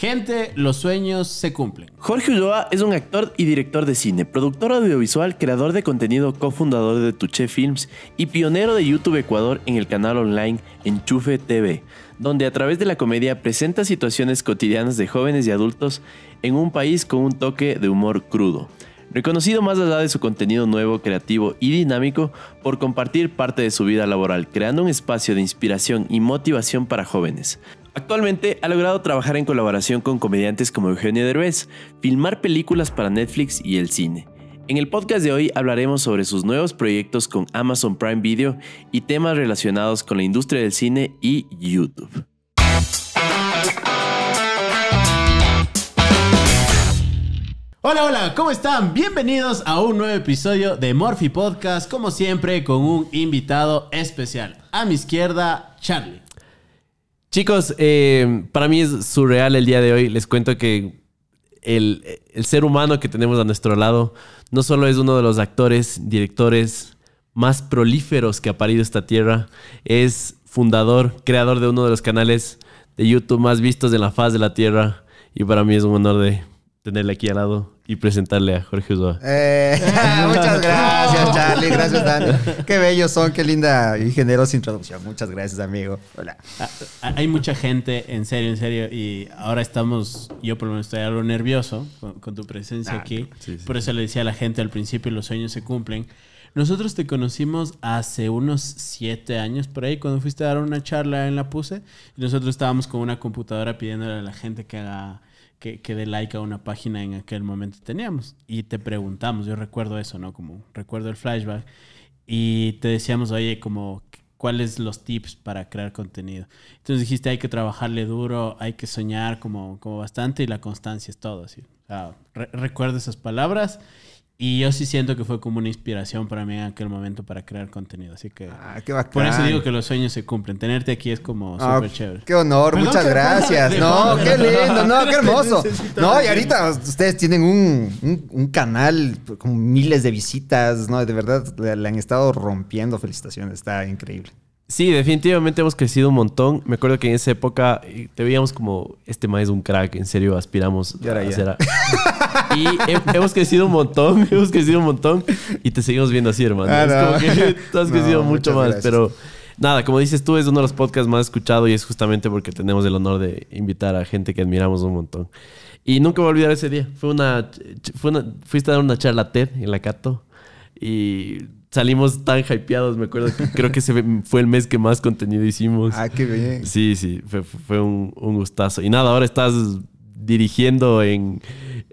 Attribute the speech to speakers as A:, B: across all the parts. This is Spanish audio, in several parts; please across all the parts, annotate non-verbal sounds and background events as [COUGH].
A: Gente, los sueños se cumplen. Jorge Ulloa es un actor y director de cine, productor audiovisual, creador de contenido, cofundador de Tuche Films y pionero de YouTube Ecuador en el canal online Enchufe TV, donde a través de la comedia presenta situaciones cotidianas de jóvenes y adultos en un país con un toque de humor crudo. Reconocido más allá de su contenido nuevo, creativo y dinámico por compartir parte de su vida laboral, creando un espacio de inspiración y motivación para jóvenes. Actualmente ha logrado trabajar en colaboración con comediantes como Eugenio Derbez, filmar películas para Netflix y el cine. En el podcast de hoy hablaremos sobre sus nuevos proyectos con Amazon Prime Video y temas relacionados con la industria del cine y YouTube.
B: Hola, hola, ¿cómo están? Bienvenidos a un nuevo episodio de Morphy Podcast, como siempre, con un invitado especial. A mi izquierda, Charlie.
A: Chicos, eh, para mí es surreal el día de hoy. Les cuento que el, el, ser humano que tenemos a nuestro lado no solo es uno de los actores, directores más prolíferos que ha parido esta tierra, es fundador, creador de uno de los canales de YouTube más vistos de la faz de la tierra. Y para mí es un honor de tenerle aquí al lado y presentarle a Jorge Usoa.
C: Eh,
D: [LAUGHS] muchas gracias, Charlie. Gracias, Dani. Qué bellos son, qué linda y generosa introducción. Muchas gracias, amigo. Hola. Ah,
B: ah, hay mucha gente, en serio, en serio. Y ahora estamos, yo por lo menos estoy algo nervioso con, tu presencia ah, aquí. Por eso le decía a la gente al principio, los sueños se cumplen. Nosotros te conocimos hace unos siete años por ahí, cuando fuiste a dar una charla en la PUSE. Y nosotros estábamos con una computadora pidiéndole a la gente que haga que, que like a una página en aquel momento teníamos. Y te preguntamos, yo recuerdo eso, ¿no? Como recuerdo el flashback. Y te decíamos, oye, como, ¿cuáles los tips para crear contenido? Entonces dijiste, hay que trabajarle duro, hay que soñar como, como bastante y la constancia es todo. así ah, O sea, esas palabras y yo sí siento que fue como una inspiración para mí en aquel momento para crear contenido. Así que. Ah, por eso digo que los sueños se cumplen. Tenerte aquí es como ah,
C: súper chévere.
D: Qué honor, muchas gracias. No, qué lindo, no, qué hermoso. [LAUGHS] No, y ahorita ustedes tienen un, un, canal con miles de visitas, ¿no? De verdad le han estado rompiendo. Felicitaciones, está increíble. Sí,
A: definitivamente hemos crecido un montón. Me acuerdo que en esa época eh, te veíamos como, este más es un crack, en serio, aspiramos [LAUGHS] y ahora ya. y hemos crecido un montón, [LAUGHS] hemos crecido un montón y te seguimos viendo así, hermano. Ah, es como que tú has [LAUGHS] crecido mucho más, pero... Nada, como dices tú, es uno de los podcasts más escuchados y es justamente porque tenemos el honor de invitar a gente que admiramos un montón. Y nunca voy a olvidar ese día. Fue una, fue una fuiste a dar una charla TED en la Cato y salimos tan hypeados, me acuerdo que creo que ese fue el mes que más contenido hicimos. Ah, qué bien. Sí, sí, fue, un, gustazo. Y nada, ahora estás dirigiendo en,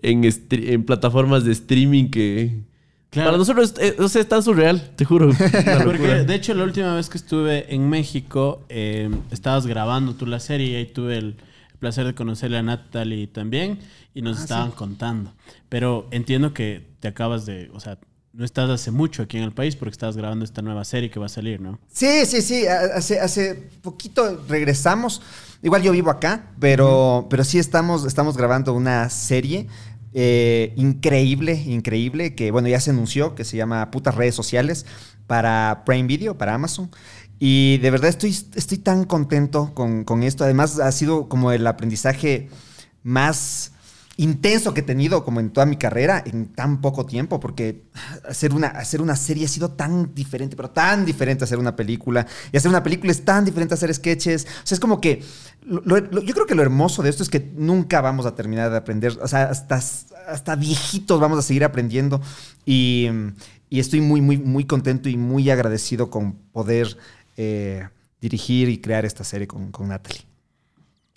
A: en, plataformas de streaming que... Claro. Para nosotros, o sea, es tan surreal, te juro. [LAUGHS] Porque,
B: de hecho, la última vez que estuve en México, em, estabas grabando tú la serie y tuve el placer de conocerle a Natalie también y nos ah, estaban contando. Pero entiendo que te acabas de, o sea, no estás hace mucho aquí en el país porque estás grabando esta nueva serie que va a salir, ¿no?
D: Sí, sí, sí. Hace, hace poquito regresamos. Igual yo vivo acá, pero, pero sí estamos, estamos grabando una serie. Eh, increíble, increíble, que bueno, ya se anunció, que se llama Putas Redes Sociales para Prime Video, para Amazon. Y de verdad estoy, estoy tan contento con esto. Además, ha sido como el aprendizaje más intenso que he tenido como en toda mi carrera, en tan poco tiempo, porque hacer una, hacer una serie ha sido tan diferente, pero tan diferente hacer una película, y hacer una película es tan diferente a hacer sketches, o sea, es como que, yo creo que lo hermoso de esto es que nunca vamos a terminar de aprender, o sea, hasta, hasta viejitos vamos a seguir aprendiendo, y, estoy muy, muy, muy contento y muy agradecido con poder eh, dirigir y crear esta serie con, con Natalie.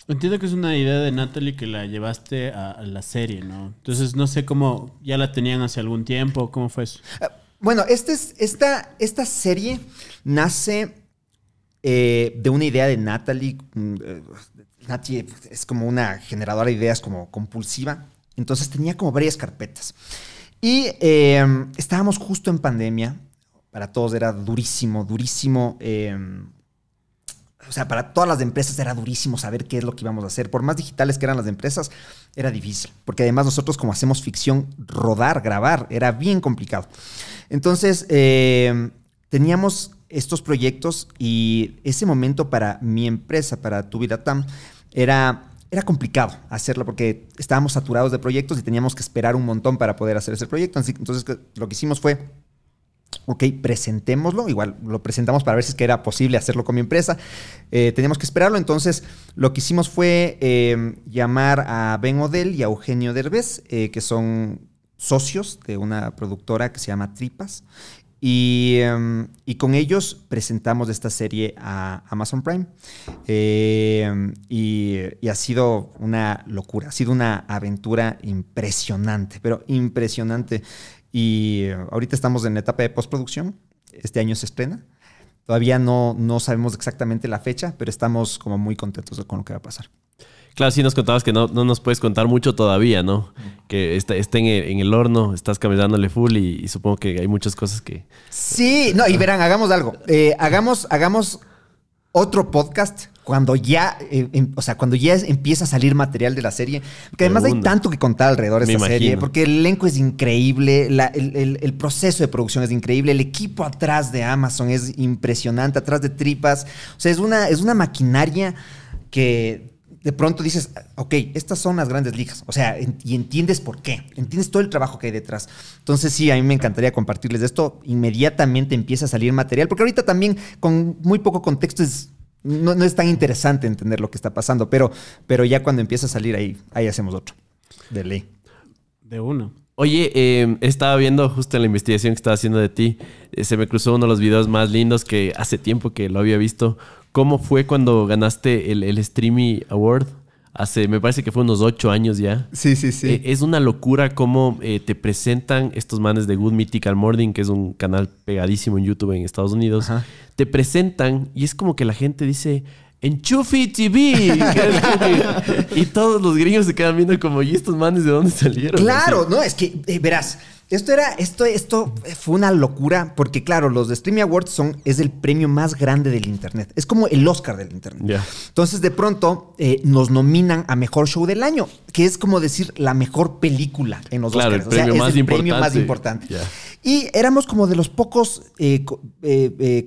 B: Entiendo que es una idea de Natalie que la llevaste a, la serie, ¿no? Entonces, no sé cómo ya la tenían hace algún tiempo, ¿cómo fue
D: eso? Eh, bueno, este esta, esta serie nace eh, de una idea de Natalie. Mm, eh, Natalie es como una generadora de ideas como compulsiva. Entonces tenía como varias carpetas. Y em, estábamos justo en pandemia. Para todos era durísimo, durísimo. Em, o sea, para todas las empresas era durísimo saber qué es lo que íbamos a hacer. Por más digitales que eran las empresas, era difícil. Porque además nosotros como hacemos ficción, rodar, grabar, era bien complicado. Entonces, eh, teníamos estos proyectos y ese momento para mi empresa, para Tu Vida Tam, era... Era complicado hacerlo porque estábamos saturados de proyectos y teníamos que esperar un montón para poder hacer ese proyecto. Entonces lo que hicimos fue Ok, presentémoslo. Igual lo presentamos para ver si es que era posible hacerlo con mi empresa. Eh, teníamos que esperarlo. Entonces, lo que hicimos fue em, llamar a Ben Odell y a Eugenio Derbez, eh, que son socios de una productora que se llama Tripas. Y, em, con ellos presentamos esta serie a Amazon Prime. Em, y, ha sido una locura, ha sido una aventura impresionante, pero impresionante. Y ahorita estamos en la etapa de postproducción. Este año se estrena. Todavía no, no sabemos exactamente la fecha, pero estamos como muy contentos con lo que va a pasar.
A: Claro, sí nos contabas que no, nos puedes contar mucho todavía, ¿no? Mm. Que está, en, el, horno, estás caminándole full y, supongo que hay muchas cosas que...
D: Sí, no, y verán, hagamos algo. Eh, hagamos, hagamos otro podcast cuando ya, eh, em, o sea, cuando ya empieza a salir material de la serie. Porque además hay tanto que contar alrededor de serie, porque el elenco es increíble, el, proceso de producción es increíble, el equipo atrás de Amazon es impresionante, atrás de tripas. O sea, es una, es una maquinaria que de pronto dices, ok, estas son las grandes ligas. O sea, y entiendes por qué. Entiendes todo el trabajo que hay detrás. Entonces, sí, a mí me encantaría compartirles de esto. Inmediatamente empieza a salir material, porque ahorita también con muy poco contexto es no, es tan interesante entender lo que está pasando, pero, pero ya cuando empieza a salir ahí, ahí hacemos otro. De ley. De uno.
A: Oye, eh, estaba viendo justo la investigación que estaba haciendo de ti, eh, se me cruzó uno de los videos más lindos que hace tiempo que lo había visto. ¿Cómo fue cuando ganaste el, Streamy Award? Hace, me parece que fue unos ocho años ya. Sí, sí, sí. Eh, es una locura cómo eh, te presentan estos manes de Good Mythical Morning, que es un canal pegadísimo en YouTube en Estados Unidos. Te presentan y es como que la gente dice, Enchufi TV. y todos los gringos se quedan viendo como, ¿y estos manes de dónde salieron? Claro, no,
D: es que, eh, verás, esto era, esto, esto fue una locura, porque claro, los de Streamy Awards son, es el premio más grande del Internet. Es como el Oscar del Internet. Entonces, de pronto, eh, nos nominan a Mejor Show del Año, que es como decir la mejor película en los claro, El premio o sea, más el importante. premio más importante. Y éramos como de los pocos eh,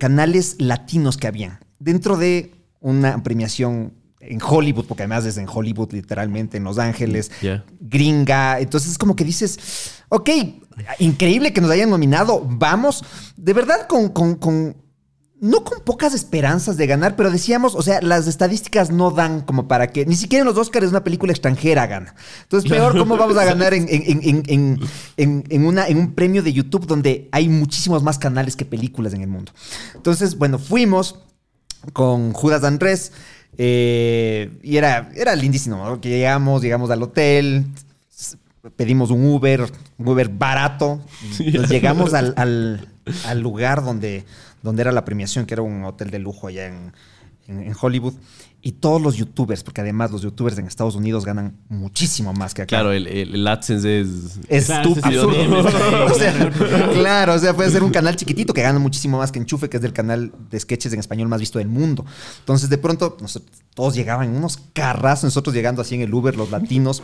D: canales latinos que habían. Dentro de una premiación en Hollywood, porque además es en Hollywood, literalmente, en Los Ángeles, mm, gringa. Entonces, como que dices, ok, increíble que nos hayan nominado, vamos, de verdad con, con, con no con pocas esperanzas de ganar, pero decíamos, o sea, las estadísticas no dan como para que, ni siquiera en los Oscars una película extranjera gana. Entonces, peor, ¿cómo vamos a [LAUGHS] ganar en, en, en, en, una, en un premio de YouTube donde hay muchísimos más canales que películas en el mundo? Entonces, bueno, fuimos, con Judas Andrés. Eh, y era, era lindísimo, Que llegamos, llegamos al hotel, pedimos un Uber, un Uber barato. llegamos al, al, lugar donde, donde era la premiación, que era un hotel de lujo allá en, en Hollywood y todos los youtubers, porque además los youtubers en Estados Unidos ganan muchísimo más que acá.
A: Claro, el, el AdSense es... Es estúpido. [LAUGHS] claro, o sea, puede ser un
D: canal chiquitito que gana muchísimo más que Enchufe, que es del canal de sketches en español más visto del mundo. Entonces, de pronto, nosotros, todos llegaban unos carrazos, nosotros llegando así en el Uber, los latinos.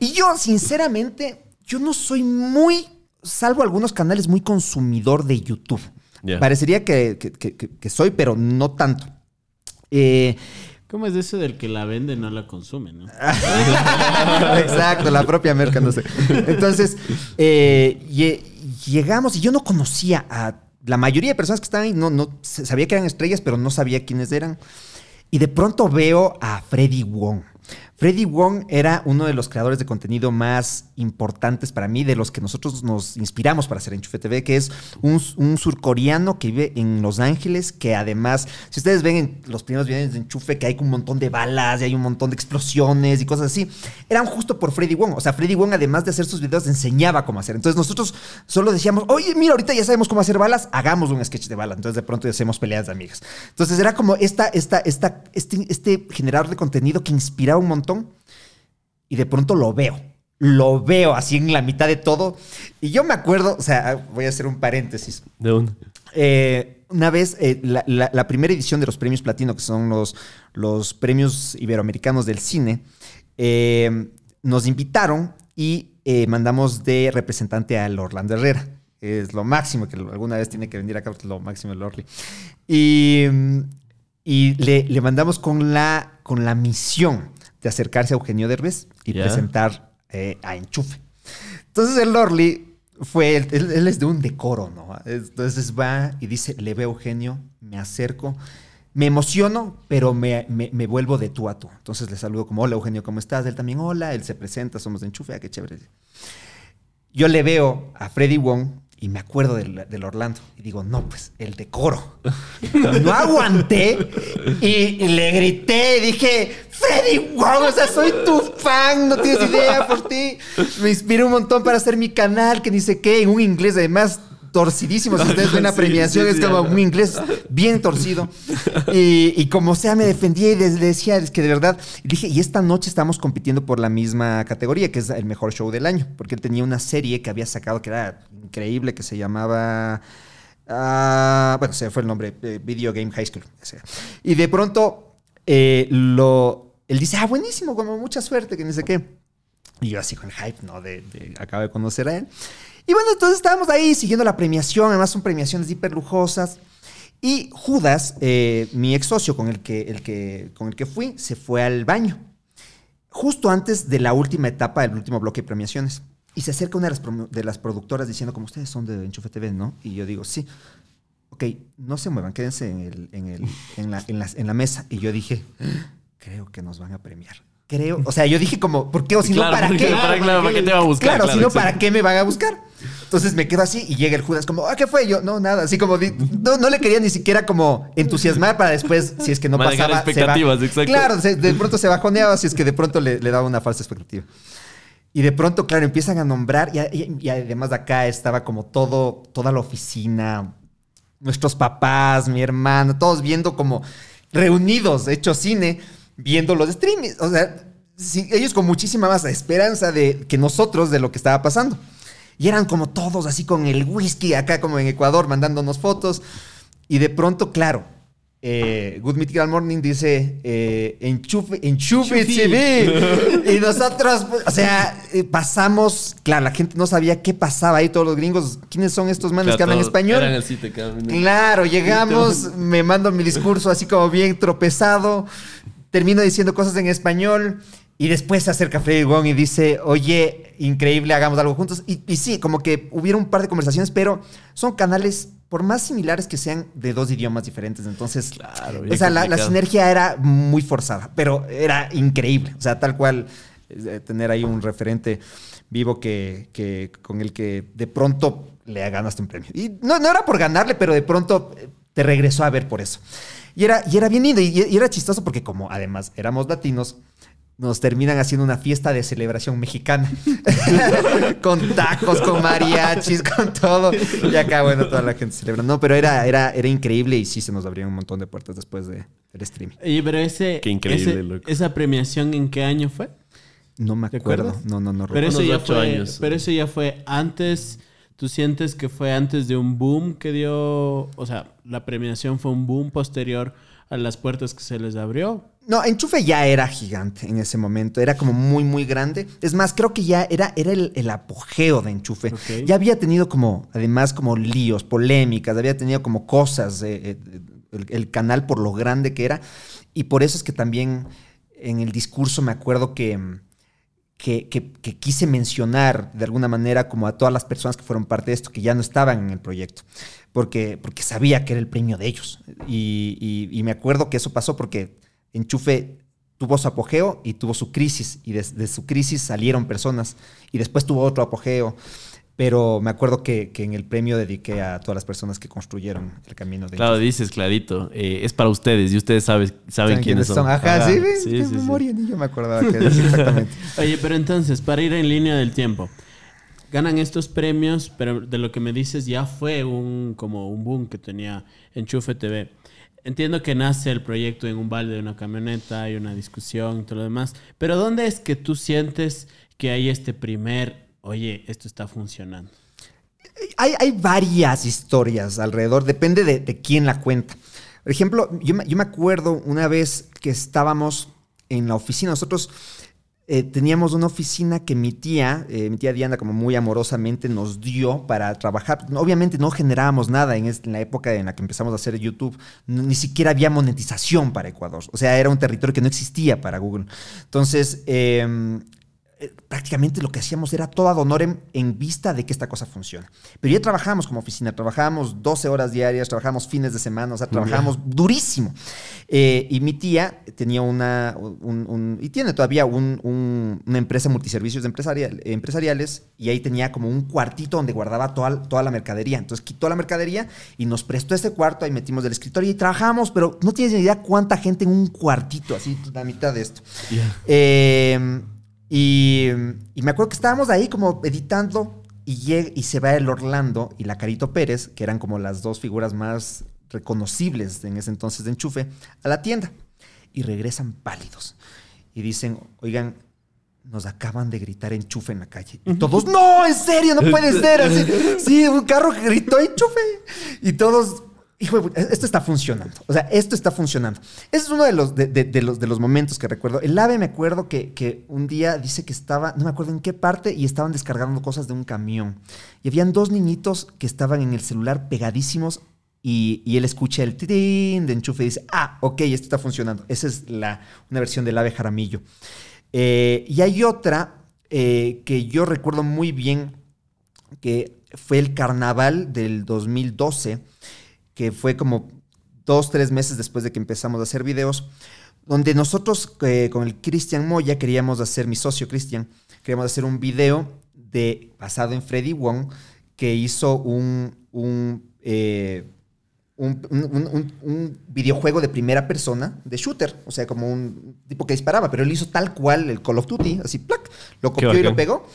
D: Y yo, sinceramente, yo no soy muy, salvo algunos canales, muy consumidor de YouTube. Parecería que, que soy, pero no tanto. Eh,
B: ¿Cómo es eso del que la vende no la consume, no? [LAUGHS] Exacto, la propia merca, no sé. Entonces,
D: eh, llegamos y yo no conocía a la mayoría de personas que estaban ahí, no, no, sabía que eran estrellas, pero no sabía quiénes eran. Y de pronto veo a Freddy Wong. Freddy Wong era uno de los creadores de contenido más importantes para mí, de los que nosotros nos inspiramos para hacer Enchufe TV, que es un, surcoreano que vive en Los Ángeles, que además, si ustedes ven en los primeros videos de Enchufe, que hay un montón de balas y hay un montón de explosiones y cosas así, eran justo por Freddy Wong. O sea, Freddy Wong, además de hacer sus videos, enseñaba cómo hacer. Entonces nosotros solo decíamos, oye, mira, ahorita ya sabemos cómo hacer balas, hagamos un sketch de balas. Entonces de pronto ya hacemos peleas de amigas. Entonces era como esta, esta, esta, este, este generador de contenido que inspiraba un montón y de pronto lo veo. Lo veo así en la mitad de todo. Y yo me acuerdo, o sea, voy a hacer un paréntesis. ¿De dónde? Eh, una vez, eh, la, primera edición de los premios platino, que son los, los premios iberoamericanos del cine, eh, nos invitaron y mandamos de representante al Orlando Herrera. Es lo máximo que alguna vez tiene que venir acá, lo máximo el Orly. Y, le, mandamos con la, con la misión de acercarse a Eugenio Derbez y presentar eh, a Enchufe. Entonces el Orly fue, él, es de un decoro, ¿no? Entonces va y dice, le veo a Eugenio, me acerco, me emociono, pero me, me, vuelvo de tú a tú. Entonces le saludo como, hola Eugenio, ¿cómo estás? Él también, hola, él se presenta, somos de Enchufe, ah, qué chévere. Yo le veo a Freddy Wong y me acuerdo del, Orlando y digo, no, pues el decoro. No aguanté y, le grité y dije, Freddy, Wong, o sea, soy tu fan, no tienes idea por ti. Me inspiró un montón para hacer mi canal, que ni sé qué. en un inglés además torcidísimo. Si ustedes ven la [LAUGHS] premiación, estaba es como un inglés bien torcido. [LAUGHS] Y, como sea, me defendía y les, decía, es que de verdad, dije, y esta noche estamos compitiendo por la misma categoría, que es el mejor show del año, porque él tenía una serie que había sacado que era increíble, que se llamaba... Ah, bueno, se fue el nombre, eh, Video Game High School. Y de pronto, eh, lo, él dice, ah, buenísimo, como mucha suerte, que no sé qué. Y yo así con hype, ¿no? de, acabo de conocer a él. Y bueno, entonces estábamos ahí siguiendo la premiación, además son premiaciones hiper lujosas. Y Judas, eh, mi ex socio con el, que, el que, con el que fui, se fue al baño, justo antes de la última etapa del último bloque de premiaciones. Y se acerca una de las, productoras diciendo, como ustedes son de Enchufe TV, ¿no? Y yo digo, sí. Ok, no se muevan, quédense en, el, la mesa. Y yo dije, creo que nos van a premiar creo. O sea, yo dije como, ¿por qué? O si no, ¿para qué? claro, ¿para, qué te va a buscar? Claro, si no, ¿para qué me van a buscar? Entonces me quedo así y llega el Judas como, ah, ¿qué fue? Yo, no, nada. Así como, no, no le quería ni siquiera como entusiasmar para después, si es que no Manejar pasaba. expectativas, exacto. Claro, de pronto se bajoneaba si es que de pronto le, le daba una falsa expectativa. Y de pronto, claro, empiezan a nombrar y, además de acá estaba como todo, toda la oficina, nuestros papás, mi hermano, todos viendo como reunidos, hecho cine viendo los streams, O sea, ellos con muchísima más esperanza de que nosotros de lo que estaba pasando. Y eran como todos así con el whisky acá como en Ecuador mandándonos fotos. Y de pronto, claro, eh, Good Mythical Morning dice eh, enchufe, enchufe TV. [LAUGHS] y nosotros, pues, o sea, eh, pasamos, claro, la gente no sabía qué pasaba ahí, todos los gringos, ¿quiénes son estos manes que hablan español?
A: claro, llegamos,
D: [LAUGHS] me mando mi discurso así como bien tropezado termino diciendo cosas en español. Y después se acerca Freddy Wong y dice, oye, increíble, hagamos algo juntos. Y, sí, como que hubiera un par de conversaciones, pero son canales, por más similares que sean, de dos idiomas diferentes. Entonces, la, sinergia era muy forzada, pero era increíble. O sea, tal cual, tener ahí un referente vivo que, con el que de pronto le ganaste un premio. Y no, no era por ganarle, pero de pronto eh, te regresó a ver por eso. Y era, y era bien lindo y, era chistoso porque como además éramos latinos, nos terminan haciendo una fiesta de celebración mexicana. [LAUGHS] con tacos, con mariachis, con todo. Y acá, bueno, toda la gente celebra. No, pero era, era, era increíble y sí se nos abrieron un montón de puertas después de, del streaming.
B: Y pero ese, qué increíble, ¿Esa premiación en qué año fue? No me acuerdo. No, no, no. Pero eso, ya años. pero eso ya fue antes ¿Tú sientes que fue antes de un boom que dio, o sea, la premiación fue un boom posterior a las puertas que se les abrió?
D: No, Enchufe ya era gigante en ese momento, era como muy, muy grande. Es más, creo que ya era, era el, apogeo de Enchufe. Ya había tenido como, además, como líos, polémicas, había tenido como cosas, el canal por lo grande que era. Y por eso es que también en el discurso me acuerdo que mm, que, quise mencionar de alguna manera como a todas las personas que fueron parte de esto, que ya no estaban en el proyecto, porque, porque sabía que era el premio de ellos. Y, y, me acuerdo que eso pasó porque Enchufe tuvo su apogeo y tuvo su crisis, y de, de su crisis salieron personas, y después tuvo otro apogeo. Pero me acuerdo que, en el premio dediqué a todas las personas que construyeron el camino de Claro,
A: dices clarito, eh, es para ustedes y ustedes saben, saben quiénes, son? Ajá, sí, sí, sí,
D: memoria, ni yo me acordaba que exactamente. [LAUGHS] Oye, pero
B: entonces, para ir en línea del tiempo, ganan estos premios, pero de lo que me dices ya fue un, como un boom que tenía Enchufe TV. Entiendo que nace el proyecto en un balde de una camioneta, hay una discusión y todo lo demás, pero ¿dónde es que tú sientes que hay este primer oye, esto está funcionando?
D: Hay, varias historias alrededor, depende de, de, quién la cuenta. Por ejemplo, yo me, acuerdo una vez que estábamos en la oficina, nosotros eh, teníamos una oficina que mi tía, eh, mi tía Diana, como muy amorosamente nos dio para trabajar. Obviamente no generábamos nada en, la época en la que empezamos a hacer YouTube, ni siquiera había monetización para Ecuador. O sea, era un territorio que no existía para Google. Entonces, eh, eh, prácticamente lo que hacíamos era todo ad honorem en vista de que esta cosa funciona. Pero ya trabajábamos como oficina, trabajábamos 12 horas diarias, trabajábamos fines de semana, o sea, trabajábamos durísimo. Eh, y mi tía tenía una, y tiene todavía una empresa multiservicios de empresariales, y ahí tenía como un cuartito donde guardaba toda, toda la mercadería. Entonces quitó la mercadería y nos prestó ese cuarto, ahí metimos del escritorio y trabajamos, pero no tienes ni idea cuánta gente en un cuartito, así pues, la mitad de esto. Eh, y, me acuerdo que estábamos ahí como editando y, y se va el Orlando y la Carito Pérez, que eran como las dos figuras más reconocibles en ese entonces de enchufe, a la tienda. Y regresan pálidos. Y dicen, oigan, nos acaban de gritar enchufe en la calle. Y todos, no, en serio, no puede ser. Así, [LAUGHS] sí, un carro gritó enchufe. Y todos hijo e-, esto está funcionando. O sea, esto está funcionando. Ese es uno de los, los, de los momentos que recuerdo. El ave me acuerdo que, un día dice que estaba, no me acuerdo en qué parte, y estaban descargando cosas de un camión. Y habían dos niñitos que estaban en el celular pegadísimos y, él escucha el tirín de enchufe y dice, ah, ok, esto está funcionando. Esa es la, una versión del ave jaramillo. Eh, y hay otra eh, que yo recuerdo muy bien, que fue el carnaval del 2012 que fue como dos, tres meses después de que empezamos a hacer videos, donde nosotros eh, con el Cristian Moya queríamos hacer, mi socio Cristian, queríamos hacer un video de, basado en Freddy Wong, que hizo eh, un, un, videojuego de primera persona, de shooter, o sea, como un tipo que disparaba, pero él hizo tal cual el Call of Duty, así, plac, lo copió y lo pegó.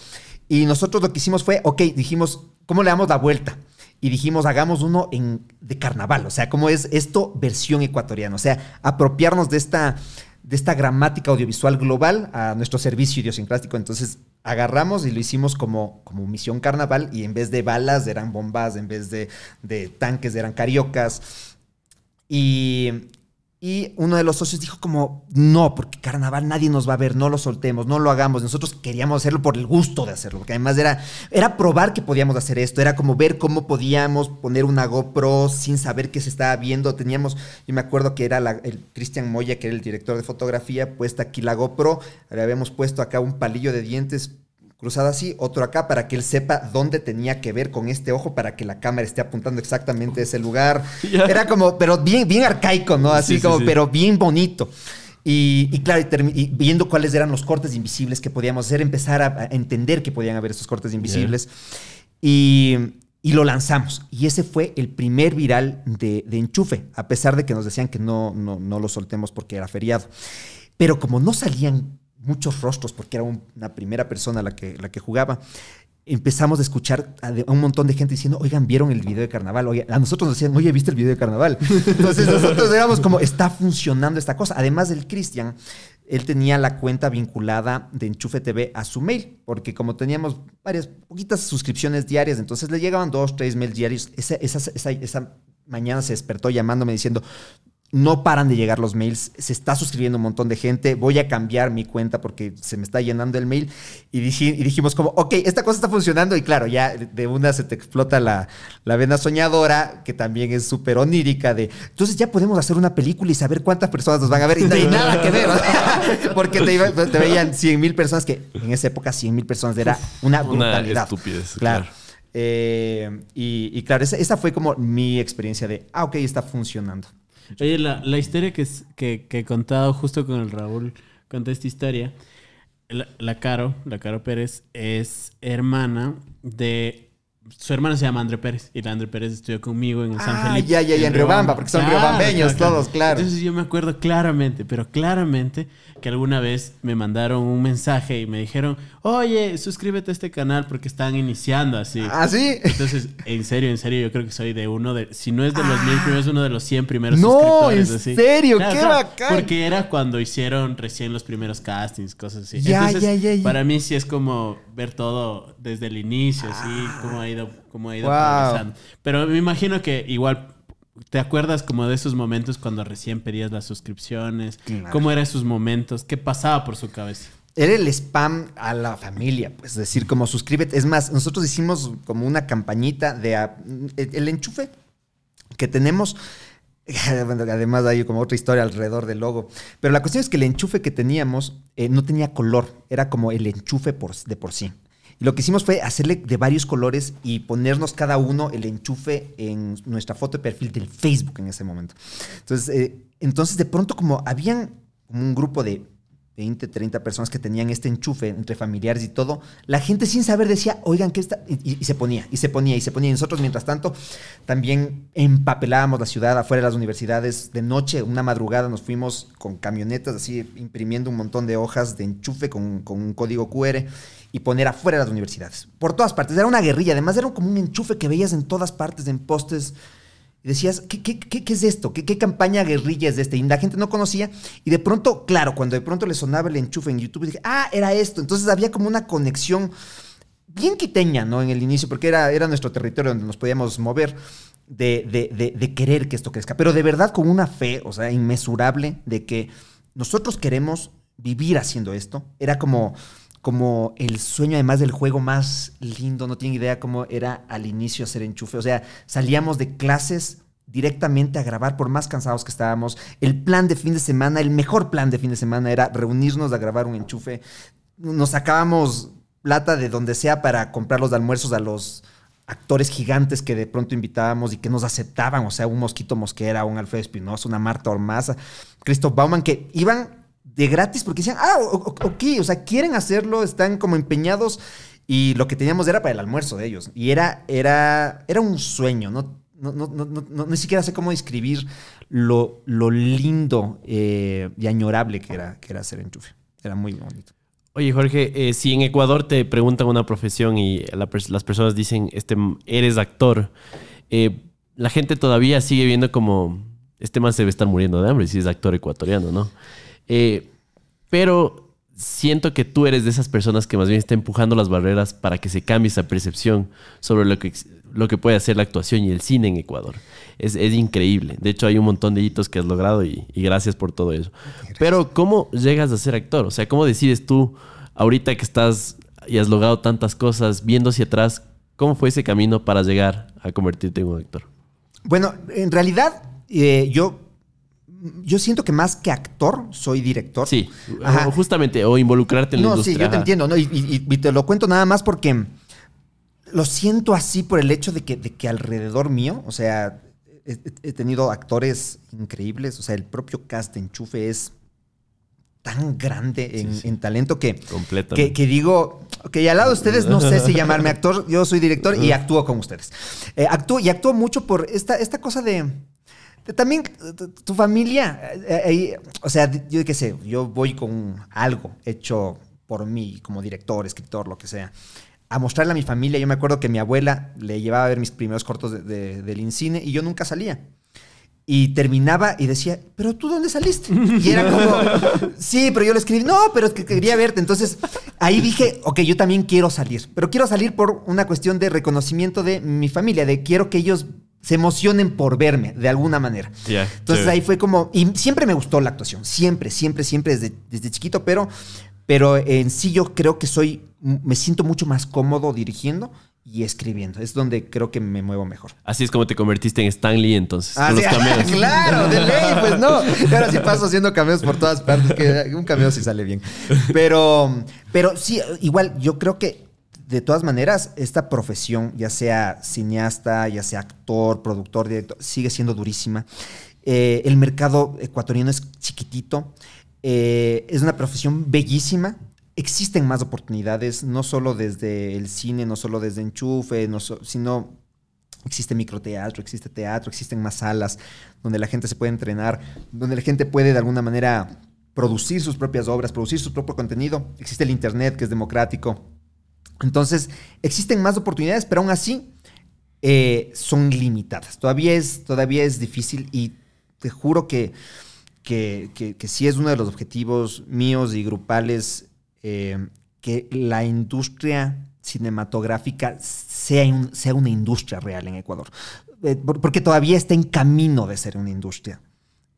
D: Y nosotros lo que hicimos fue, ok, dijimos, ¿cómo le damos la vuelta? y dijimos, hagamos uno en, de carnaval, o sea, ¿cómo es esto versión ecuatoriana, o sea, apropiarnos de esta, de esta gramática audiovisual global a nuestro servicio idiosincrático. Entonces agarramos y lo hicimos como, como misión carnaval y en vez de balas eran bombas, en vez de, de tanques eran cariocas. Y y uno de los socios dijo como, no, porque carnaval nadie nos va a ver, no lo soltemos, no lo hagamos. Nosotros queríamos hacerlo por el gusto de hacerlo, porque además era, era probar que podíamos hacer esto, era como ver cómo podíamos poner una GoPro sin saber qué se estaba viendo. Teníamos, yo me acuerdo que era el Cristian Moya, que era el director de fotografía, puesta aquí la GoPro, le habíamos puesto acá un palillo de dientes cruzada así, otro acá, para que él sepa dónde tenía que ver con este ojo, para que la cámara esté apuntando exactamente a ese lugar. [LAUGHS] Era como, pero bien, bien arcaico, ¿no? Así como, pero bien bonito. Y, claro, viendo cuáles eran los cortes invisibles que podíamos hacer, empezar a, entender que podían haber esos cortes invisibles. Y, lo lanzamos. Y ese fue el primer viral de, enchufe, a pesar de que nos decían que no, no, no lo soltemos porque era feriado. Pero como no salían muchos rostros, porque era una primera persona la que, la que jugaba, empezamos a escuchar a, un montón de gente diciendo, oigan, ¿vieron el video de carnaval? Oigan, a nosotros nos decían, oye, ¿viste el video de carnaval? [LAUGHS] Entonces nosotros éramos como, está funcionando esta cosa. Además del Cristian, él tenía la cuenta vinculada de Enchufe TV a su mail, porque como teníamos varias poquitas suscripciones diarias, entonces le llegaban dos, tres mails diarios. Esa, esa mañana se despertó llamándome diciendo, no paran de llegar los mails, se está suscribiendo un montón de gente, voy a cambiar mi cuenta porque se me está llenando el mail y, dijimos como, ok, esta cosa está funcionando y claro, ya de una se te explota la, la vena soñadora, que también es súper onírica de, entonces ya podemos hacer una película y saber cuántas personas nos van a ver y, [LAUGHS] nada que ver, [LAUGHS] porque te, veían 100 mil personas, que en esa época 100 mil personas era una brutalidad. Una claro. Eh, y, claro, esa, esa, fue como mi experiencia de, ah, ok, está funcionando. Oye, la, historia que, que,
B: que, he contado justo con el Raúl, conté esta historia. La, Caro, la Caro Pérez, es hermana de. Su hermana se llama André Pérez y la André Pérez estudió conmigo en el ah, San Felipe. Ya, ya, ya, en, Riobamba, porque son riobambeños todos, claro. Entonces yo me acuerdo claramente, pero claramente, que alguna vez me mandaron un mensaje y me dijeron, oye, suscríbete a este canal porque están iniciando así. ¿Ah, sí? Entonces, en serio, en serio, yo creo que soy de uno de, si no es de los mil ah. primeros, uno de los cien primeros no, suscriptores. No, en serio, qué bacán. Porque era cuando hicieron recién los primeros castings, cosas así. Ya, ya, ya, para mí sí es como ver todo desde el inicio, así, ah. cómo ha ido, cómo ha ido progresando. Pero me imagino que igual ¿Te acuerdas como de esos momentos cuando recién pedías las suscripciones?
D: ¿Cómo eran esos momentos? ¿Qué pasaba por su cabeza? era el spam a la familia, pues decir, como suscríbete. Es más, nosotros hicimos como una campañita de ah, el enchufe que tenemos. [LAUGHS] Además hay como otra historia alrededor del logo. Pero la cuestión es que el enchufe que teníamos eh, no tenía color, era como el enchufe de por sí. Y lo que hicimos fue hacerle de varios colores y ponernos cada uno el enchufe en nuestra foto de perfil del Facebook en ese momento. Entonces, eh, entonces de pronto como habían un grupo de 20, 30 personas que tenían este enchufe entre familiares y todo, la gente sin saber decía, oigan, ¿qué está? Y, se ponía, y se ponía, y se ponía. Y nosotros, mientras tanto, también empapelábamos la ciudad afuera de las universidades de noche, una madrugada nos fuimos con camionetas, así imprimiendo un montón de hojas de enchufe con, con un código QR y poner afuera de las universidades. Por todas partes, era una guerrilla, además era como un enchufe que veías en todas partes, en postes y decías, ¿qué, qué, qué, qué es esto? ¿Qué, ¿Qué campaña guerrilla es de este? Y la gente no conocía. Y de pronto, claro, cuando de pronto le sonaba el enchufe en YouTube, dije, ah, era esto. Entonces había como una conexión bien quiteña, ¿no? En el inicio, porque era, era nuestro territorio donde nos podíamos mover. De, de querer que esto crezca, pero de verdad con una fe, o sea, inmesurable, de que nosotros queremos vivir haciendo esto. Era como, como el sueño, además del juego más lindo, no tienen idea cómo era al inicio hacer enchufe. O sea, salíamos de clases directamente a grabar por más cansados que estábamos. El plan de fin de semana, el mejor plan de fin de semana era reunirnos a grabar un enchufe. Nos sacábamos plata de donde sea para comprar los almuerzos a los actores gigantes que de pronto invitábamos y que nos aceptaban, o sea, un Mosquito Mosquera, un Alfredo Espinosa, una Marta Ormaza, Christoph Bauman, que iban de gratis porque decían, ah, ok, o sea, quieren hacerlo, están como empeñados y lo que teníamos era para el almuerzo de ellos. Y era, era, era un sueño, no, no, no, no, ni siquiera sé cómo describir lo, lo lindo eh, y añorable que era, que era hacer enchufe. Era muy bonito.
A: Oye, Jorge, eh, si en Ecuador te preguntan una profesión y las personas dicen, este, eres actor, eh, la gente todavía sigue viendo como, este man se debe estar muriendo de hambre si es actor ecuatoriano, ¿no? Eh, pero siento que tú eres de esas personas que más bien está empujando las barreras para que se cambie esa percepción sobre lo que, lo que puede hacer la actuación y el cine en Ecuador. Es, increíble. De hecho, hay un montón de hitos que has logrado y, gracias por todo eso. Pero, ¿cómo llegas a ser actor? O sea, ¿cómo decides tú, ahorita que estás y has logrado tantas cosas, viendo hacia atrás, cómo fue ese camino para llegar a convertirte en un actor?
D: Bueno, en realidad, eh, yo yo siento que más que actor, soy director. Sí,
A: justamente, o involucrarte en no, la No, sí, yo te entiendo,
D: ¿no? Y, te lo cuento nada más porque lo siento así por el hecho de que, que alrededor mío, o sea, he, tenido actores increíbles, o sea, el propio cast enchufe es tan grande en, talento que,
A: Completo. que,
D: digo, ok, al lado de ustedes no sé si llamarme actor, yo soy director y [LAUGHS] actúo con ustedes. Eh, actúo y actúo mucho por esta, esta cosa de también tu familia, eh, eh, o sea, yo qué sé, yo voy con algo hecho por mí como director, escritor, lo que sea, a mostrarle a mi familia. Yo me acuerdo que mi abuela le llevaba a ver mis primeros cortos del incine y yo nunca salía. Y terminaba y decía, ¿pero tú dónde saliste? Y era como, [LAUGHS] sí, pero yo le escribí, no, pero es que quería verte. Entonces ahí dije, ok, yo también quiero salir, pero quiero salir por una cuestión de reconocimiento de mi familia, de quiero que ellos se emocionen por verme de alguna manera.
C: Entonces ahí
D: fue como, y siempre me gustó la actuación, siempre, siempre, siempre desde, chiquito, pero, pero en sí yo creo que soy, me siento mucho más cómodo dirigiendo y escribiendo. Es donde creo que me muevo mejor.
A: Así es como te convertiste en Stanley, entonces. Ah, los cameos. [LAUGHS] claro, de ley,
D: pues no. [LAUGHS] Ahora sí paso haciendo cameos por todas partes, que un cameo sí sale bien. Pero, pero sí, igual yo creo que de todas maneras, esta profesión, ya sea cineasta, ya sea actor, productor, director, sigue siendo durísima. Eh, el mercado ecuatoriano es chiquitito. Eh, es una profesión bellísima. Existen más oportunidades, no solo desde el cine, no solo desde enchufe, sino existe microteatro, existe teatro, existen más salas donde la gente se puede entrenar, donde la gente puede de alguna manera producir sus propias obras, producir su propio contenido. Existe el Internet, que es democrático entonces, existen más oportunidades, pero aún así eh, son limitadas. Todavía es, difícil y te juro que, que, sí es uno de los objetivos míos y grupales eh, que la industria cinematográfica sea, una industria real en Ecuador. Eh, porque todavía está en camino de ser una industria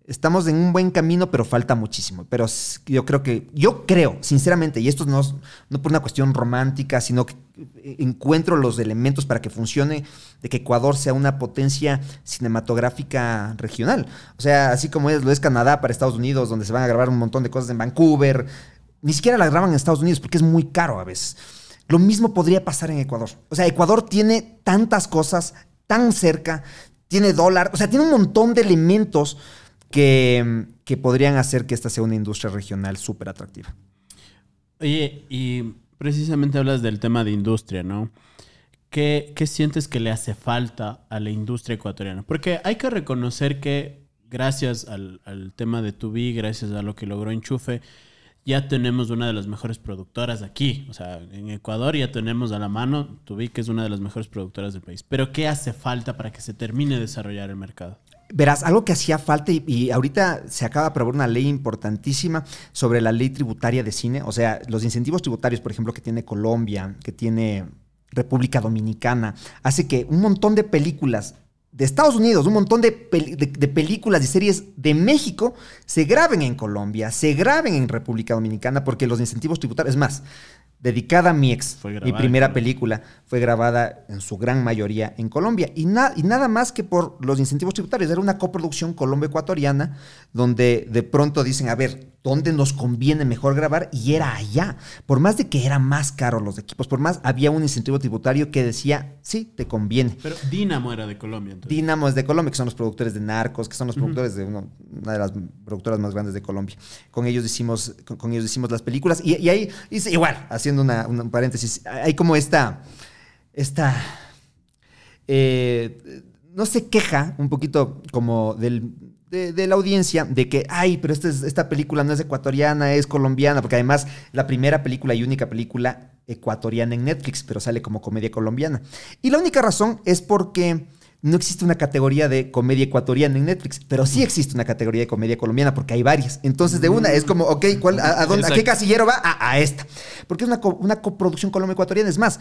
D: estamos en un buen camino, pero falta muchísimo. Pero yo creo que, yo creo, sinceramente, y esto no, no por una cuestión romántica, sino que eh, encuentro los elementos para que funcione, de que Ecuador sea una potencia cinematográfica regional. O sea, así como es, lo es Canadá para Estados Unidos, donde se van a grabar un montón de cosas en Vancouver. Ni siquiera la graban en Estados Unidos porque es muy caro a veces. Lo mismo podría pasar en Ecuador. O sea, Ecuador tiene tantas cosas tan cerca, tiene dólar, o sea, tiene un montón de elementos que, podrían hacer que esta sea una industria regional súper atractiva.
B: Oye, y precisamente hablas del tema de industria, ¿no? ¿Qué, ¿Qué sientes que le hace falta a la industria ecuatoriana? Porque hay que reconocer que gracias al, al tema de Tubi, gracias a lo que logró Enchufe, ya tenemos una de las mejores productoras aquí. O sea, en Ecuador ya tenemos a la mano Tubi, que es una de las mejores productoras del país. Pero ¿qué hace falta para que se termine de desarrollar el mercado?
D: Verás, algo que hacía falta y, ahorita se acaba de aprobar una ley importantísima sobre la ley tributaria de cine, o sea, los incentivos tributarios, por ejemplo, que tiene Colombia, que tiene República Dominicana, hace que un montón de películas de Estados Unidos, un montón de, de películas y series de México se graben en Colombia, se graben en República Dominicana, porque los incentivos tributarios, es más, dedicada a mi ex. mi primera película fue grabada en su gran mayoría en Colombia. Y, y nada más que por los incentivos tributarios. Era una coproducción colombo-ecuatoriana donde de pronto dicen, a ver, dónde nos conviene mejor grabar y era allá. Por más de que eran más caros los equipos, por más había un incentivo tributario que decía, sí, te conviene.
B: Pero Dinamo era de Colombia.
D: Entonces. Dinamo es de Colombia, que son los productores de Narcos, que son los productores de una de las productoras más grandes de Colombia. Con ellos hicimos, con, ellos hicimos las películas y, ahí, igual, haciendo una, un paréntesis, hay como esta, esta, eh, no se queja un poquito como del de, la audiencia de que, ay, pero esta, esta película no es ecuatoriana, es colombiana, porque además la primera película y única película ecuatoriana en Netflix, pero sale como comedia colombiana. Y la única razón es porque no existe una categoría de comedia ecuatoriana en Netflix, pero sí existe una categoría de comedia colombiana porque hay varias. Entonces, de una es como, ok, a, dónde, qué casillero va? A, esta. Porque es una, coproducción colombiana ecuatoriana Es más,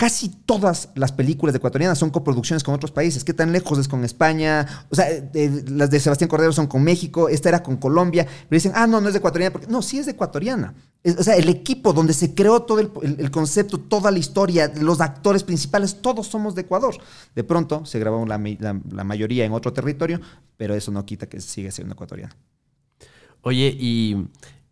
D: Casi todas las películas ecuatorianas son coproducciones con otros países. ¿Qué tan lejos es con España? O sea, eh, las de Sebastián Cordero son con México, esta era con Colombia. Pero dicen, ah, no, no es ecuatoriana. No, sí es ecuatoriana. o sea, el equipo donde se creó todo el, concepto, toda la historia, los actores principales, todos somos de Ecuador. De pronto se grabó la, mayoría en otro territorio, pero eso no quita que siga siendo ecuatoriana.
B: Oye, y...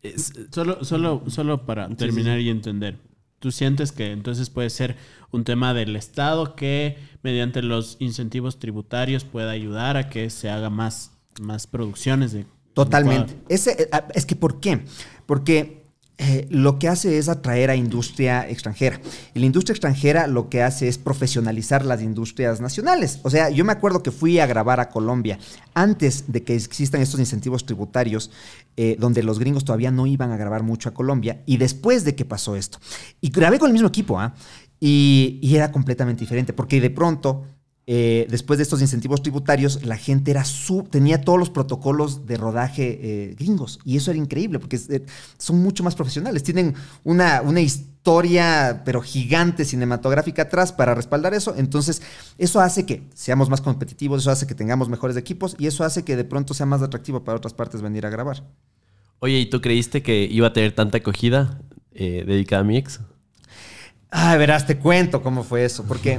B: Eh, solo, solo, solo para terminar y entender. ¿Tú sientes que entonces puede ser un tema del Estado que mediante los incentivos tributarios pueda ayudar a que se haga más, más producciones de... Totalmente.
D: Ese, eh, ah, es que ¿por qué? Porque eh, lo que hace es atraer a industria extranjera. Y la industria extranjera lo que hace es profesionalizar las industrias nacionales. O sea, yo me acuerdo que fui a grabar a Colombia antes de que existan estos incentivos tributarios, eh, donde los gringos todavía no iban a grabar mucho a Colombia, y después de que pasó esto. Y grabé con el mismo equipo, ¿ah? y era completamente diferente, porque de pronto eh, después de estos incentivos tributarios, la gente era tenía todos los protocolos de rodaje eh, gringos. Y eso era increíble, porque eh, son mucho más profesionales. Tienen una, una historia, pero gigante cinematográfica atrás para respaldar eso. Entonces, eso hace que seamos más competitivos, eso hace que tengamos mejores equipos y eso hace que de pronto sea más atractivo para otras partes venir a grabar.
A: Oye, ¿y tú creíste que iba a tener tanta acogida dedicada a mi ex?
D: Ay, ah, verás, te cuento cómo fue eso, porque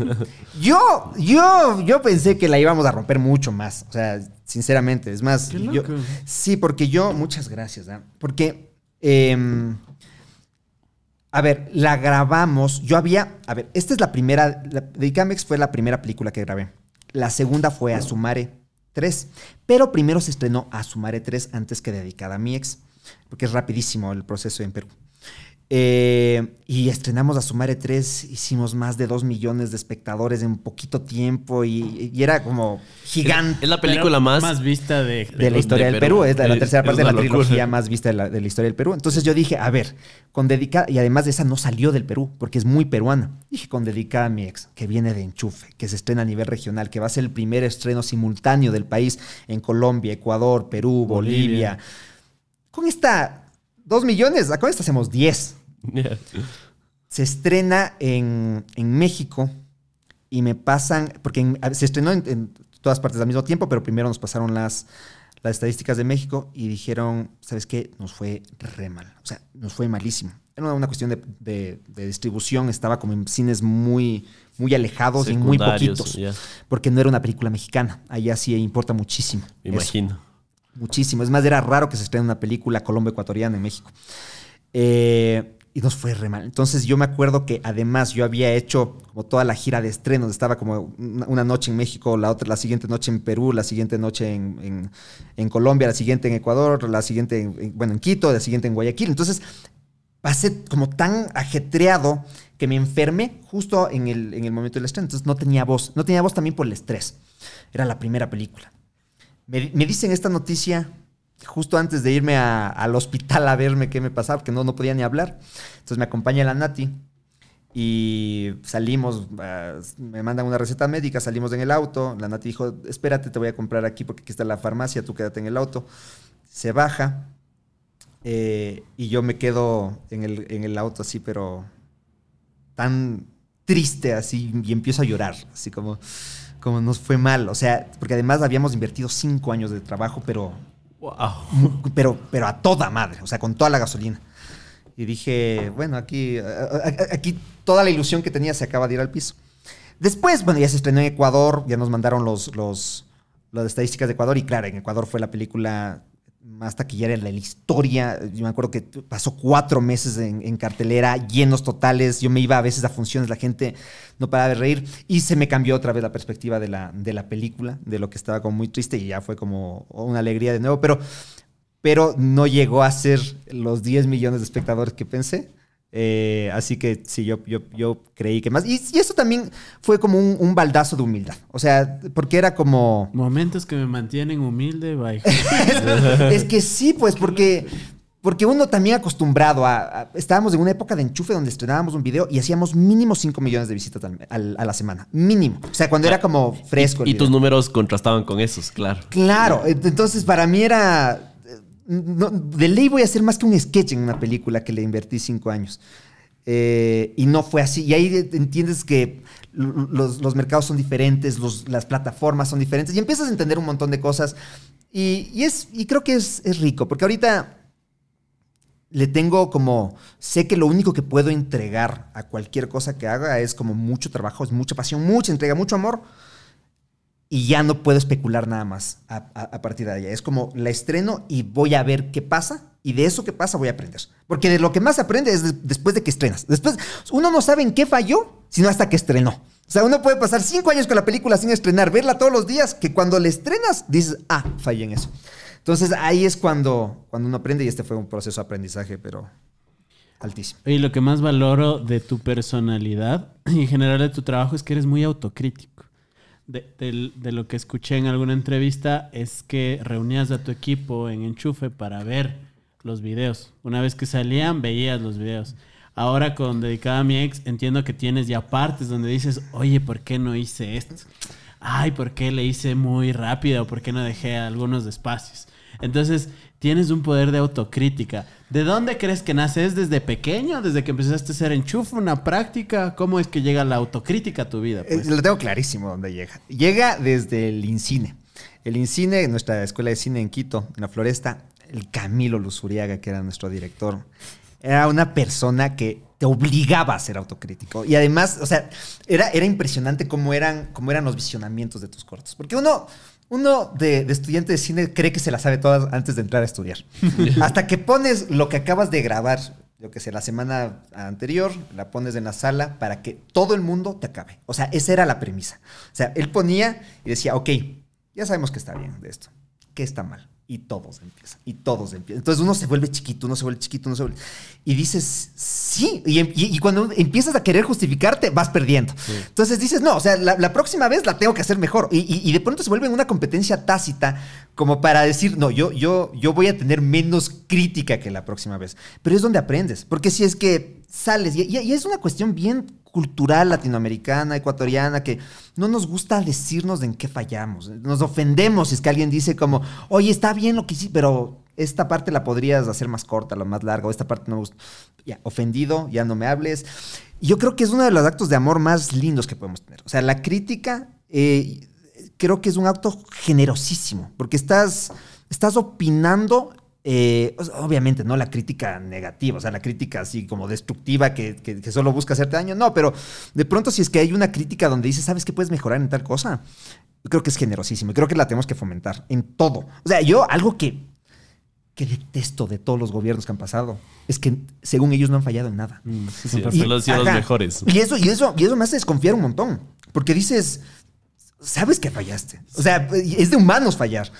D: yo, yo, yo pensé que la íbamos a romper mucho más, o sea, sinceramente, es más, sí, porque yo, muchas gracias, ¿ah? porque, em, a ver, la grabamos, yo había, a ver, esta es la primera, Dedicame Dedicamex fue la primera película que grabé, la segunda fue Asumare 3, pero primero se estrenó Asumare 3 antes que Dedicada a mi ex, porque es rapidísimo el proceso en Perú. Eh, y estrenamos a Sumare 3, hicimos más de 2 millones de espectadores en poquito tiempo y, era como gigante. Es la película más,
A: vista de, la historia del Perú. es la, tercera parte de la trilogía
D: más vista de la, historia del Perú. Entonces yo dije, a ver, con dedicada, y además de esa no salió del Perú porque es muy peruana. Dije, con dedicada a mi ex, que viene de enchufe, que se estrena a nivel regional, que va a ser el primer estreno simultáneo del país en Colombia, Ecuador, Perú, Bolivia. Con esta, 2 millones, con esta hacemos 10. [LAUGHS] Se estrena en, México y me pasan, porque se estrenó en, todas partes al mismo tiempo, pero primero nos pasaron las, las estadísticas de México y dijeron, ¿sabes qué? Nos fue re mal, o sea, nos fue malísimo. Era una cuestión de, distribución, estaba como en cines muy, muy alejados y muy poquitos, porque no era una película mexicana, allá sí importa muchísimo. imagino. Muchísimo, es más, era raro que se estrene una película colombo-ecuatoriana en México. Eh, y nos fue re mal. Entonces yo me acuerdo que además yo había hecho como toda la gira de estrenos, estaba como una noche en México, la otra, la siguiente noche en Perú, la siguiente noche en, en, Colombia, la siguiente en Ecuador, la siguiente, en, bueno, en Quito, la siguiente en Guayaquil. Entonces pasé como tan ajetreado que me enfermé justo en el, en el momento del estreno. Entonces no tenía voz, no tenía voz también por el estrés. Era la primera película. me, me dicen esta noticia justo antes de irme al hospital a verme qué me pasaba, porque no, no podía ni hablar. Entonces me acompaña la Nati y salimos, eh, me mandan una receta médica, salimos en el auto, la Nati dijo, espérate, te voy a comprar aquí porque aquí está la farmacia, tú quédate en el auto. Se baja eh, y yo me quedo en el, en el auto así, pero tan triste así y empiezo a llorar, así como como nos fue mal. O sea, porque además habíamos invertido cinco años de trabajo, pero pero, pero a toda madre, o sea, con toda la gasolina. Y dije, bueno, aquí, aquí toda la ilusión que tenía se acaba de ir al piso. Después, bueno, ya se estrenó en Ecuador, ya nos mandaron los, los, las estadísticas de Ecuador y claro, en Ecuador fue la película hasta que ya era la historia. Yo me acuerdo que pasó cuatro meses en, cartelera, llenos totales. Yo me iba a veces a funciones, la gente no paraba de reír. Y se me cambió otra vez la perspectiva de la, de la película, de lo que estaba como muy triste y ya fue como una alegría de nuevo. Pero, pero no llegó a ser los 10 millones de espectadores que pensé. Eh, así que sí, yo, yo, creí que más. Y, eso también fue como un, baldazo de humildad. O sea, porque era como. Momentos que me
B: mantienen humilde, [LAUGHS] es
D: que sí, pues, porque. Porque uno también acostumbrado a, Estábamos en una época de enchufe donde estrenábamos un video y hacíamos mínimo 5 millones de visitas a la semana. Mínimo. O sea, cuando ah, era como fresco. y, tus
A: números contrastaban con esos, claro.
D: Claro. Entonces, para mí era de ley voy a hacer más que un sketch en una película que le invertí cinco años. Eh, y no fue así. Y ahí entiendes que los, mercados son diferentes, las plataformas son diferentes, y empiezas a entender un montón de cosas. Y, creo que es, es, rico, porque ahorita le tengo como, sé que lo único que puedo entregar a cualquier cosa que haga es como mucho trabajo, es mucha pasión, mucha entrega, mucho amor y ya no puedo especular nada más a, partir de allá. Es como la estreno y voy a ver qué pasa y de eso que pasa voy a aprender. Porque de lo que más aprende es después de que estrenas. Después, uno no sabe en qué falló, sino hasta que estrenó. O sea, uno puede pasar cinco años con la película sin estrenar, verla todos los días, que cuando la estrenas dices, ah, fallé en eso. Entonces ahí es cuando, cuando uno aprende y este fue un proceso de aprendizaje, pero altísimo.
B: Y lo que más valoro de tu personalidad [CLEARS THROAT] y en general de tu trabajo es que eres muy autocrítico
D: de, lo
B: que escuché en alguna entrevista es que reunías a tu equipo en enchufe para ver los videos. Una vez que salían, veías los videos. Ahora con Dedicada a mi ex, entiendo que tienes ya partes donde dices, oye, ¿por qué no hice esto? Ay, ¿por qué le hice muy rápido? ¿Por qué no dejé algunos espacios? Entonces, tienes un poder de autocrítica. ¿De dónde crees que naces? desde pequeño? ¿Desde que empezaste a ser enchufe, una
D: práctica? ¿Cómo es que llega la autocrítica a tu vida? Pues? Eh, lo tengo clarísimo dónde llega. Llega desde el INCINE. El INCINE, nuestra escuela de cine en Quito, en la Floresta, el Camilo Luzuriaga, que era nuestro director, era una persona que te obligaba a ser autocrítico. Y además, o sea, era, era impresionante cómo eran, cómo eran los visionamientos de tus cortos. Porque uno, uno de, estudiante de cine cree que se la sabe todas antes de entrar a estudiar. [LAUGHS] Hasta que pones lo que acabas de grabar, yo que sé, la semana anterior, la pones en la sala para que todo el mundo te acabe. O sea, esa era la premisa. O sea, él ponía y decía, ok, ya sabemos que está bien de esto, que está mal y todos empiezan, y todos empiezan. Entonces uno se vuelve chiquito, uno se vuelve chiquito, uno se vuelve... Y dices, sí, y, em, cuando empiezas a querer justificarte, vas perdiendo. Entonces dices, no, o sea, la, próxima vez la tengo que hacer mejor. Y, de pronto se vuelve una competencia tácita como para decir, no, yo, yo, yo voy a tener menos crítica que la próxima vez. Pero es donde aprendes, porque si es que sales, y, es una cuestión bien cultural latinoamericana, ecuatoriana, que no nos gusta decirnos en qué fallamos. Nos ofendemos si es que alguien dice como, oye, está bien lo que hiciste, pero esta parte la podrías hacer más corta, lo más larga, o esta parte no me gusta. Ya, ofendido, ya no me hables. yo creo que es uno de los actos de amor más lindos que podemos tener. O sea, la crítica eh, creo que es un acto generosísimo, porque estás, estás opinando eh, obviamente, no la crítica negativa, o sea, la crítica así como destructiva que, solo busca hacerte daño, no, pero de pronto si es que hay una crítica donde dices, ¿sabes qué puedes mejorar en tal cosa? creo que es generosísimo y creo que la tenemos que fomentar en todo. O sea, yo algo que, que detesto de todos los gobiernos que han pasado es que según ellos no han fallado en nada. Mm, mejores. Y eso, y, eso, y eso me hace desconfiar un montón, porque dices sabes que fallaste. O sea, es de humanos fallar.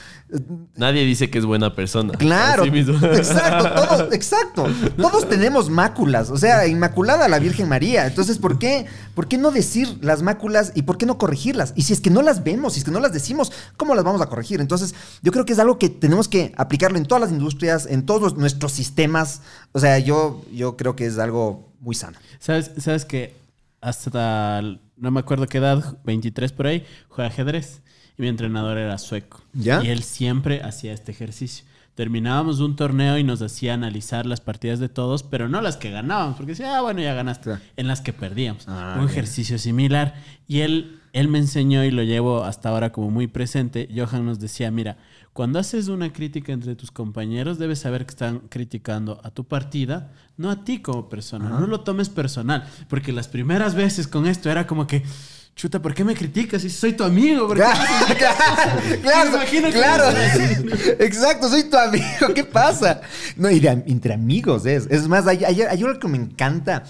A: Nadie dice que es buena persona. Claro. [LAUGHS] Exacto,
D: todos, tenemos máculas. O sea, inmaculada la Virgen María. Entonces, ¿por qué, ¿por qué no decir las máculas y por qué no corregirlas? Y si es que no las vemos, si es que no las decimos, ¿cómo las vamos a corregir? Entonces, yo creo que es algo que tenemos que aplicarlo en todas las industrias, en todos nuestros sistemas. O sea, yo, yo creo que es algo muy sano.
B: ¿Sabes, sabes que hasta no me acuerdo qué edad, 23 por ahí, juega ajedrez. Y mi entrenador era sueco. ¿Ya? Y él siempre hacía este ejercicio. Terminábamos un torneo y nos hacía analizar las partidas de todos, pero no las que ganábamos, porque decía, ah, bueno, ya ganaste. En las que perdíamos. Ah, un ejercicio similar. Y él, él me enseñó y lo llevo hasta ahora como muy presente. Johan nos decía, mira, cuando haces una crítica entre tus compañeros, debes saber que están criticando a tu partida, no a ti como persona. No lo tomes personal, porque las primeras veces con esto era como que chuta, ¿por qué me criticas Y soy tu amigo? [LAUGHS]
C: claro,
D: claro, [LAUGHS] Exacto, soy tu amigo, ¿qué pasa? No, y entre amigos es. Es más, hay, algo que me encanta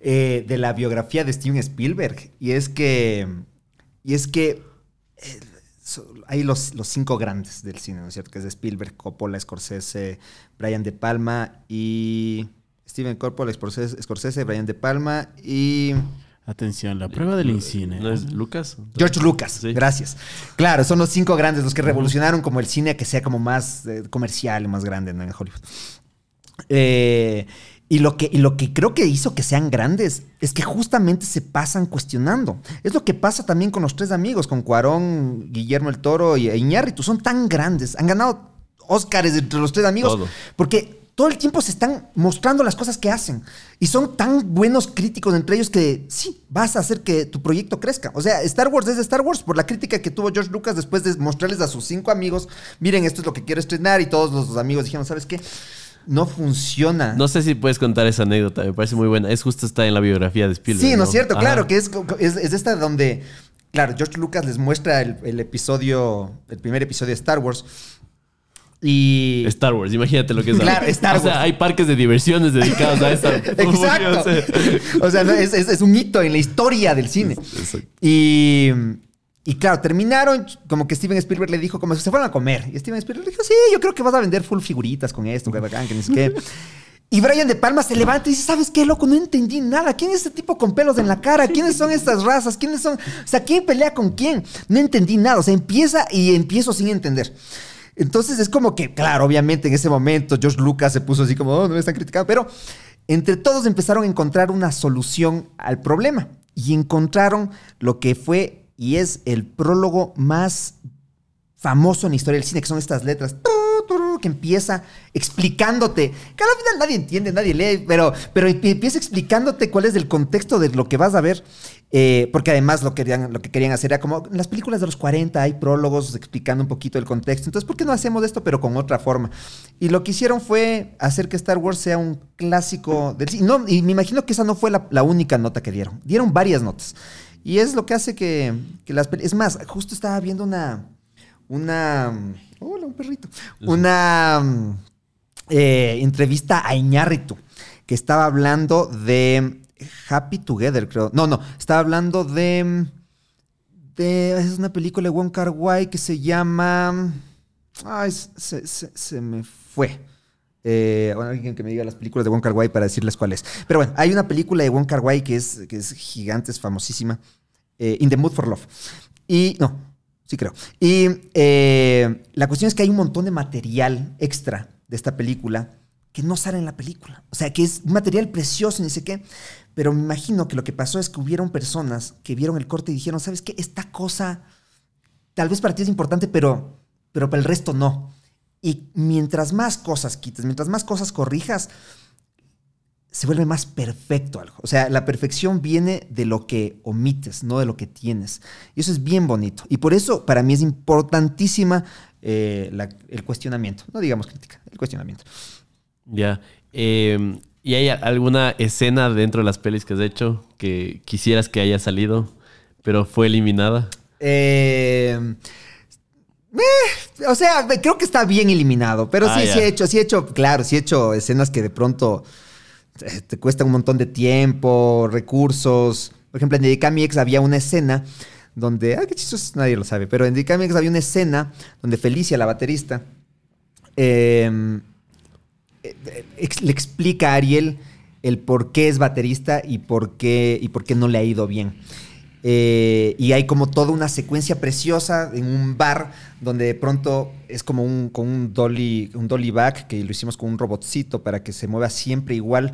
D: eh, de la biografía de Steven Spielberg, y es que, y es que eh, hay los, cinco grandes del cine, ¿no es cierto? Que es Spielberg, Coppola, Scorsese, Brian De Palma y... Steven Coppola, Scorsese, Brian De Palma y... Atención, la prueba del incine. ¿No ¿eh? es Lucas? George Lucas, gracias. Claro, son los cinco grandes, los que revolucionaron como el cine que sea como más eh, comercial, más grande en Hollywood. Eh, y lo, que, y lo que creo que hizo que sean grandes es que justamente se pasan cuestionando. Es lo que pasa también con los tres amigos, con Cuarón, Guillermo el Toro y e Iñárritu. Son tan grandes. Han ganado Óscares entre los tres amigos. Porque todo el tiempo se están mostrando las cosas que hacen. Y son tan buenos críticos entre ellos que sí, vas a hacer que tu proyecto crezca. O sea, Star Wars es de Star Wars por la crítica que tuvo George Lucas después de mostrarles a sus cinco amigos, miren, esto es lo que quiero estrenar y todos los amigos dijeron, ¿sabes qué? no funciona.
A: No sé si puedes contar esa anécdota, me parece muy buena. Es justo está en la biografía de Spielberg. Sí, ¿no, es cierto? Claro, que
D: es, es, esta donde, claro, George Lucas les muestra el, episodio, el primer episodio de Star Wars. Y... Star Wars, imagínate lo que es. Claro, Star Wars. [LAUGHS] O sea, hay parques de diversiones dedicados a esta. [LAUGHS] Exacto. [LAUGHS] o sea, es, es, un hito en la historia del cine. Exacto. Y y claro, terminaron como que Steven Spielberg le dijo como se fueron a comer. Y Steven Spielberg le dijo, sí, yo creo que vas a vender full figuritas con esto, que Y Brian De Palma se levanta y dice, ¿sabes qué, loco? No entendí nada. ¿Quién es este tipo con pelos en la cara? ¿Quiénes son estas razas? ¿Quiénes son? O sea, ¿quién pelea con quién? No entendí nada. O sea, empieza y empiezo sin entender. Entonces es como que, claro, obviamente en ese momento George Lucas se puso así como, oh, no me están criticando, pero entre todos empezaron a encontrar una solución al problema y encontraron lo que fue y es el prólogo más famoso en la historia del cine, que son estas letras que empieza explicándote, que al final nadie entiende, nadie lee, pero, pero empieza explicándote cuál es el contexto de lo que vas a ver, eh, porque además lo, querían, lo que querían hacer era como en las películas de los 40 hay prólogos explicando un poquito el contexto, entonces ¿por qué no hacemos esto pero con otra forma? Y lo que hicieron fue hacer que Star Wars sea un clásico del y me imagino que esa no fue la única nota que dieron, dieron varias notas. Y es lo que hace que, las películas... Es más, justo estaba viendo una... Una... Hola, un perrito. Una eh, entrevista a Iñárritu, que estaba hablando de Happy Together, creo. No, no, estaba hablando de... de es una película de Wonka que se llama... Ay, se, se, se me fue. Eh, bueno, alguien que me diga las películas de Wong Kar para decirles cuáles, Pero bueno, hay una película de Wong Kar que es, es gigante, es famosísima. Eh, In the Mood for Love. Y no, sí creo. Y eh, la cuestión es que hay un montón de material extra de esta película que no sale en la película. O sea, que es un material precioso, ni sé qué. Pero me imagino que lo que pasó es que hubieron personas que vieron el corte y dijeron, ¿sabes qué? Esta cosa tal vez para ti es importante, pero, pero para el resto no. Y mientras más cosas quites, mientras más cosas corrijas, se vuelve más perfecto algo. O sea, la perfección viene de lo que omites, no de lo que tienes. Y eso es bien bonito. Y por eso para mí es importantísima eh, el cuestionamiento. No digamos crítica, el cuestionamiento.
A: Ya. Em, ¿Y hay alguna escena dentro de las pelis que has hecho que quisieras que haya salido, pero fue eliminada?
D: Eh, eh, o sea, creo que está bien eliminado, pero sí, ah, sí he hecho, sí he hecho, claro, sí he hecho escenas que de pronto eh, te cuestan un montón de tiempo, recursos. Por ejemplo, en X había una escena donde, ah, qué chistoso, nadie lo sabe, pero en X había una escena donde Felicia, la baterista, em, eh, le explica a Ariel el por qué es baterista y por qué, y por qué no le ha ido bien. Eh, y hay como toda una secuencia preciosa en un bar donde de pronto es como un, con un dolly, un dolly back que lo hicimos con un robotcito para que se mueva siempre igual.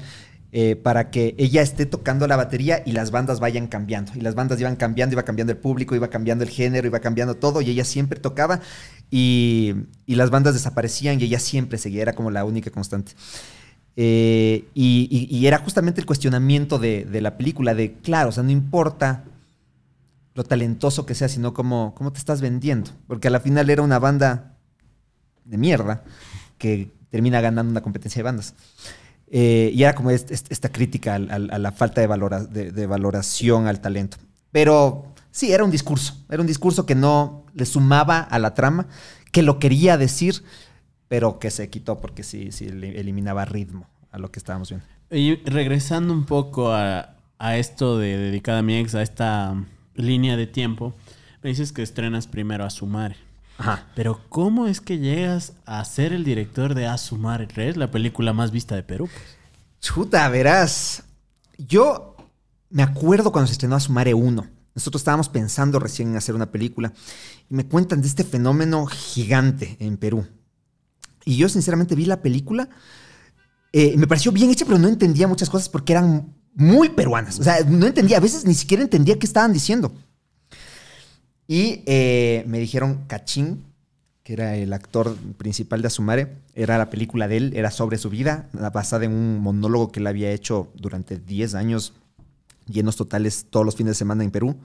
D: Eh, para que ella esté tocando la batería y las bandas vayan cambiando. Y las bandas iban cambiando, iba cambiando el público, iba cambiando el género, iba cambiando todo, y ella siempre tocaba y, las bandas desaparecían y ella siempre seguía, era como la única constante. Eh, y, era justamente el cuestionamiento de, de la película, de claro, o sea, no importa lo talentoso que sea, sino cómo te estás vendiendo. Porque a la final era una banda de mierda que termina ganando una competencia de bandas. Eh, y era como esta crítica a, la falta de, de, valoración al talento. Pero sí, era un discurso. Era un discurso que no le sumaba a la trama, que lo quería decir, pero que se quitó porque sí, sí eliminaba ritmo a lo que estábamos viendo.
B: Y regresando un poco a, a esto de Dedicada a mi ex, a esta línea de tiempo, me dices que estrenas primero a Sumar. Ajá. Pero ¿cómo es que llegas a ser el director de A Sumar 3, la película
D: más vista de Perú? Chuta, verás. Yo me acuerdo cuando se estrenó A Sumare 1. Nosotros estábamos pensando recién en hacer una película y me cuentan de este fenómeno gigante en Perú. Y yo sinceramente vi la película, eh, me pareció bien hecha, pero no entendía muchas cosas porque eran muy peruanas. O sea, no entendía, a veces ni siquiera entendía qué estaban diciendo. Y eh, me dijeron Cachín, que era el actor principal de Asumare, era la película de él, era sobre su vida, basada en un monólogo que él había hecho durante 10 años, llenos totales todos los fines de semana en Perú.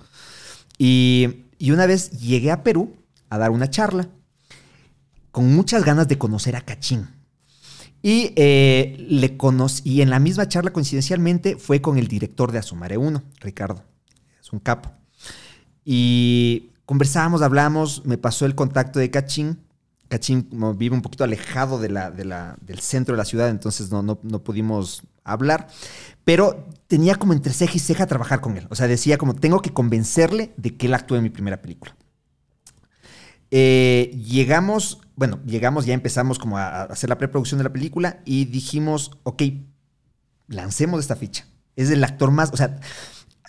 D: y una vez llegué a Perú a dar una charla con muchas ganas de conocer a Cachín y, eh, le en la misma charla, coincidencialmente, fue con el director de Asumare 1, Ricardo. Es un capo. Y conversábamos, hablamos, me pasó el contacto de Cachín. Cachín vive un poquito alejado del centro de la ciudad, entonces no, no, pudimos hablar. Pero tenía como entre ceja y ceja trabajar con él. O sea, decía como, tengo que convencerle de que él actúe en mi primera película. Eh, llegamos bueno, llegamos, ya empezamos como a hacer la preproducción de la película y dijimos, ok, lancemos esta ficha. Es el actor más, o sea,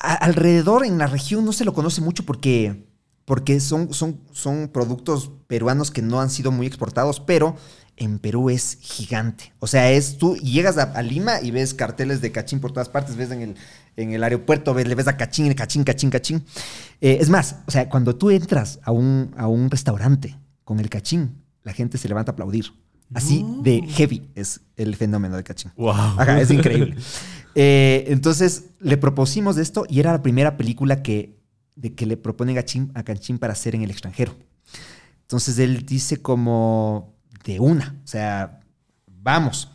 D: alrededor en la región no se lo conoce mucho porque, porque son, son, son productos peruanos que no han sido muy exportados, pero en Perú es gigante. O sea, es tú llegas a, Lima y ves carteles de cachín por todas partes, ves en el, en el aeropuerto, ves, le ves a cachín, cachín, cachín, cachín. Eh, es más, o sea, cuando tú entras un, a un restaurante con el cachín, la gente se levanta a aplaudir. Así de heavy es el fenómeno de Kachin. es increíble. [LAUGHS] Eh, entonces le propusimos esto y era la primera película que, de que le proponen a, a Kachin para hacer en el extranjero. Entonces él dice como de una, o sea, vamos.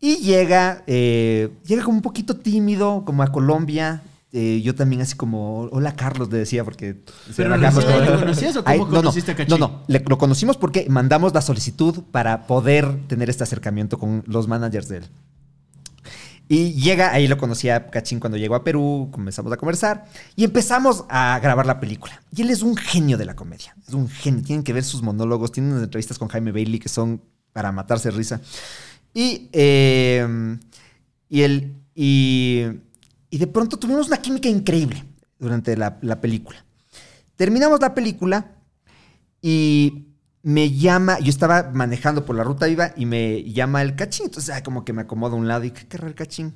D: Y llega, eh, llega como un poquito tímido, como a Colombia, este, yo también así como, hola Carlos, le decía, porque... ¿Pero lo, conocías o cómo no, conociste a Cachín? No, no, lo conocimos porque mandamos la solicitud para poder tener este acercamiento con los managers de él. Y llega, ahí lo conocía Cachín cuando llegó a Perú, comenzamos a conversar y empezamos a grabar la película. Y él es un genio de la comedia, es un genio, tienen que ver sus monólogos, Tienen unas entrevistas con Jaime Bailey que son para matarse risa. Y, eh, y él... Y y de pronto tuvimos una química increíble durante la, película. Terminamos la película y me llama, yo estaba manejando por la ruta viva y me llama el cachín. Entonces, ah, como que me acomodo a un lado y qué querrá el cachín.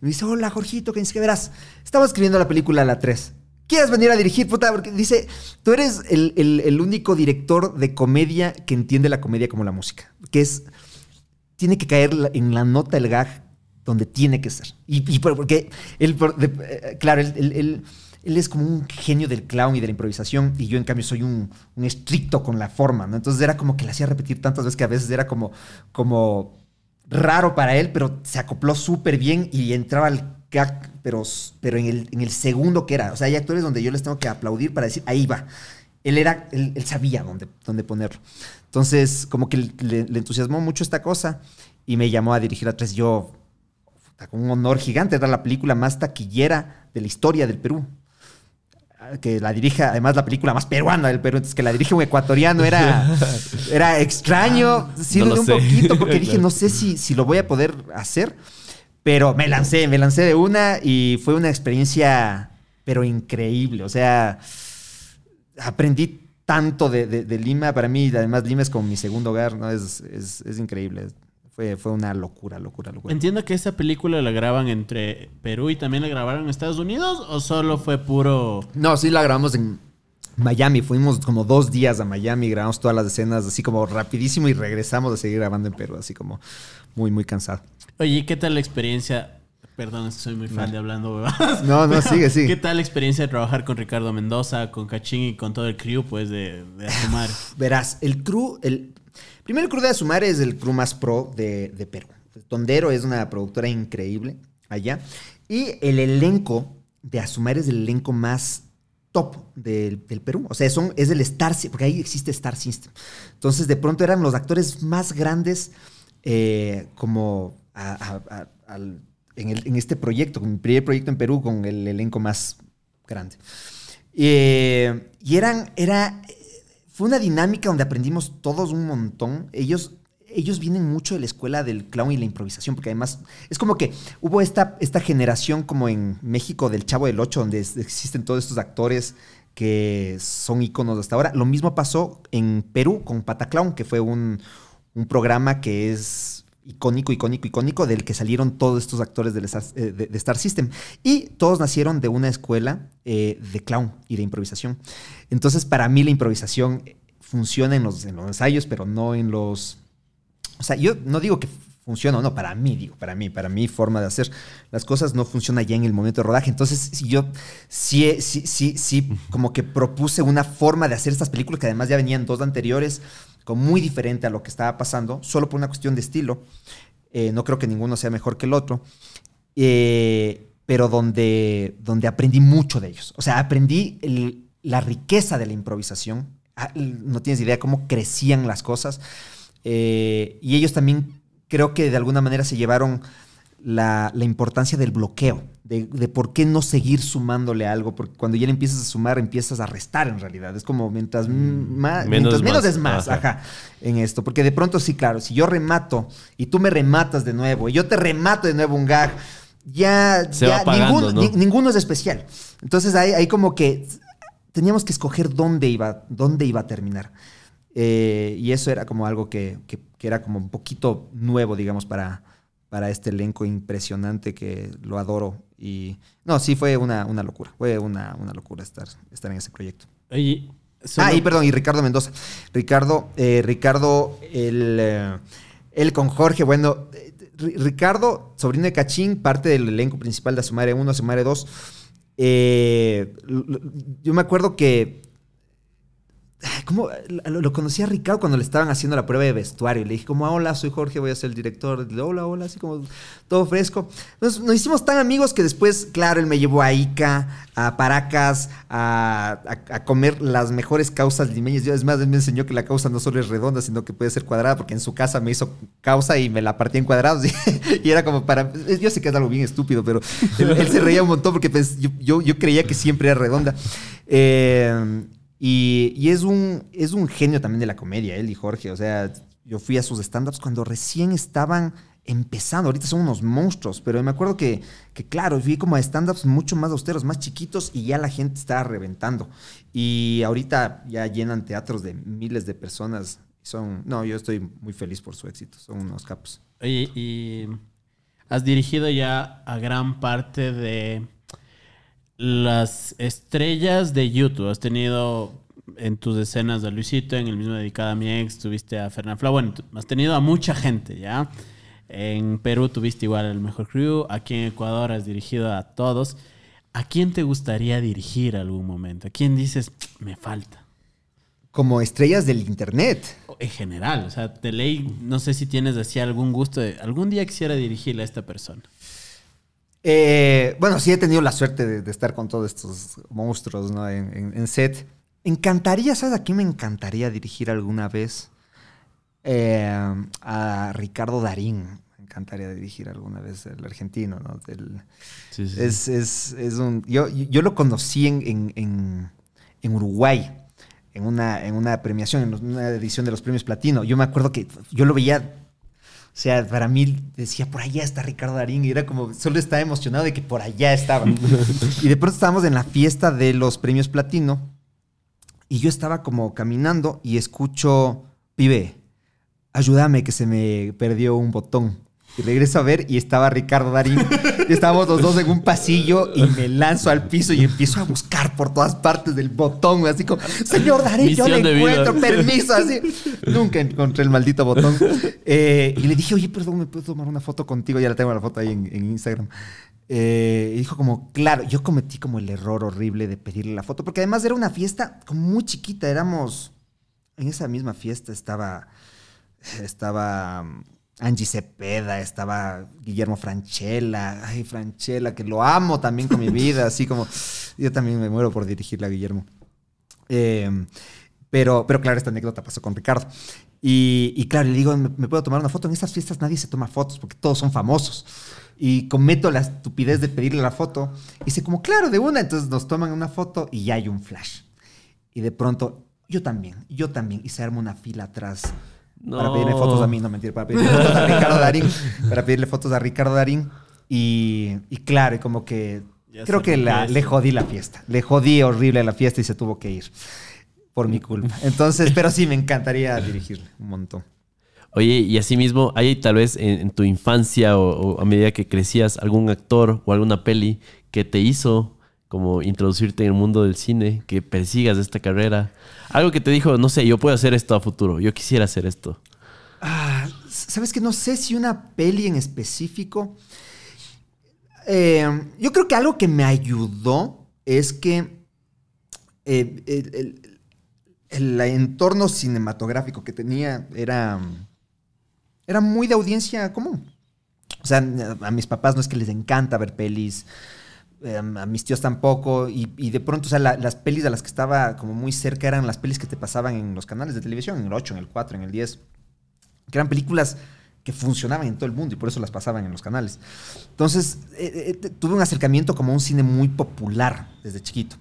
D: me dice, hola, Jorgito, que dice que verás, estamos escribiendo la película La 3. ¿Quieres venir a dirigir, puta? Porque dice, tú eres el, el único director de comedia que entiende la comedia como la música. Que es, tiene que caer en la nota el gag donde tiene que ser. Y, y porque él, eh, claro, él, es como un genio del clown y de la improvisación, y yo en cambio soy un, estricto con la forma, ¿no? Entonces era como que le hacía repetir tantas veces que a veces era como, como raro para él, pero se acopló súper bien y entraba al cac, pero, pero en, el, segundo que era. O sea, hay actores donde yo les tengo que aplaudir para decir, ahí va él era, sabía dónde, dónde ponerlo. Entonces, como que le, le, entusiasmó mucho esta cosa y me llamó a dirigir a tres. Yo un honor gigante, era la película más taquillera de la historia del Perú. Que la dirija, además, la película más peruana del Perú, entonces que la dirige un ecuatoriano era, [LAUGHS] era extraño, ah, sí, un poquito, porque dije, [LAUGHS] no sé si, si lo voy a poder hacer, pero me lancé, me lancé de una y fue una experiencia, pero increíble, o sea, aprendí tanto de, Lima, para mí, además, Lima es como mi segundo hogar, ¿no? es, es increíble. Fue, una locura, locura,
B: locura. Entiendo que esa película la graban entre Perú y también la grabaron en Estados Unidos o solo
D: fue puro... No, sí la grabamos en Miami. Fuimos como dos días a Miami, grabamos todas las escenas así como rapidísimo y regresamos a seguir grabando en Perú, así como muy, muy cansado.
B: Oye, ¿qué tal la experiencia? Perdón, soy muy fan de hablando huevadas. [LAUGHS] No, no, sigue, sigue. ¿Qué tal la experiencia de trabajar con Ricardo Mendoza, con Cachín y con todo el crew, pues, de, de Asumar? [LAUGHS]
D: Verás, el crew, el, Primero, el de sumar es el crew más pro de, Perú. Tondero es una productora increíble allá. Y el elenco de Azumar es el elenco más top del, Perú. O sea, son, es el Star porque ahí existe Star System. Entonces, de pronto eran los actores más grandes eh, como en, este proyecto, mi primer proyecto en Perú con el elenco más grande. Eh, y eran, era, fue una dinámica donde aprendimos todos un montón. Ellos ellos vienen mucho de la escuela del clown y la improvisación, porque además es como que hubo esta, esta generación como en México del Chavo del Ocho, donde existen todos estos actores que son íconos hasta ahora. Lo mismo pasó en Perú con Pataclown, que fue un, un programa que es icónico, icónico, icónico, del que salieron todos estos actores eh, de, Star System. Y todos nacieron de una escuela eh, de clown y de improvisación. Entonces, para mí la improvisación eh, funciona en los, los ensayos, pero no en los... O sea, yo no digo que funciona no, para mí, digo, para mí, para mí forma de hacer las cosas no funciona ya en el momento de rodaje. Entonces, yo sí, sí, sí, sí, como que propuse una forma de hacer estas películas que además ya venían dos anteriores muy diferente a lo que estaba pasando, solo por una cuestión de estilo. Eh, no creo que ninguno sea mejor que el otro. Eh, pero donde, donde aprendí mucho de ellos. O sea, aprendí la riqueza de la improvisación. Ah, no tienes idea cómo crecían las cosas. Eh, y ellos también creo que de alguna manera se llevaron la, importancia del bloqueo, de, por qué no seguir sumándole algo, porque cuando ya le empiezas a sumar, empiezas a restar en realidad. Es como mientras, mm, más, menos, menos, es más, ajá. en esto. Porque de pronto sí, claro, si yo remato y tú me rematas de nuevo y yo te remato de nuevo un gag, ya, ninguno, es especial. Entonces ahí, como que teníamos que escoger dónde iba, dónde iba a terminar. Eh, y eso era como algo que, era como un poquito nuevo, digamos, para, para este elenco impresionante que lo adoro. Y no, sí fue una, locura, fue una, locura estar, estar en ese proyecto. Ah, y perdón, y Ricardo Mendoza. Ricardo, eh, Ricardo, el, eh, con Jorge, bueno, eh, Ricardo, sobrino de Cachín, parte del elenco principal de Asumare 1, Asumare 2. yo me acuerdo que como Lo, conocía conocí a Ricardo cuando le estaban haciendo la prueba de vestuario. Le dije como, ah, hola, soy Jorge, voy a ser el director. hola, hola, así como todo fresco. Nos, hicimos tan amigos que después, claro, él me llevó a Ica, a Paracas, a, comer las mejores causas limeñas. Yo, además él me enseñó que la causa no solo es redonda, sino que puede ser cuadrada, porque en su casa me hizo causa y me la partí en cuadrados. [LAUGHS] Y, era como para... Yo sé que es algo bien estúpido, pero él, se reía un montón porque pues, yo, yo, yo, creía que siempre era redonda. Eh, y, es, un, es un genio también de la comedia, él y Jorge. O sea, yo fui a sus stand-ups cuando recién estaban empezando. Ahorita son unos monstruos, pero me acuerdo que, que claro, fui como a stand-ups mucho más austeros, más chiquitos y ya la gente estaba reventando. Y ahorita ya llenan teatros de miles de personas. Son, no, yo estoy muy feliz por su éxito. Son unos capos.
B: Oye, y has dirigido ya a gran parte de las estrellas de YouTube. Has tenido en tus escenas de Luisito, en el mismo dedicado a mi ex, tuviste a Flau. Bueno, has tenido a mucha gente, ¿ya? En Perú tuviste igual el mejor crew. Aquí en Ecuador has dirigido a todos. ¿A quién te gustaría dirigir algún momento? ¿A quién dices, me falta? Como estrellas del internet. En general, o sea, te ley, no sé si tienes así algún gusto de, algún día quisiera dirigirle a esta persona.
D: Eh, bueno, sí he tenido la suerte de, estar con todos estos monstruos en, set. Encantaría, ¿sabes? a Aquí me encantaría dirigir alguna vez eh, a Ricardo Darín. Me encantaría dirigir alguna vez el argentino, yo, lo conocí en, Uruguay, en una, en una premiación, en una edición de los premios Platino. Yo me acuerdo que yo lo veía o sea, para mí decía, por allá está Ricardo Darín. Y era como, solo estaba emocionado de que por allá estaba. [LAUGHS] y de pronto estábamos en la fiesta de los premios platino. Y yo estaba como caminando y escucho, pibe, ayúdame que se me perdió un botón. Y regreso a ver y estaba Ricardo Darín. Y estábamos los dos en un pasillo y me lanzo al piso y empiezo a buscar por todas partes del botón, así como, señor Darín, yo le encuentro, permiso, así. Nunca encontré el maldito botón. Eh, y le dije, oye, perdón, ¿me puedo tomar una foto contigo? Ya la tengo la foto ahí en, Instagram. Eh, y dijo como, claro, yo cometí como el error horrible de pedirle la foto, porque además era una fiesta muy chiquita, éramos, en esa misma fiesta estaba, estaba Angie Cepeda, estaba Guillermo Franchella, ay, Franchella, que lo amo también con mi [LAUGHS] vida, así como yo también me muero por dirigirle a Guillermo. Em, pero, pero claro, esta anécdota pasó con Ricardo. Y, claro, le digo, ¿me, puedo tomar una foto? En estas fiestas nadie se toma fotos porque todos son famosos. Y cometo la estupidez de pedirle la foto. Y dice, como, claro, de una. Entonces nos toman una foto y ya hay un flash. Y de pronto, yo también, yo también. Y se arma una fila atrás para pedirle fotos a mí, no mentir, para pedirle fotos a Ricardo [LAUGHS] Darín. Para pedirle fotos a Ricardo Darín. Y, claro, como que creo que le jodí la fiesta. Le jodí horrible la fiesta y se tuvo que ir por mi culpa. Entonces, pero sí, me encantaría dirigirle un montón.
A: Oye, y así mismo, ¿hay tal vez en, tu infancia o, a medida que crecías algún actor o alguna peli que te hizo como introducirte en el mundo del cine, que persigas esta carrera. Algo que te dijo, no sé, yo puedo hacer esto a futuro, yo quisiera hacer esto.
D: Ah, Sabes que no sé si una peli en específico. Eh, yo creo que algo que me ayudó es que eh, el, el, entorno cinematográfico que tenía era, era muy de audiencia común. O sea, a mis papás no es que les encanta ver pelis. Em, a mis tíos tampoco, y, de pronto, o sea, las pelis a las que estaba como muy cerca eran las pelis que te pasaban en los canales de televisión, en el 8, en el 4, en el 10, que eran películas que funcionaban en todo el mundo y por eso las pasaban en los canales. Entonces, eh, eh, eh, tuve un acercamiento como un cine muy popular desde chiquito.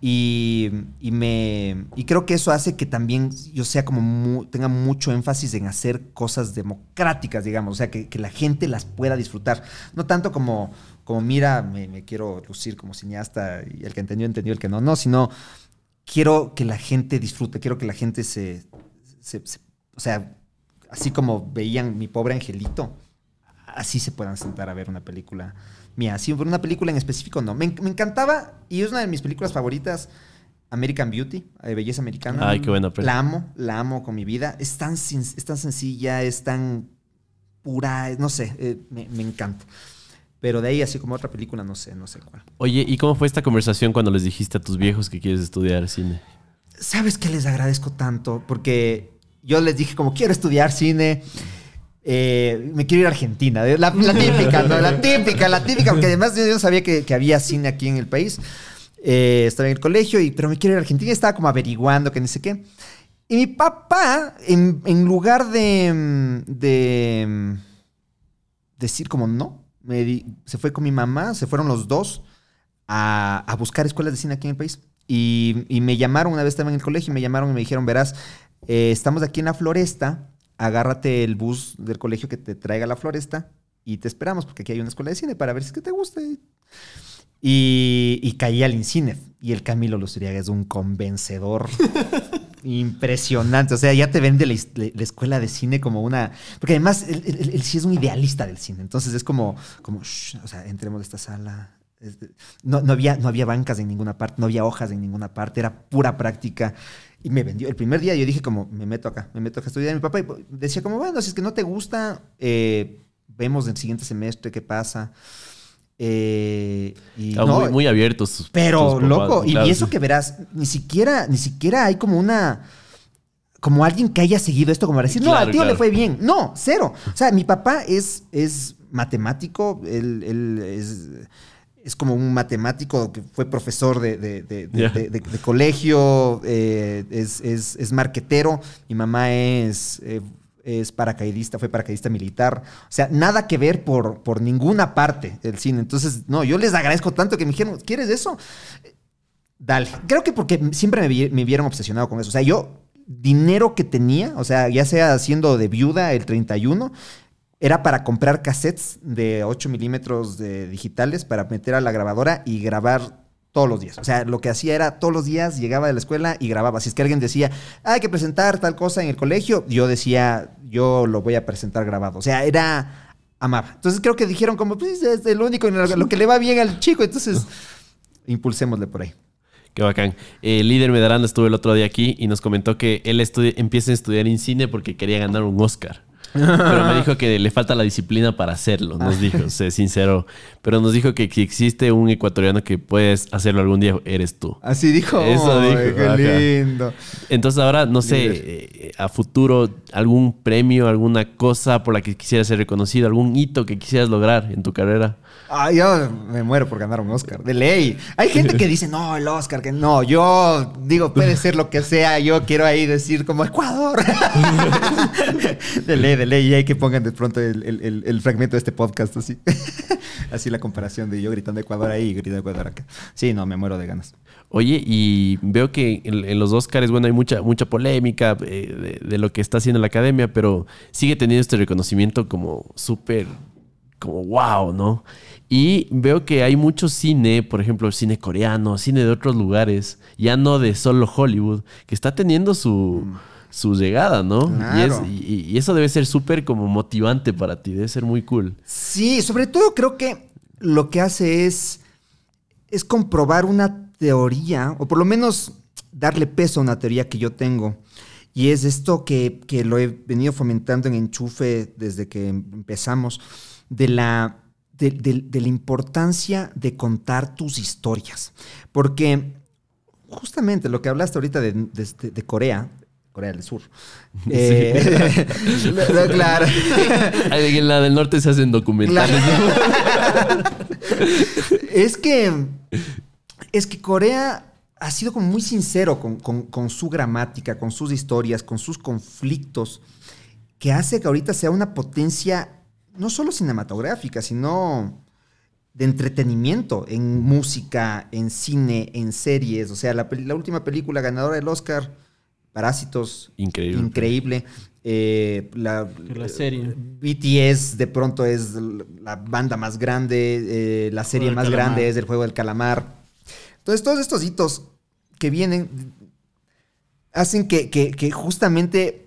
D: Y, me, creo que eso hace que también yo sea como tenga mucho énfasis en hacer cosas democráticas, digamos, o sea, que, la gente las pueda disfrutar. No tanto como, como mira, me, quiero lucir como cineasta y el que entendió, entendió, el que no, no, sino quiero que la gente disfrute, quiero que la gente se, o sea, así como veían mi pobre angelito, así se puedan sentar a ver una película mía, así, una película en específico no. Me, encantaba y es una de mis películas favoritas. American Beauty, de eh, belleza americana. Ay, qué buena película. La amo, la amo con mi vida. Es tan, es tan sencilla, es tan pura, no sé, eh, me encanta. Pero de ahí, así como otra película, no sé, no sé cuál.
A: Oye, ¿y cómo fue esta conversación cuando les dijiste a tus viejos que quieres estudiar cine?
D: Sabes que les agradezco tanto, porque yo les dije como quiero estudiar cine. Eh, me quiero ir a Argentina. La, típica, ¿no? La típica, la típica, porque además yo, no sabía que, había cine aquí en el país. Eh, estaba en el colegio, y, pero me quiero ir a Argentina. Estaba como averiguando que ni sé qué. Y mi papá, en, lugar de mm, mm, decir como no, se fue con mi mamá, se fueron los dos a, buscar escuelas de cine aquí en el país. Y, me llamaron, una vez estaba en el colegio, y me llamaron y me dijeron, verás, eh, estamos aquí en la floresta, agárrate el bus del colegio que te traiga a la floresta y te esperamos, porque aquí hay una escuela de cine para ver si es que te gusta. Y, caí al INCINEF. Y el Camilo Lustriaga es un convencedor [LAUGHS] Impresionante. O sea, ya te vende la, escuela de cine como una. Porque además él, él, sí es un idealista del cine. Entonces es como, como o sea, entremos de esta sala. No, había, no había bancas en ninguna parte, no había hojas en ninguna parte, era pura práctica. Y me vendió. El primer día yo dije como, me meto acá, me meto acá a estudiar. Mi papá y pues, decía como, bueno, si es que no te gusta, eh, vemos el siguiente semestre qué pasa. Eh, muy, abiertos. pero, loco, y eso que verás, ni siquiera, ni siquiera hay como una. Como alguien que haya seguido esto, como para decir, no, al tío le fue bien. No, cero. O sea, mi papá es, es matemático, él, es, como un matemático que fue profesor de, colegio, eh, es, es, marquetero, mi mamá es eh, es paracaidista, fue paracaidista militar. O sea, nada que ver por, por ninguna parte el cine. Entonces, no, yo les agradezco tanto que me dijeron, ¿quieres eso? Dale. Creo que porque siempre me, vieron obsesionado con eso. O sea, yo, dinero que tenía, o sea, ya sea haciendo de viuda el 31, era para comprar cassettes de 8 milímetros digitales para meter a la grabadora y grabar todos los días. O sea, lo que hacía era todos los días llegaba de la escuela y grababa. Si es que alguien decía, hay que presentar tal cosa en el colegio, yo decía, yo lo voy a presentar grabado. O sea, era amaba. Entonces creo que dijeron como, pues es el único lo que le va bien al chico, entonces [LAUGHS] impulsémosle por ahí.
A: Qué bacán. El eh, líder Medaranda estuvo el otro día aquí y nos comentó que él empieza a estudiar en cine porque quería ganar un Oscar. Pero me dijo que le falta la disciplina para hacerlo, nos dijo, [LAUGHS] sé sincero. Pero nos dijo que, si existe un ecuatoriano que puedes hacerlo algún día, eres tú. Así dijo. Eso dijo. Qué lindo. Entonces ahora, no sé, eh, a futuro, algún premio, alguna cosa por la que quisieras ser reconocido, algún hito que quisieras
D: lograr en tu carrera. Ah, yo me muero por ganar un Oscar, de ley. Hay gente que dice, no, el Oscar, que no. Yo digo, puede ser lo que sea. Yo quiero ahí decir como Ecuador. [LAUGHS] de ley, de ley. Y hay que pongan de pronto el, fragmento de este podcast así. [LAUGHS] así la comparación de yo gritando Ecuador ahí y gritando Ecuador acá. Sí, no, me muero de ganas.
A: Oye, y veo que en, los Oscars, bueno, hay mucha, mucha polémica eh, de, de lo que está haciendo la academia, pero sigue teniendo este reconocimiento como súper, como wow, ¿no? Y veo que hay mucho cine, por ejemplo, cine coreano, cine de otros lugares, ya no de solo Hollywood, que está teniendo su, llegada, ¿no? Y, eso debe ser súper como motivante para ti, debe ser muy cool.
D: Sí, sobre todo creo que lo que hace es, es comprobar una teoría, o por lo menos darle peso a una teoría que yo tengo. Y es esto que lo he venido fomentando en Enchufe desde que empezamos, de la de, la importancia de contar tus historias. Porque justamente lo que hablaste ahorita de, este, Corea, Corea del Sur. [LAUGHS] Sí. Eh, [LAUGHS] claro. En la del norte se hacen documentales. es que. Es que Corea ha sido como muy sincero con, con, su gramática, con sus historias, con sus conflictos, que hace que ahorita sea una potencia no solo cinematográfica, sino de entretenimiento, en música, en cine, en series. O sea, la, última película ganadora del Oscar, Parásitos. Increíble. Increíble. Eh, la, serie. BTS de pronto es la banda más grande, eh, la serie más grande es el juego del calamar. Entonces, todos estos hitos que vienen hacen que justamente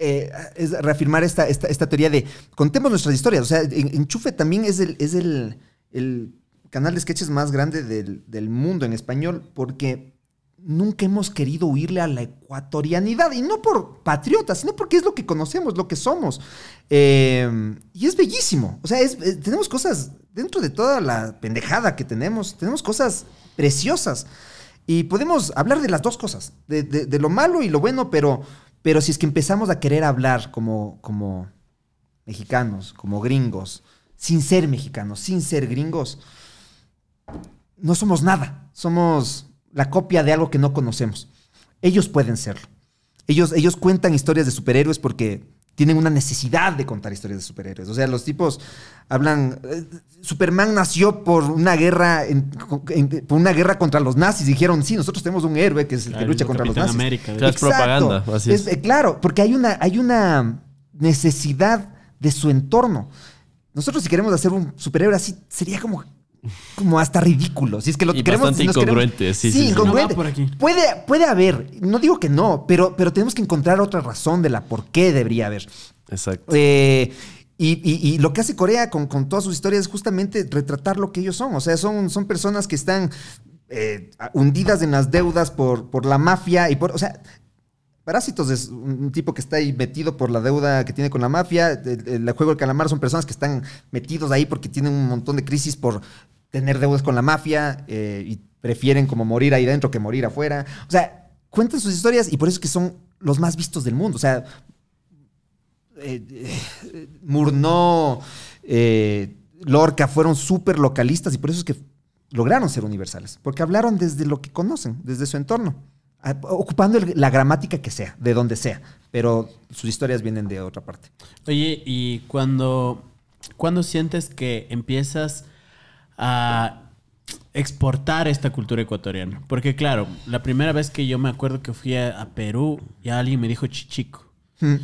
D: eh, es reafirmar esta, esta, teoría de contemos nuestras historias. O sea, Enchufe también es el, es el, canal de sketches más grande del, mundo en español porque nunca hemos querido huirle a la ecuatorianidad. Y no por patriotas, sino porque es lo que conocemos, lo que somos. Eh, y es bellísimo. O sea, eh, tenemos cosas, dentro de toda la pendejada que tenemos, tenemos cosas preciosas. Y podemos hablar de las dos cosas, de lo malo y lo bueno, pero pero si es que empezamos a querer hablar como, como mexicanos, como gringos, sin ser mexicanos, sin ser gringos, no somos nada. Somos la copia de algo que no conocemos. Ellos pueden serlo. Ellos, ellos cuentan historias de superhéroes porque tienen una necesidad de contar historias de superhéroes. O sea, los tipos hablan. Eh, Superman nació por una guerra por una guerra contra los nazis. Dijeron, sí, nosotros tenemos un héroe que es el que lucha contra los nazis. América, propaganda. es. Es, eh, claro, porque hay una, hay una necesidad de su entorno. Nosotros, si queremos hacer un superhéroe así, sería como como hasta ridículo. Si es que lo y sí, incongruente. Puede, puede haber, no digo que no, pero, pero tenemos que encontrar otra razón de la por qué debería haber. Exacto. Eh, y, lo que hace Corea con, con, todas sus historias es justamente retratar lo que ellos son. O sea, son, son personas que están eh, hundidas en las deudas por, por la mafia y por. O sea, Parásitos es un tipo que está ahí metido por la deuda que tiene con la mafia. El, juego del calamar son personas que están metidos ahí porque tienen un montón de crisis por tener deudas con la mafia eh, y prefieren como morir ahí dentro que morir afuera. O sea, cuentan sus historias y por eso es que son los más vistos del mundo. O sea, eh, eh, eh Lorca fueron súper localistas y por eso es que lograron ser universales, porque hablaron desde lo que conocen, desde su entorno. Ah, ocupando la gramática que sea, de donde sea, pero sus historias vienen de otra parte.
B: Oye, y cuando, cuando sientes que empiezas a exportar esta cultura ecuatoriana, porque claro, la primera vez que yo me acuerdo que fui a, Perú, ya alguien me dijo chichico. Hmm.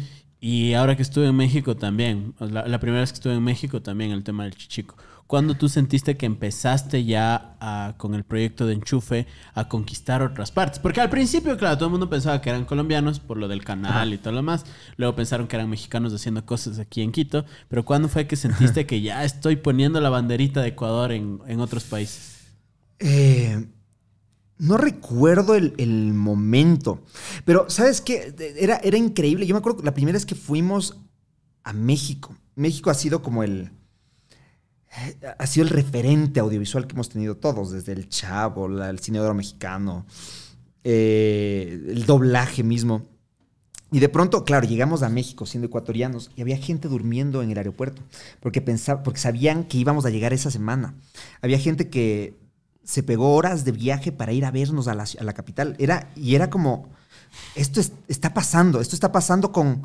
B: Y ahora que estuve en México también, la primera vez que estuve en México también el tema del chichico. ¿Cuándo tú sentiste que empezaste ya con el proyecto de Enchufe a conquistar otras partes? Porque al principio, claro, todo el mundo pensaba que eran colombianos por lo del canal y todo lo más. Luego pensaron que eran mexicanos haciendo cosas aquí en Quito. Pero ¿cuándo fue que sentiste que ya estoy poniendo la banderita de Ecuador en, otros países?
D: Eh, no recuerdo el, momento. Pero, ¿sabes qué? Era, era increíble. Yo me acuerdo la primera vez que fuimos a México. México ha sido como el eh, ha sido el referente audiovisual que hemos tenido todos, desde el Chavo, el cine mexicano, eh, el doblaje mismo. Y de pronto, claro, llegamos a México siendo ecuatorianos y había gente durmiendo en el aeropuerto porque, pensaba, porque sabían que íbamos a llegar esa semana. Había gente que se pegó horas de viaje para ir a vernos a la, capital. Era, y era como, esto está pasando, esto está pasando con,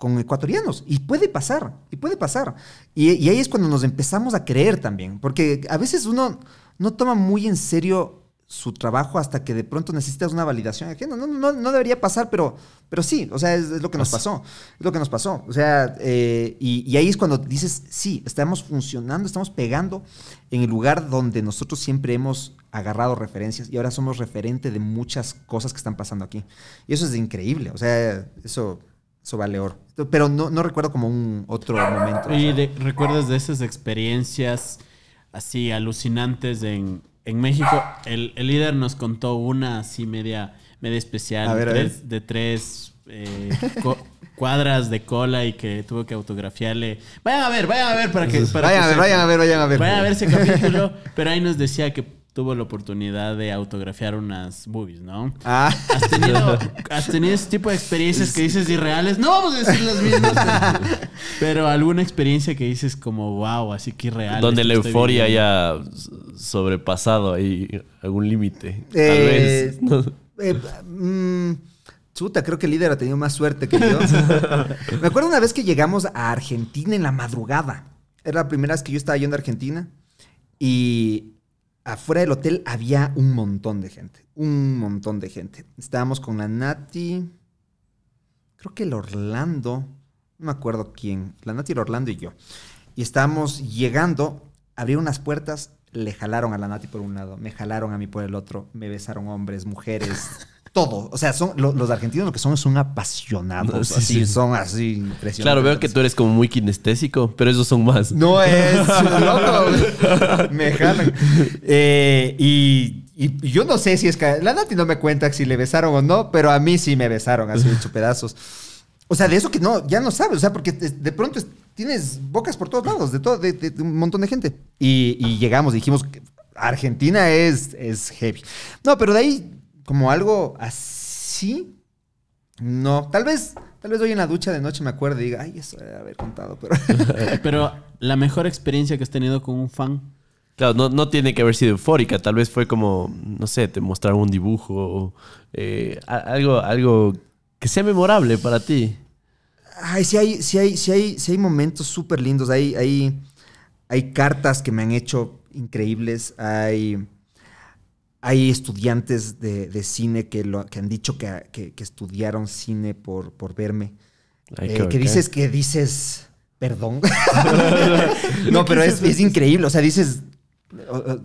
D: con ecuatorianos. Y puede pasar, y puede pasar. Y, ahí es cuando nos empezamos a creer también, porque a veces uno no toma muy en serio su trabajo hasta que de pronto necesitas una validación No, no, no debería pasar, pero, pero sí, o sea, es, lo que nos pasó. Es lo que nos pasó. O sea, eh, y, y, ahí es cuando dices, sí, estamos funcionando, estamos pegando en el lugar donde nosotros siempre hemos agarrado referencias y ahora somos referente de muchas cosas que están pasando aquí. Y eso es increíble. O sea, eso Sobaleor, Pero no, no recuerdo como un otro momento.
B: ¿Y recuerdas de esas experiencias así alucinantes en, México? El, líder nos contó una así media, media especial de tres eh, [LAUGHS] cuadras de cola y que tuvo que autografiarle. Vayan a ver, vayan a ver para que... a vayan a ver, vayan a ver, vayan a ver. Vayan a ver ese capítulo, [LAUGHS] pero ahí nos decía que tuvo la oportunidad de autografiar unas boobies, ¿no? Ah. ¿Has tenido, [LAUGHS] has tenido ese tipo de experiencias que dices irreales?
C: No vamos a decir las mismas.
B: Pero, alguna experiencia que dices como, wow, así que
D: irreal.
A: Donde la euforia haya sobrepasado ahí algún límite. tal eh, vez.
D: Eh, mm, chuta, creo que el líder ha tenido más suerte que yo. Me acuerdo una vez que llegamos a Argentina en la madrugada. Era la primera vez que yo estaba yendo a Argentina. Y afuera del hotel había un montón de gente. Un montón de gente. Estábamos con la Nati. Creo que el Orlando. No me acuerdo quién. La Nati, el Orlando y yo. Y estábamos llegando. Abrieron las puertas. Le jalaron a la Nati por un lado. Me jalaron a mí por el otro. Me besaron hombres, mujeres. [LAUGHS] todo. O sea, son los argentinos lo que son son apasionados. Sí, así, Son así impresionantes. Claro,
A: veo que tú eres como muy kinestésico, pero esos son más. No
D: es [LAUGHS] loco. me jalan. Eh, y, yo no sé si es que. La Nati no me cuenta si le besaron o no, pero a mí sí me besaron así hecho pedazos. O sea, de eso que no, ya no sabes. O sea, porque de pronto tienes bocas por todos lados, de todo, de, un montón de gente. Y, y llegamos, dijimos. Argentina es, es heavy. No, pero de ahí como algo así, no. Tal vez, tal vez hoy en la ducha de noche me acuerde y diga, ay, eso debe haber contado,
B: pero. [LAUGHS] la mejor experiencia que has tenido con un fan.
A: Claro, no, tiene que haber sido eufórica, tal vez fue como, no sé, te mostrar un dibujo o eh, algo, algo que sea memorable para ti.
D: Ay, sí hay, sí hay, sí hay, momentos súper lindos, hay, hay, hay cartas que me han hecho increíbles, hay hay estudiantes de, cine que, han dicho que, estudiaron cine por, verme. Eh, que dices que dices, perdón. [LAUGHS] no, pero es, increíble. O sea, dices, o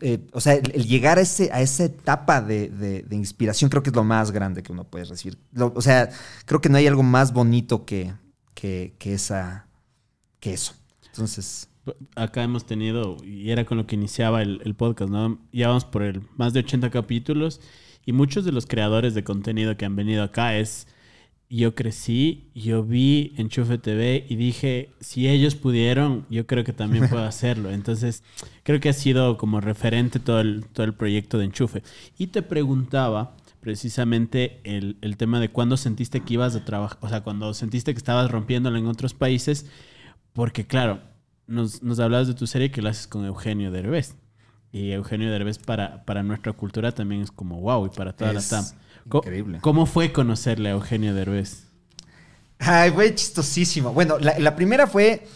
D: eh, sea, el, llegar a, ese, a esa etapa de, inspiración creo que es lo más grande que uno puede recibir. o sea, creo que no hay algo más bonito que, que, esa, que eso. Entonces
B: acá hemos tenido, y era con lo que iniciaba el, podcast, ¿no? Ya vamos por el más de 80 capítulos y muchos de los creadores de contenido que han venido acá es, yo crecí, yo vi Enchufe TV y dije, si ellos pudieron, yo creo que también puedo [LAUGHS] hacerlo. Entonces, creo que ha sido como referente todo el, todo el proyecto de Enchufe. Y te preguntaba precisamente el, el tema de cuándo sentiste que ibas a trabajar, o sea, cuando sentiste que estabas rompiéndolo en otros países, porque claro, nos, nos hablabas de tu serie que lo haces con Eugenio Derbez. Y Eugenio Derbez para, para nuestra cultura también es como
D: wow y para toda la TAM. Increíble. ¿Cómo fue conocerle a Eugenio Derbez? Ay, fue chistosísimo. Bueno, la, primera fue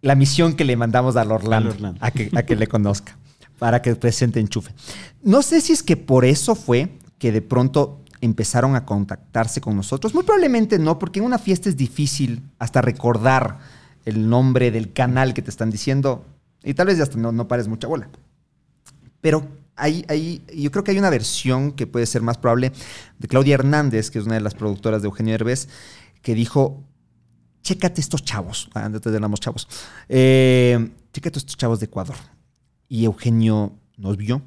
D: la misión que le mandamos al Orlando, A, que, a que le conozca, para que presente enchufe. No sé si es que por eso fue que de pronto empezaron a contactarse con nosotros. Muy probablemente no, porque en una fiesta es difícil hasta recordar el nombre del canal que te están diciendo. Y tal vez ya no, pares mucha bola. Pero hay, yo creo que hay una versión que puede ser más probable de Claudia Hernández, que es una de las productoras de Eugenio Herbes, que dijo, chécate estos chavos, ah, antes de los chavos, eh, chécate estos chavos de Ecuador. Y Eugenio nos vio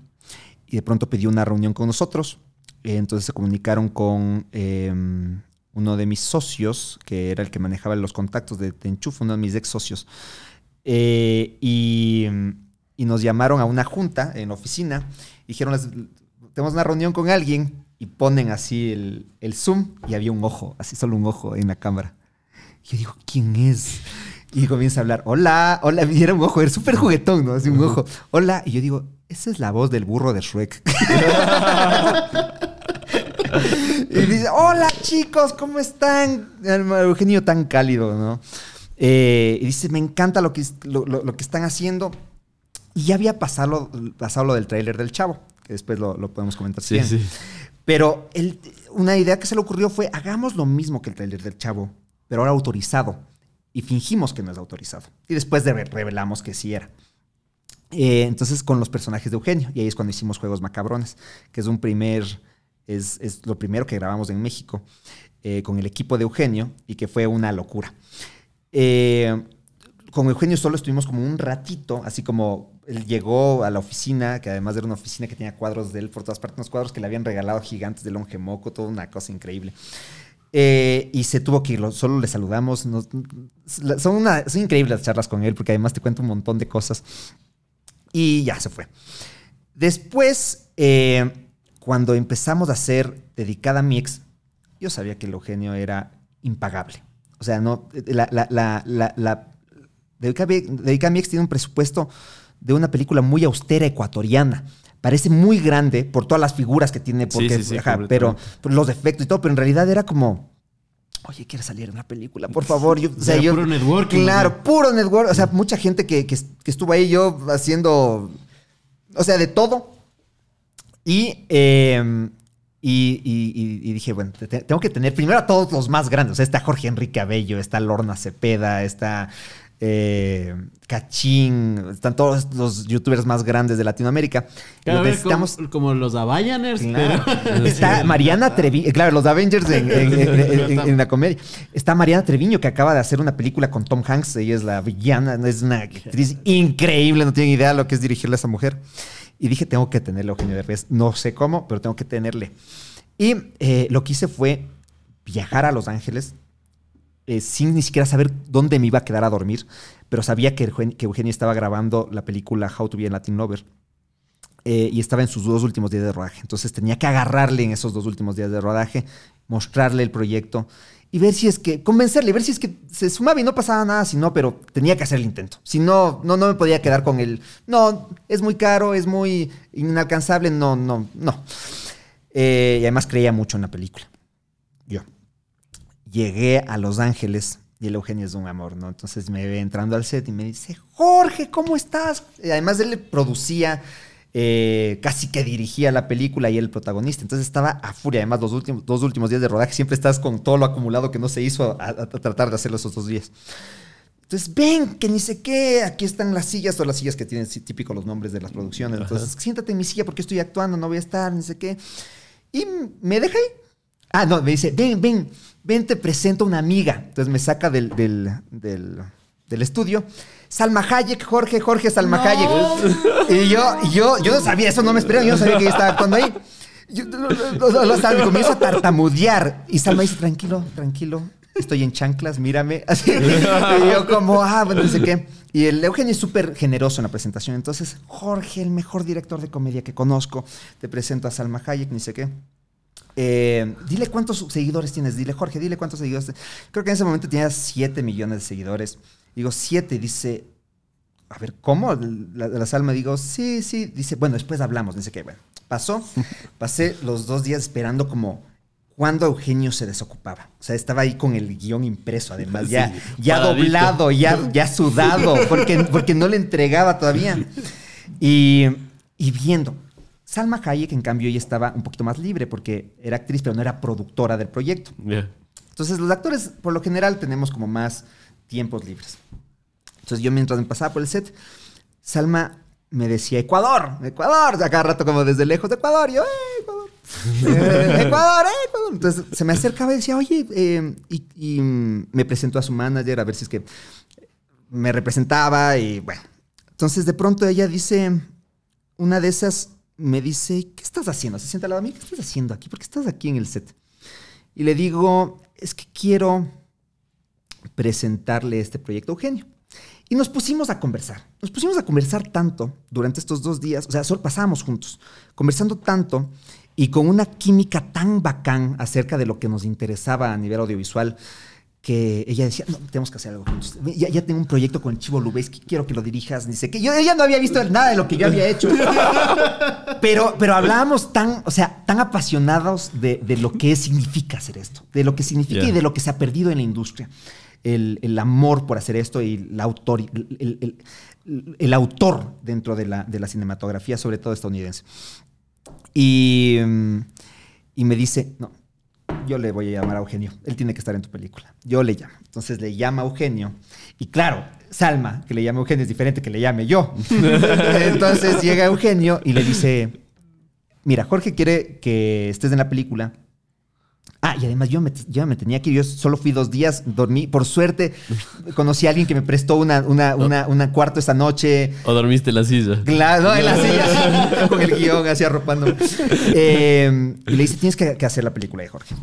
D: y de pronto pidió una reunión con nosotros. Entonces se comunicaron con em, uno de mis socios, que era el que manejaba los contactos de Tenchuf, uno de mis ex socios, eh, y, nos llamaron a una junta en la oficina, dijeron, tenemos una reunión con alguien, y ponen así el, Zoom, y había un ojo, así solo un ojo en la cámara. Y yo digo, ¿quién es? Y comienza a hablar, hola, hola, y era un ojo, era súper juguetón, ¿no? Así un ojo, hola, y yo digo, esa es la voz del burro de Shrek. [LAUGHS] Y dice, hola chicos, ¿cómo están? Eugenio tan cálido, ¿no? Eh, y dice, me encanta lo que, lo, lo, que están haciendo. Y ya había pasado, pasado lo del tráiler del chavo, que después lo, podemos comentar. Sí, sí. Pero una idea que se le ocurrió fue, hagamos lo mismo que el tráiler del chavo, pero ahora autorizado. Y fingimos que no es autorizado. Y después de revelamos que sí era. Eh, entonces con los personajes de Eugenio. Y ahí es cuando hicimos Juegos Macabrones, que es un primer es, lo primero que grabamos en México eh, con el equipo de Eugenio y que fue una locura. Eh, con Eugenio solo estuvimos como un ratito, así como él llegó a la oficina, que además era una oficina que tenía cuadros de él por todas partes, unos cuadros que le habían regalado gigantes de Longe Moco, toda una cosa increíble. Eh, y se tuvo que ir, solo le saludamos. son, una, increíbles las charlas con él porque además te cuenta un montón de cosas. Y ya se fue. Después, cuando empezamos a hacer Dedicada a mi yo sabía que el Eugenio era impagable. O sea, no, la, la, Dedicada a tiene un presupuesto de una película muy austera ecuatoriana. Parece muy grande por todas las figuras que tiene, porque, pero los defectos y todo, pero en realidad era como, oye, quiero salir en una película, por favor. puro networking. Claro, puro networking. O sea, mucha gente que estuvo ahí yo haciendo, o sea, de todo, Em, y, dije, bueno, tengo que tener primero a todos los más grandes. está Jorge Enrique Abello, está Lorna Cepeda, está eh, Cachín, están todos los youtubers más grandes de Latinoamérica. Claro,
B: como, los Avengers [LAUGHS] Está
D: Mariana Treviño, eh, claro, los Avengers en, la comedia. Está Mariana Treviño que acaba de hacer una película con Tom Hanks, ella es la villana, es una actriz increíble, no tiene idea lo que es dirigirle a esa mujer. Y dije, tengo que tenerle a Eugenio Derbez. No sé cómo, pero tengo que tenerle. Y eh, lo que hice fue viajar a Los Ángeles eh, sin ni siquiera saber dónde me iba a quedar a dormir, pero sabía que, que Eugenio estaba grabando la película How to Be a Latin Lover. Eh, y estaba en sus dos últimos días de rodaje. Entonces tenía que agarrarle en esos dos últimos días de rodaje, mostrarle el proyecto y ver si es que, convencerle, ver si es que se sumaba y no pasaba nada, si no, pero tenía que hacer el intento. Si no, no, no me podía quedar con el, no, es muy caro, es muy inalcanzable, no, no, no. Eh, y además creía mucho en la película. Yo. Llegué a Los Ángeles y el Eugenio es un amor, ¿no? Entonces me ve entrando al set y me dice, Jorge, ¿cómo estás? Y además él le producía eh, casi que dirigía la película y el protagonista. Entonces estaba a furia. Además, los últimos, dos últimos días de rodaje siempre estás con todo lo acumulado que no se hizo a, tratar de hacer los otros días. Entonces, ven, que ni sé qué, aquí están las sillas, todas las sillas que tienen típico los nombres de las mm, producciones. Entonces, siéntate en mi silla porque estoy actuando, no voy a estar, ni sé qué. Y me deja ahí. Ah, no, me dice, ven, ven, ven, te presento a una amiga. Entonces me saca del, del, del estudio Salma Hayek, Jorge, Jorge Salma Hayek. Y yo, yo, yo no sabía, eso no me esperaba, yo no sabía que yo estaba actuando ahí. Yo, lo, estaba, comienzo a tartamudear. Y Salma dice, tranquilo, tranquilo, estoy en chanclas, mírame. [LAUGHS] Así. Y yo como, ah, bueno, no sé qué. Y el Eugenio es súper generoso en la presentación. Entonces, Jorge, el mejor director de comedia que conozco, te presento a Salma Hayek, ni sé qué. Eh, dile cuántos seguidores tienes, dile Jorge, dile cuántos seguidores. Creo que en ese momento tenía 7 millones de seguidores. Digo, siete. Dice, a ver, ¿cómo? La, Salma, digo, sí, sí. Dice, bueno, después hablamos. Dice que, bueno, pasó. [LAUGHS] Pasé los dos días esperando como cuando Eugenio se desocupaba. O sea, estaba ahí con el guión impreso, además, ya, ya doblado, ya, ya sudado, [LAUGHS] porque, porque no le entregaba todavía. Y, viendo. Salma Hayek, en cambio, ella estaba un poquito más libre porque era actriz, pero no era productora del proyecto.
C: Entonces,
D: los actores, por lo general, tenemos como más tiempos libres. Entonces yo mientras me pasaba por el set, Salma me decía, Ecuador, Ecuador, acá rato como desde lejos, de Ecuador, yo, eh, Ecuador, [LAUGHS] eh, eh, Ecuador, Entonces se me acercaba y decía, oye, y, me presentó a su manager a ver si es que me representaba y bueno. Entonces de pronto ella dice, una de esas me dice, ¿qué estás haciendo? Se sienta al lado ¿qué estás haciendo aquí? ¿Por qué estás aquí en el set? Y le digo, es que quiero presentarle este proyecto a Eugenio. Y nos pusimos a conversar. Nos pusimos a conversar tanto durante estos dos días, o sea, pasábamos juntos, conversando tanto y con una química tan bacán acerca de lo que nos interesaba a nivel audiovisual que ella decía, no, tenemos que hacer algo juntos. Ya, tengo un proyecto con el Chivo Lubeski, quiero que lo dirijas, ni sé qué. Yo ya no había visto nada de lo que yo había hecho. [LAUGHS] Pero, pero hablábamos tan, o sea, tan apasionados de, lo que significa hacer esto, de lo que significa y de lo que se ha perdido en la industria el, amor por hacer esto y autor, el, autor dentro de la, de la cinematografía, sobre todo estadounidense. Y, mm, y, me dice, no, yo le voy a llamar a Eugenio, él tiene que estar en tu película, yo le llamo. Entonces le llama a Eugenio y claro, Salma, que le llame Eugenio es diferente que le llame yo. [LAUGHS] Entonces llega Eugenio y le dice, mira, Jorge quiere que estés en la película Ah, y además yo me, me tenía que ir, yo solo fui dos días, dormí, por suerte, conocí a alguien que me prestó una, cuarto esa noche.
A: ¿O dormiste en la silla?
D: Claro, en la [LAUGHS] silla, [LAUGHS] con el guión, así arropándome. Eh, y le dice, tienes que, hacer la película de Jorge.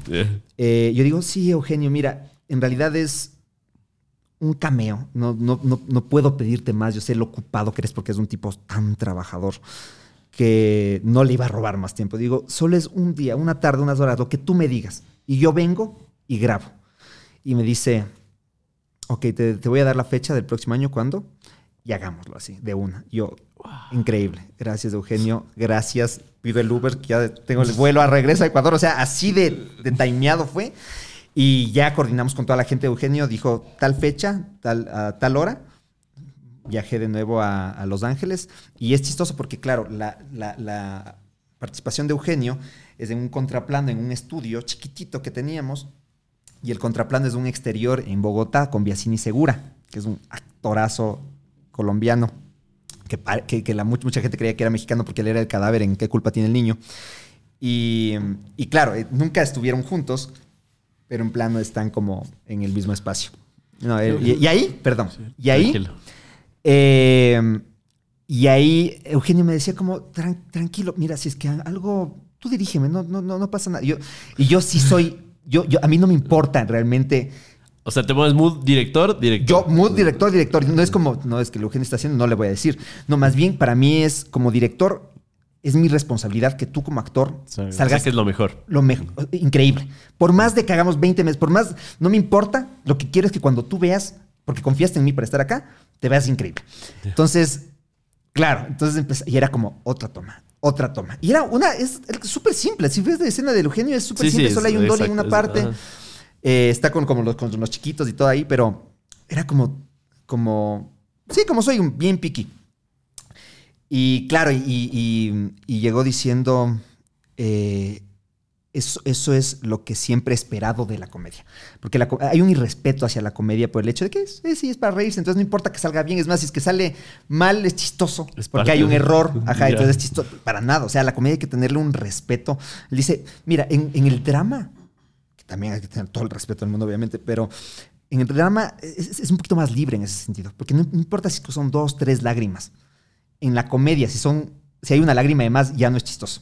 D: Eh, yo digo, sí, Eugenio, mira, en realidad es un cameo, no, no, no puedo pedirte más, yo sé lo ocupado que eres porque es un tipo tan trabajador que no le iba a robar más tiempo. Digo, solo es un día, una tarde, unas horas, lo que tú me digas. Y yo vengo y grabo. Y me dice, ok, te, voy a dar la fecha del próximo año, ¿cuándo? Y hagámoslo así, de una. Yo, increíble. Gracias, Eugenio. Gracias. Pido el Uber, que ya tengo el [LAUGHS] vuelo a regreso a Ecuador. O sea, así de, de timeado fue. Y ya coordinamos con toda la gente. Eugenio dijo, tal fecha, tal, tal hora viajé de nuevo a, Los Ángeles y es chistoso porque, claro, la, participación de Eugenio es en un contraplano, en un estudio chiquitito que teníamos y el contraplano es de un exterior en Bogotá con Biasini Segura, que es un actorazo colombiano que, que, mucha gente creía que era mexicano porque él era el cadáver en ¿Qué culpa tiene el niño? Y, claro, eh, nunca estuvieron juntos, pero en plano están como en el mismo espacio. y, ahí, perdón, y ahí... Em, y ahí Eugenio me decía como, tranquilo, mira, si es que algo, tú dirígeme, no, no, no, no pasa nada. Yo, y yo sí soy, yo, a mí no me importa realmente. O sea, te pones mood director, director. Yo, mood director, director. No es como, no es que Eugenio está haciendo, no le voy a decir. No, más bien para mí es como director, es mi responsabilidad que tú como actor salgas. que es lo mejor. Lo mejor. Increíble. Por más de que hagamos 20 meses, por más, no me importa, lo que quiero es que cuando tú veas, porque confiaste en mí para estar acá, te veas increíble. Entonces, claro, entonces empecé, y era como otra toma, otra toma. Y era una, es súper simple. Si ves la escena de Eugenio, es súper simple. Solo hay un dolly en una parte. Eh, está con, como los, chiquitos y todo ahí, pero era como, como, sí, como soy bien piqui. Y claro, y, llegó diciendo, eh, eso, es lo que siempre he esperado de la comedia. Porque hay un irrespeto hacia la comedia por el hecho de que es, es, eh, es para reírse, entonces no importa que salga bien, es más, si es que sale mal, es chistoso. porque hay un error, ajá, entonces es chistoso. Para nada, o sea, la comedia hay que tenerle un respeto. dice, mira, en, el drama, que también hay que tener todo el respeto del mundo, obviamente, pero en el drama es, un poquito más libre en ese sentido, porque no, importa si son dos, tres lágrimas. En la comedia, si son, si hay una lágrima de más, ya no es chistoso.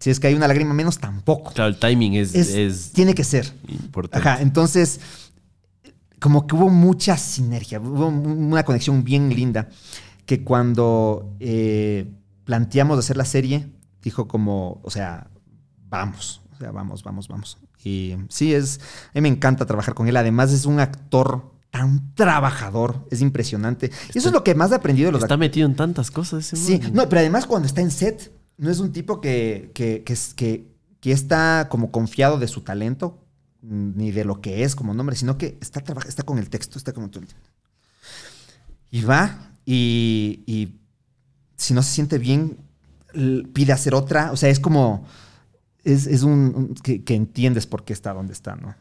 D: Si es que hay una lágrima menos, tampoco. Claro, el timing es... tiene que ser. Importante. Ajá, entonces, como que hubo mucha sinergia, hubo una conexión bien linda, que cuando eh, planteamos hacer la serie, dijo como, o sea, vamos, o sea, vamos, vamos, vamos. Y sí, es, a mí me encanta trabajar con él, además es un actor tan trabajador, es impresionante. y eso es lo que más he aprendido de los Está metido en tantas cosas Sí, no, pero además cuando está en set, no es un tipo que, que, que, que, está como confiado de su talento, ni de lo que es como nombre, sino que está, está con el texto, está como... Y va y, y si no se siente bien, pide hacer otra. O sea, es como... Es, es un... que, entiendes por qué está donde está, ¿no?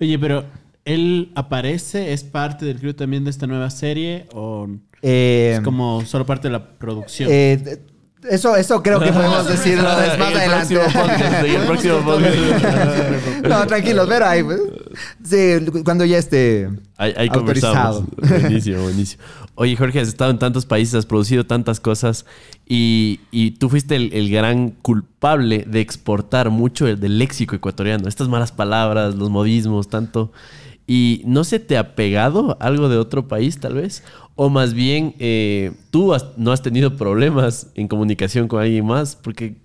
B: Oye, pero él aparece, es parte del crew también de esta nueva serie o em,
D: es como
B: solo parte de la
D: producción. Eh,
C: eso, eso creo que podemos [LAUGHS] decirlo ah, más adelante. el
D: próximo [LAUGHS] podcast. no, tranquilos, pero ahí. Pues, sí, cuando ya esté
A: ahí, ahí autorizado. Buenísimo, buenísimo. Oye, Jorge, has estado en tantos países, has producido tantas cosas y, y tú fuiste el, el, gran culpable de exportar mucho el, del léxico ecuatoriano. Estas malas palabras, los modismos, tanto. ¿Y no se te ha pegado algo de otro país tal vez? O más bien, eh, tú no has tenido problemas en comunicación con alguien más porque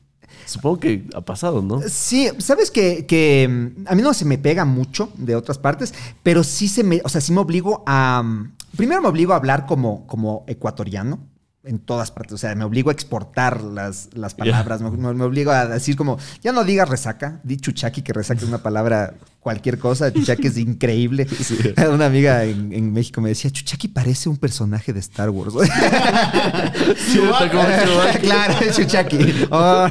A: Supongo que ha pasado, ¿no?
D: Sí, sabes que, mm, a mí no se me pega mucho de otras partes, pero sí se me, o sea, sí me obligo a. Mm, primero me obligo a hablar como, como ecuatoriano en todas partes. O sea, me obligo a exportar las, las palabras. Me, obligo a decir como, ya no digas resaca. Di chuchaki, que resaca es una palabra cualquier cosa. Chuchaki es increíble. [LAUGHS] [LAUGHS] Una amiga en, México me decía, chuchaki parece un personaje de Star Wars. [LAUGHS] sí, claro, chuchaki. Oh.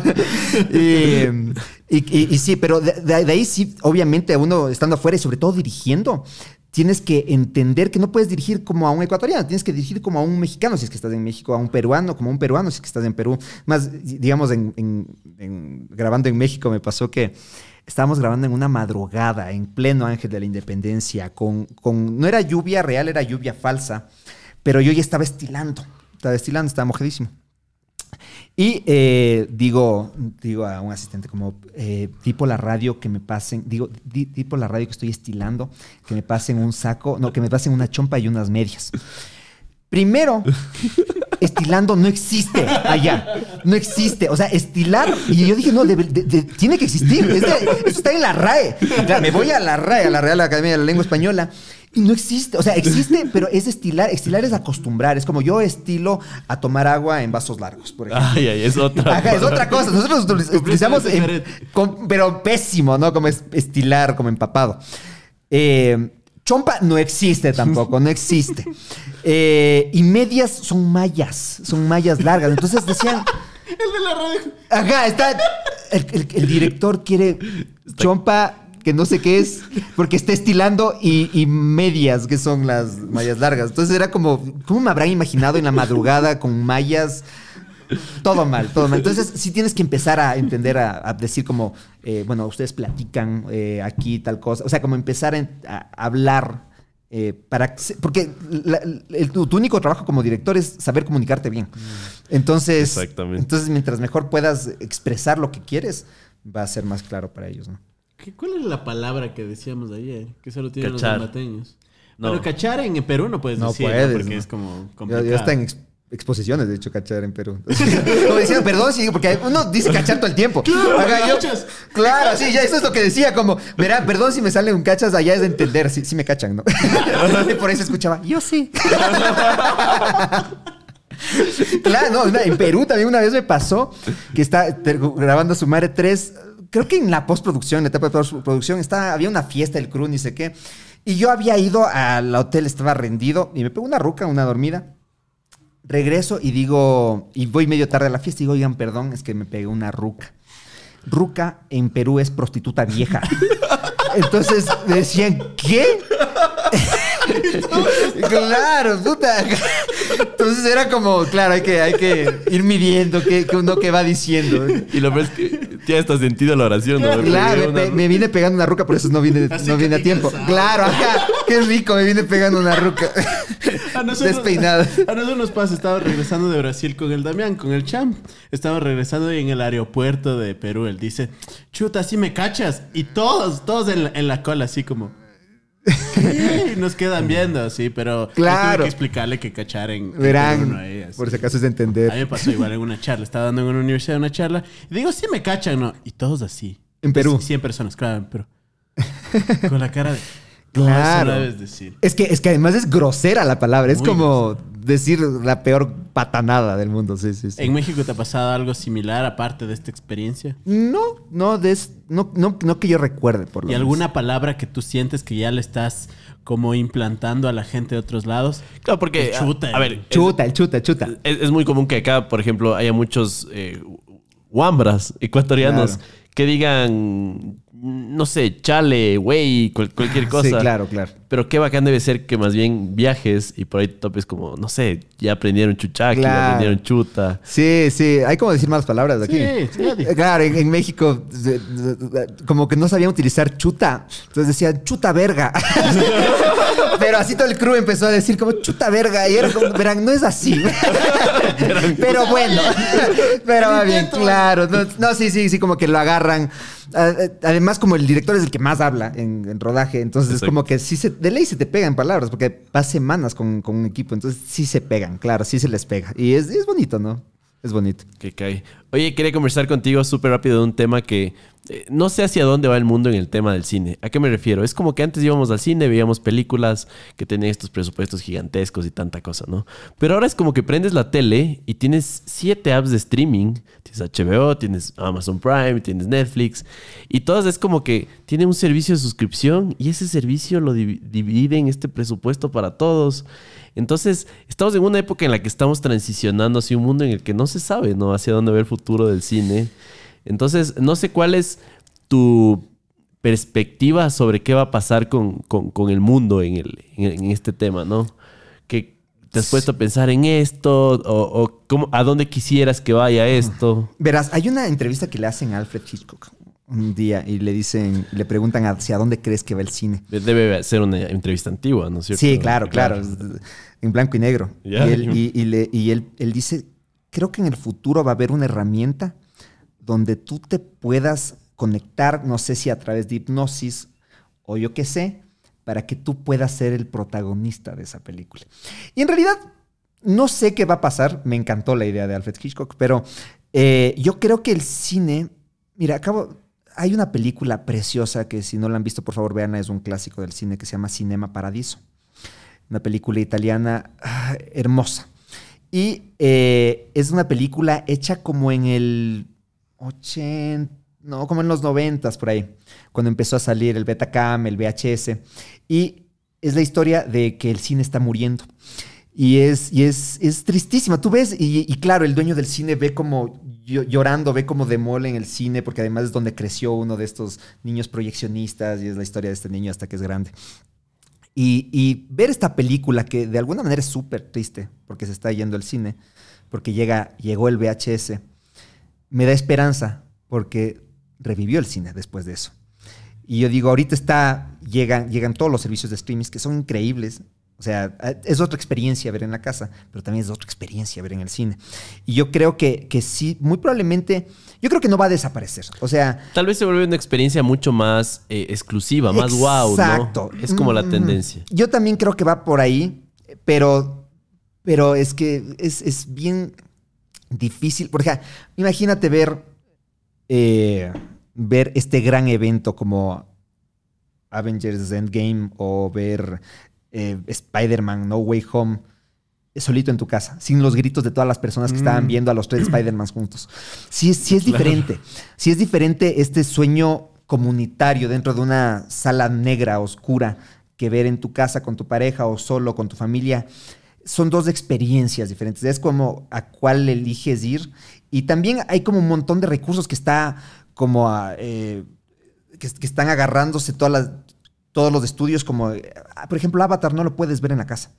D: Y, sí, pero de, de, ahí sí, obviamente uno estando afuera y sobre todo dirigiendo, tienes que entender que no puedes dirigir como a un ecuatoriano, tienes que dirigir como a un mexicano si es que estás en México, a un peruano, como a un peruano si es que estás en Perú. Más, digamos, en, grabando en México me pasó que estábamos grabando en una madrugada, en pleno Ángel de la Independencia, con, con no era lluvia real, era lluvia falsa, pero yo ya estaba estilando, estaba estilando, estaba mojadísimo. Y eh, digo, digo a un asistente como, eh, tipo la radio que me pasen, digo, tipo la radio que estoy estilando, que me pasen un saco, no, que me pasen una chompa y unas medias. Primero, estilando no existe allá. No existe. O sea, estilar. Y yo dije, no, tiene que existir. está en la RAE. me voy a la RAE, a la Real Academia de la Lengua Española no existe, o sea, existe, [LAUGHS] pero es estilar. Estilar es acostumbrar. Es como yo estilo a tomar agua en vasos largos, por
A: ejemplo. Ay, ay, es otra. Ajá, es otra cosa. Nosotros utilizamos,
D: pero pésimo, ¿no? Como estilar, como empapado. Eh, chompa no existe tampoco, no existe. [LAUGHS] Eh, y medias son mallas, son mallas largas. Entonces decían. [LAUGHS] El de la radio. Ajá, está. El, director quiere chompa que no sé qué es, porque está estilando y, medias, que son las mallas largas. Entonces era como, ¿cómo me habrán imaginado en la madrugada con mallas? Todo mal, todo mal. Entonces sí tienes que empezar a entender, a, decir como, eh, bueno, ustedes platican eh, aquí tal cosa. O sea, como empezar a, hablar. Eh, para, porque tu, único trabajo como director es saber comunicarte bien. Entonces, entonces, mientras mejor puedas expresar lo que quieres, va a ser más claro para ellos. ¿no?
B: ¿Qué, ¿Cuál es la palabra que decíamos ayer? Que solo tienen los mateños.
D: No. cachar en Perú no puedes no decir, puedes, porque es como complicado. Ya, está en exposiciones, de hecho, cachar en Perú.
A: [LAUGHS] Como decían,
D: perdón, sí, porque uno dice cachar todo el tiempo. Claro, claro sí, ya eso es lo que decía, como, verá, perdón si me sale un cachas, allá es de entender, sí, me cachan, ¿no? [LAUGHS] por eso escuchaba, yo sí. [LAUGHS] claro, no, en Perú también una vez me pasó que está grabando a su madre tres creo que en la postproducción, en la etapa de postproducción, estaba, había una fiesta del crew, ni sé qué. Y yo había ido al hotel, estaba rendido, y me pegó una ruca, una dormida. Regreso y digo, y voy medio tarde a la fiesta y digo, oigan, perdón, es que me pegué una ruca. Ruca en Perú es prostituta vieja. [LAUGHS] Entonces me decían, ¿qué? [LAUGHS] claro, puta. Entonces era como, claro, hay que, hay que ir midiendo que uno que va diciendo.
A: Y lo ves que ya está sentido la oración, ¿no? Claro, me,
D: vine pegando una ruca, por eso no viene no viene a tiempo. Ah". Claro, acá, qué rico, me vine pegando una ruca. Despeinada.
B: A nosotros nos pasa, estaba regresando de Brasil con el Damián, con el champ. Estaba regresando en el aeropuerto de Perú él dice, chuta, así me cachas. Y todos, todos en la cola, así como y [LAUGHS] nos quedan viendo, sí, pero claro. que explicarle que cachar en verán, por si acaso es de entender. A mí me pasó igual en una charla, estaba dando en una universidad una charla y digo, sí me cachan, ¿no? Y todos así. En Perú. 100 personas, claro, Pero Con la cara de... Claro.
D: Es que, es que además es grosera la palabra. es como, decir la peor patanada del mundo, sí, sí, sí. ¿En México te ha pasado
B: algo similar aparte de esta experiencia?
D: No, no, de, no, no, que yo recuerde, por lo ¿Y alguna
B: palabra que tú sientes que ya le estás como implantando a la gente de otros lados? Claro, porque... chuta. A, ver,
D: chuta, el chuta, chuta. Es, muy común que
A: acá, por ejemplo, haya muchos huambras eh, ecuatorianos que digan no sé, chale, güey, cualquier [LAUGHS] cosa. Sí, claro, claro. Pero qué bacán debe ser que más bien viajes y por ahí topes como, no sé, ya aprendieron chuchaki, ya aprendieron chuta.
D: Sí, sí, hay como decir malas palabras aquí. Claro, en, México como que no sabían utilizar chuta, entonces decían chuta verga. [LAUGHS] Pero así todo el crew empezó a decir como chuta verga. Y era como, verán, no es así. [LAUGHS] pero bueno. pero va bien, claro. No, sí, sí, sí, como que lo agarran. Ah, eh, además, como el director es el que más habla en, rodaje, entonces es como que sí se, de ley se te pega en palabras, porque vas semanas con, un equipo, entonces sí se pegan, claro, sí se les pega. Y es bonito, ¿no?
A: Es bonito. Que cae. Oye, quería conversar contigo súper rápido de un tema que eh, no sé hacia dónde va el mundo en el tema del cine. ¿A qué me refiero? Es como que antes íbamos al cine, veíamos películas que tenían estos presupuestos gigantescos y tanta cosa, ¿no? Pero ahora es como que prendes la tele y tienes siete apps de streaming. Tienes HBO, tienes Amazon Prime, tienes Netflix. Y todas es como que tienen un servicio de suscripción y ese servicio lo divide en este presupuesto para todos. Entonces, estamos en una época en la que estamos transicionando hacia un mundo en el que no se sabe, ¿no? Hacia dónde va el futuro del cine. Entonces, no sé cuál es tu perspectiva sobre qué va a pasar con, el mundo en, el, en, este tema, ¿no? Que te has puesto a pensar en esto o, o a
D: dónde quisieras
A: que vaya esto.
D: Verás, hay una entrevista que le hacen a Alfred Hitchcock un día y le dicen, le preguntan hacia dónde crees que va el cine.
A: Debe ser una entrevista antigua, ¿no es cierto? Sí, claro, claro.
D: En blanco y negro. Y, él, dice, creo que en el futuro va a haber una herramienta donde tú te puedas conectar, no sé si a través de hipnosis o yo qué sé, para que tú puedas ser el protagonista de esa película. Y en realidad, no sé qué va a pasar. Me encantó la idea de Alfred Hitchcock, pero eh, yo creo que el cine... Mira, acabo, hay una película preciosa que si no la han visto, por favor, veanla, es un clásico del cine que se llama Cinema Paradiso. Una película italiana ah, hermosa. Y eh, es una película hecha como en el 80, no, como en los 90 por ahí, cuando empezó a salir el Betacam, el VHS. Y es la historia de que el cine está muriendo. Y es, y es, es tristísima. Tú ves, y, claro, el dueño del cine ve como llorando, ve como demole en el cine, porque además es donde creció uno de estos niños proyeccionistas y es la historia de este niño hasta que es grande. Y, ver esta película que de alguna manera es súper triste, porque se está yendo el cine, porque llega, llegó el VHS, me da esperanza, porque revivió el cine después de eso. Y yo digo, ahorita está, llegan, llegan todos los servicios de streaming que son increíbles, o sea, eh, es otra experiencia ver en la casa, pero también es otra experiencia ver en el cine. Y yo creo que, que sí, muy probablemente, yo creo que no va a desaparecer. O sea...
A: Tal vez se vuelve una experiencia mucho más eh, exclusiva, más guau, wow. Exacto. Es como la mm, tendencia.
D: Yo también creo que va por ahí, pero, pero es que es, bien difícil. Porque imagínate ver, eh, ver este gran evento como Avengers Endgame o ver eh, Spider-Man, No Way Home, solito en tu casa, sin los gritos de todas las personas que estaban mm. viendo a los tres Spider-Man juntos. Sí, sí es diferente. si es diferente este sueño comunitario dentro de una sala negra, oscura, que ver en tu casa con tu pareja o solo con tu familia. Son dos experiencias diferentes. Es como a cuál eliges ir. Y también hay como un montón de recursos que está como eh, que, están agarrándose todas las todos los estudios como, eh, por ejemplo, Avatar no lo puedes ver en la casa.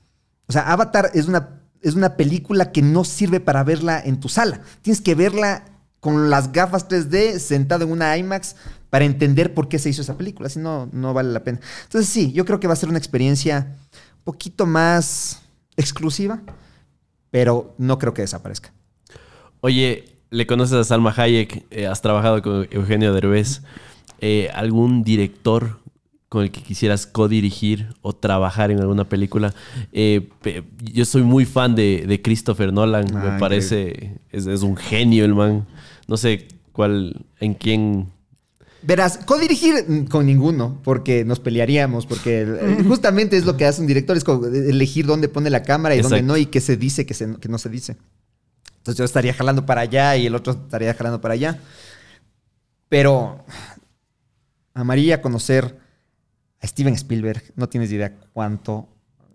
D: O sea, Avatar es una, es una película que no sirve para verla en tu sala. Tienes que verla con las gafas 3D sentado en una IMAX para entender por qué se hizo esa película. Si no, no vale la pena. Entonces sí, yo creo que va a ser una experiencia un poquito más exclusiva, pero no creo que desaparezca.
A: Oye, le conoces a Salma Hayek, eh, has trabajado con Eugenio Derbez. Eh, ¿Algún director con el que quisieras codirigir o trabajar en alguna película. Eh, yo soy muy fan de, Christopher Nolan, me ah, parece, es, un genio el man. No sé cuál, en quién...
D: Verás, codirigir mm, con ninguno, porque nos pelearíamos, porque eh, [LAUGHS] justamente es lo que hace un director, es elegir dónde pone la cámara y dónde no, y qué se dice, qué, no se dice. Entonces yo estaría jalando para allá y el otro estaría jalando para allá. Pero amaría conocer a Steven Spielberg, no tienes idea cuánto.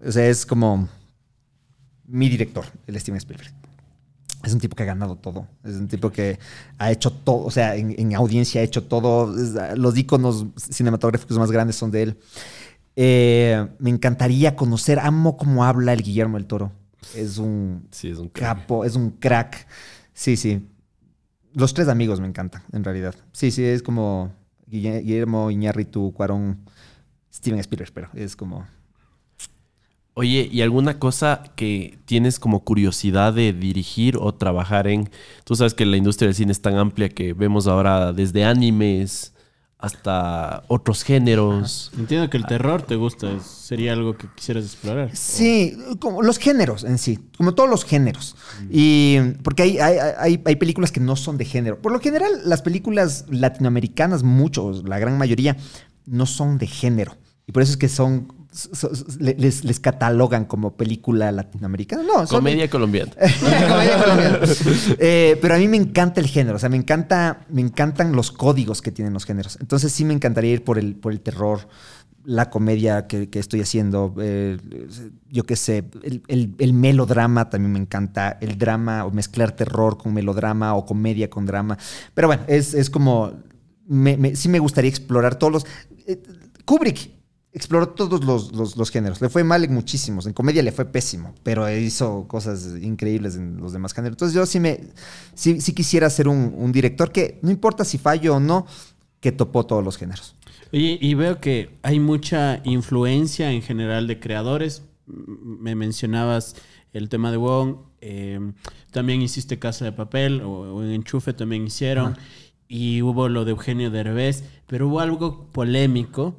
D: O sea, es como mi director, el Steven Spielberg. Es un tipo que ha ganado todo. Es un tipo que ha hecho todo. O sea, en, audiencia ha hecho todo. los iconos cinematográficos más grandes son de él. Eh, me encantaría conocer. Amo cómo habla el Guillermo el Toro. Es un, un capo, es un crack. Sí, sí. Los tres amigos me encantan, en realidad. Sí, sí, es como Guillermo, Iñárritu, Cuarón Steven Spielberg, pero es como...
A: Oye, ¿y alguna cosa que tienes como curiosidad de dirigir o trabajar en? Tú sabes que la industria del cine es tan amplia que vemos ahora desde animes hasta otros géneros. Entiendo que el terror te gusta, sería algo que quisieras
D: explorar. Sí, como los géneros en sí, como todos los géneros. Mm. Y porque hay, hay, hay películas que no son de género. Por lo general, las películas latinoamericanas, muchos, la gran mayoría, no son de género. Y por eso es que son les, catalogan como película latinoamericana. No, [LAUGHS] comedia colombiana. comedia eh, colombiana. pero a mí me encanta el género, o sea, me encanta, me encantan los códigos que tienen los géneros. Entonces sí me encantaría ir por el, por el terror, la comedia que, estoy haciendo, eh, yo qué sé, el, melodrama también me encanta, el drama o mezclar terror con melodrama o comedia con drama. Pero bueno, es, como sí me gustaría explorar todos los. Eh, Kubrick exploró todos los, géneros. Le fue mal en muchísimos. En comedia le fue pésimo, pero hizo cosas increíbles en los demás géneros. Entonces yo sí, me, quisiera ser un, director que, no importa si fallo o no, que topó todos los géneros.
B: y veo que hay mucha influencia en general de creadores. Me mencionabas el tema de Wong. Eh, también hiciste Casa de Papel o, en Enchufe también hicieron y hubo lo de Eugenio Derbez, pero hubo algo polémico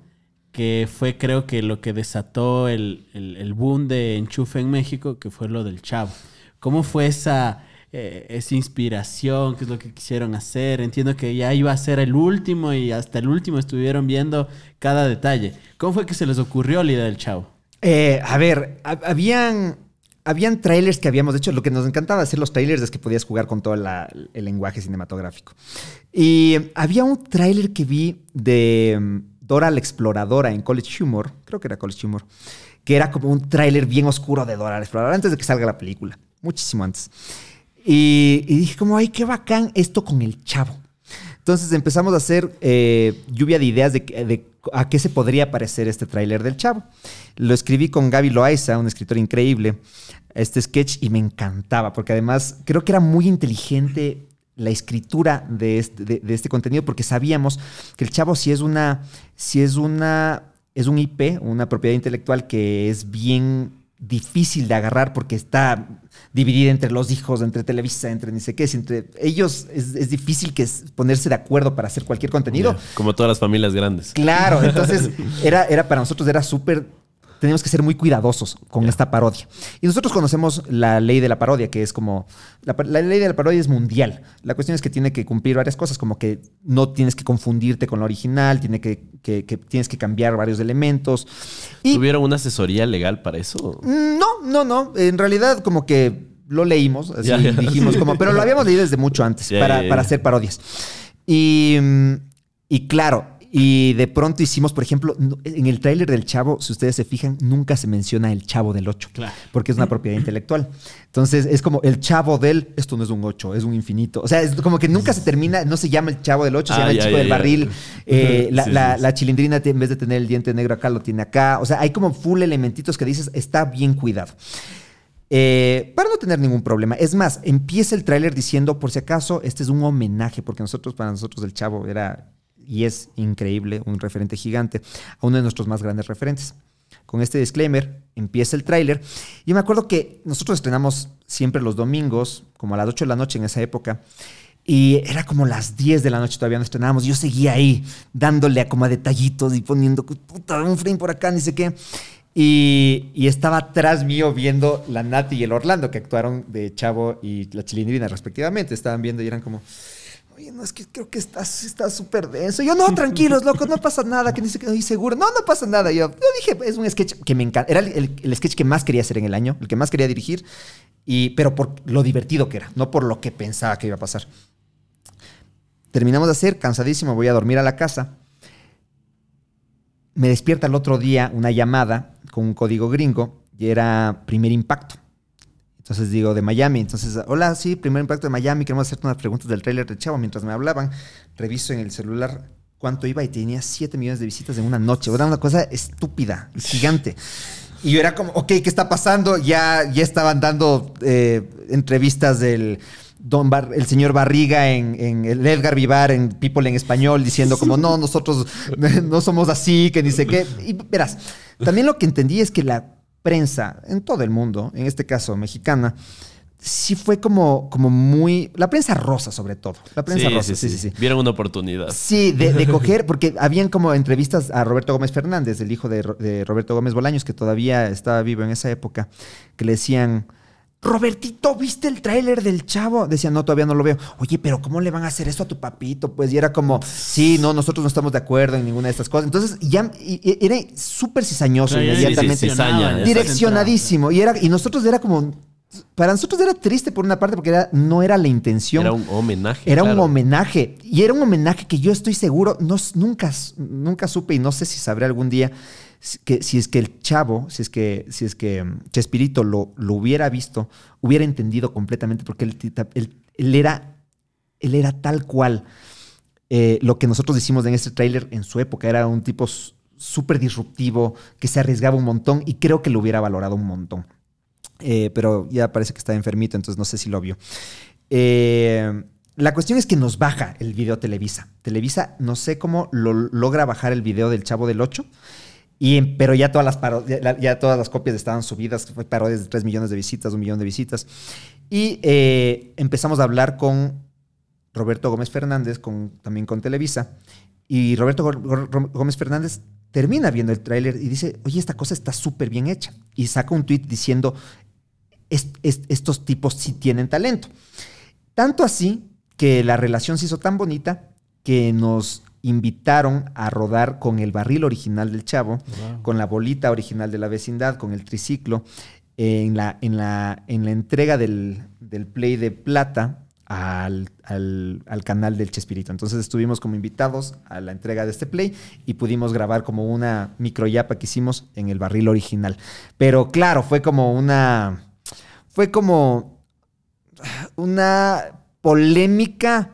B: que fue creo que lo que desató el, boom de enchufe en México, que fue lo del chavo. ¿Cómo fue esa, eh, esa inspiración? ¿Qué es lo que quisieron hacer? Entiendo que ya iba a ser el último y hasta el último estuvieron viendo cada detalle. ¿Cómo fue que se les ocurrió la idea del chavo?
D: Eh, a ver, habían habían trailers que habíamos hecho. Lo que nos encantaba hacer los trailers es que podías jugar con todo el lenguaje cinematográfico. Y había un trailer que vi de mm, Dora la Exploradora en College Humor, creo que era College Humor, que era como un trailer bien oscuro de Dora la Exploradora antes de que salga la película, muchísimo antes. Y, dije como, ay, qué bacán esto con el chavo. Entonces empezamos a hacer eh, lluvia de ideas de, de a qué se podría parecer este tráiler del Chavo. Lo escribí con Gaby Loaiza, un escritor increíble, este sketch y me encantaba, porque además creo que era muy inteligente la escritura de este, este contenido, porque sabíamos que el Chavo si es una, es una, es un IP, una propiedad intelectual que es bien difícil de agarrar porque está dividir entre los hijos, entre Televisa, entre ni sé qué, entre ellos es, es difícil que ponerse de acuerdo para hacer cualquier contenido.
A: como todas las familias grandes. Claro, entonces [LAUGHS] era,
D: era para nosotros era súper tenemos que ser muy cuidadosos con esta parodia. Y nosotros conocemos la ley de la parodia, que es como, la, ley de la parodia es mundial. La cuestión es que tiene que cumplir varias cosas, como que no tienes que confundirte con la original, tiene que, tienes que cambiar varios elementos. ¿Tuvieron
A: una asesoría legal para eso?
D: Mm, no, no, no. En realidad como que lo leímos, así dijimos como, pero lo habíamos leído desde mucho antes [LAUGHS] para, hacer parodias. Y, mm, y claro, y de pronto hicimos, por ejemplo, en el tráiler del Chavo, si ustedes se fijan, nunca se menciona el Chavo del 8, porque es una propiedad intelectual. Entonces es como el Chavo del, esto no es un 8, es un infinito. O sea, es como que nunca se termina, no se llama el Chavo del 8, se llama ah, el Chico del Barril. Eh, la, chilindrina, en vez de tener el diente negro acá, lo tiene acá. O sea, hay como full elementitos que dices, está bien cuidado. Eh, para no tener ningún problema. Es más, empieza el tráiler diciendo, por si acaso, este es un homenaje, porque nosotros, para nosotros, el chavo era y es increíble, un referente gigante, a uno de nuestros más grandes referentes. Con este disclaimer empieza el tráiler. Y me acuerdo que nosotros estrenamos siempre los domingos, como a las 8 de la noche en esa época, y era como las 10 de la noche todavía no estrenábamos. Yo seguía ahí dándole a como a detallitos y poniendo puta, un frame por acá, ni sé qué. Y, estaba atrás mío viendo la Nati y el Orlando, que actuaron de Chavo y la Chilindrina respectivamente. Estaban viendo y eran como, Oye, no, es que creo que estás está súper denso. Yo, no, tranquilos, loco, no pasa nada. Que dice que seguro. No, no pasa nada. Yo, dije, es un sketch que me encanta. Era el, el, sketch que más quería hacer en el año, el que más quería dirigir, y, pero por lo divertido que era, no por lo que pensaba que iba a pasar. Terminamos de hacer, cansadísimo, voy a dormir a la casa. Me despierta el otro día una llamada con un código gringo y era primer impacto. Entonces digo, de Miami. Entonces, hola, sí, primer impacto de Miami. Queremos hacerte unas preguntas del trailer de Chavo. Mientras me hablaban, reviso en el celular cuánto iba y tenía 7 millones de visitas en una noche. Era una cosa estúpida, gigante. Y yo era como, ok, ¿qué está pasando? Ya, ya estaban dando eh, entrevistas del... Don Bar el señor Barriga en, el Edgar Vivar en People en español diciendo como no, nosotros [LAUGHS] no somos así, que ni sé qué. Y verás, también lo que entendí es que la prensa en todo el mundo, en este caso mexicana, sí fue como, como muy. La prensa rosa, sobre todo. La prensa rosa, sí sí,
A: sí Vieron una oportunidad. Sí, de, [LAUGHS] coger,
D: porque habían como entrevistas a Roberto Gómez Fernández, el hijo de Roberto Gómez Bolaños, que todavía estaba vivo en esa época, que le decían Robertito, ¿viste el tráiler del chavo? Decía, no, todavía no lo veo. Oye, pero ¿cómo le van a hacer eso a tu papito? Pues, y era como, sí, no, nosotros no estamos de acuerdo en ninguna de estas cosas. Entonces, ya y, era súper cizañoso inmediatamente. Cizaña, direccionadísimo. Y, era, y nosotros era como, para nosotros era triste por una parte porque no era la intención. Era un homenaje. Era un homenaje. Y era un homenaje que yo estoy seguro, no, nunca, nunca supe y no sé si sabré algún día si es que el chavo, si es que, si es que mm, Chespirito lo, lo hubiera visto, hubiera entendido completamente, porque él, él, era, él era tal cual eh, lo que nosotros decimos en este tráiler en su época, era un tipo súper disruptivo, que se arriesgaba un montón y creo que lo hubiera valorado un montón. Eh, pero ya parece que está enfermito, entonces no sé si lo vio. Eh, la cuestión es que nos baja el video Televisa. Televisa, no sé cómo lo logra bajar el video del Chavo del 8 pero ya todas, las ya, todas las copias estaban subidas, fue parodias de 3 millones de visitas, 1 millón de visitas. Y eh, empezamos a hablar con Roberto Gómez Fernández, con, también con Televisa. Y Roberto Gómez Fernández termina viendo el tráiler y dice, oye, esta cosa está súper bien hecha. Y saca un tweet diciendo, estos tipos sí tienen talento. Tanto así que la relación se hizo tan bonita que nos invitaron a rodar con el barril original del chavo, con la bolita original de la vecindad, con el triciclo, en la, en la, en la entrega del, play de plata al, al, canal del Chespirito. Entonces estuvimos como invitados a la entrega de este play y pudimos grabar como una microyapa que hicimos en el barril original. Pero claro, fue como una. Fue como una polémica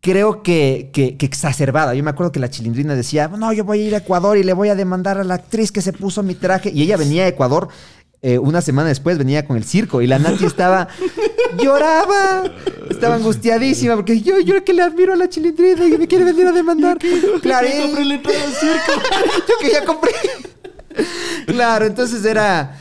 D: creo que, exacerbada. Yo me acuerdo que la chilindrina decía, no, yo voy a ir a Ecuador y le voy a demandar a la actriz que se puso mi traje. Y ella venía a Ecuador eh, una semana después, venía con el circo y la Nati estaba, [LAUGHS] lloraba, estaba angustiadísima porque yo, yo que le admiro a la chilindrina y me quiere venir a demandar. claro, yo compré la circo. [LAUGHS] yo que ya compré. claro, entonces era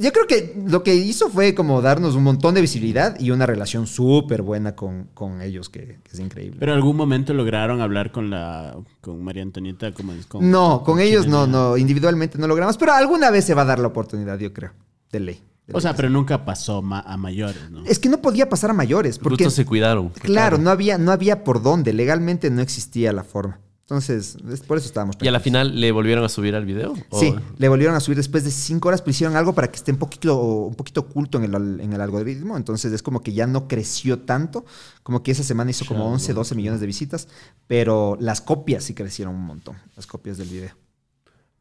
D: yo creo que lo que hizo fue como darnos un montón de visibilidad y una relación súper buena con, ellos, que,
B: es increíble. Pero en algún momento lograron hablar con la con María Antonieta, como No,
D: con, ellos no, no, individualmente no logramos, pero alguna vez se va a dar la oportunidad, yo creo, de ley. O sea, pero nunca pasó a mayores, ¿no? Es que no podía pasar a mayores. Porque Justo se cuidaron. Claro, No, había, no había por dónde. Legalmente no existía la forma. Entonces, por eso estábamos. ¿Y
A: a la final le volvieron a subir al video? Sí,
D: le volvieron a subir después de cinco horas, pero hicieron algo para que esté un poquito, un poquito oculto en el, algoritmo. Entonces, es como que ya no creció tanto. Como que esa semana hizo como 11, 12 millones de visitas, pero las copias sí crecieron un montón, las copias del video.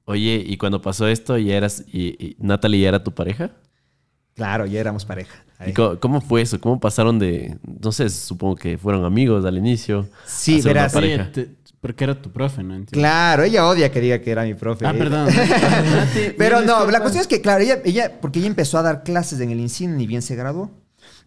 A: Oye, ¿y cuando pasó esto, ya eras, y, Natalie ya era tu pareja?
D: Claro, ya éramos pareja.
A: ¿Y cómo, fue eso? ¿Cómo pasaron de, no sé, supongo que fueron amigos al inicio? Sí, a
D: porque
B: era tu profe, ¿no?
D: Claro, ella odia que diga que era mi profe. Ah, perdón.
B: [LAUGHS] Pero no, la
D: cuestión es que, claro, ella, porque ella empezó a dar clases en el incine y bien se graduó.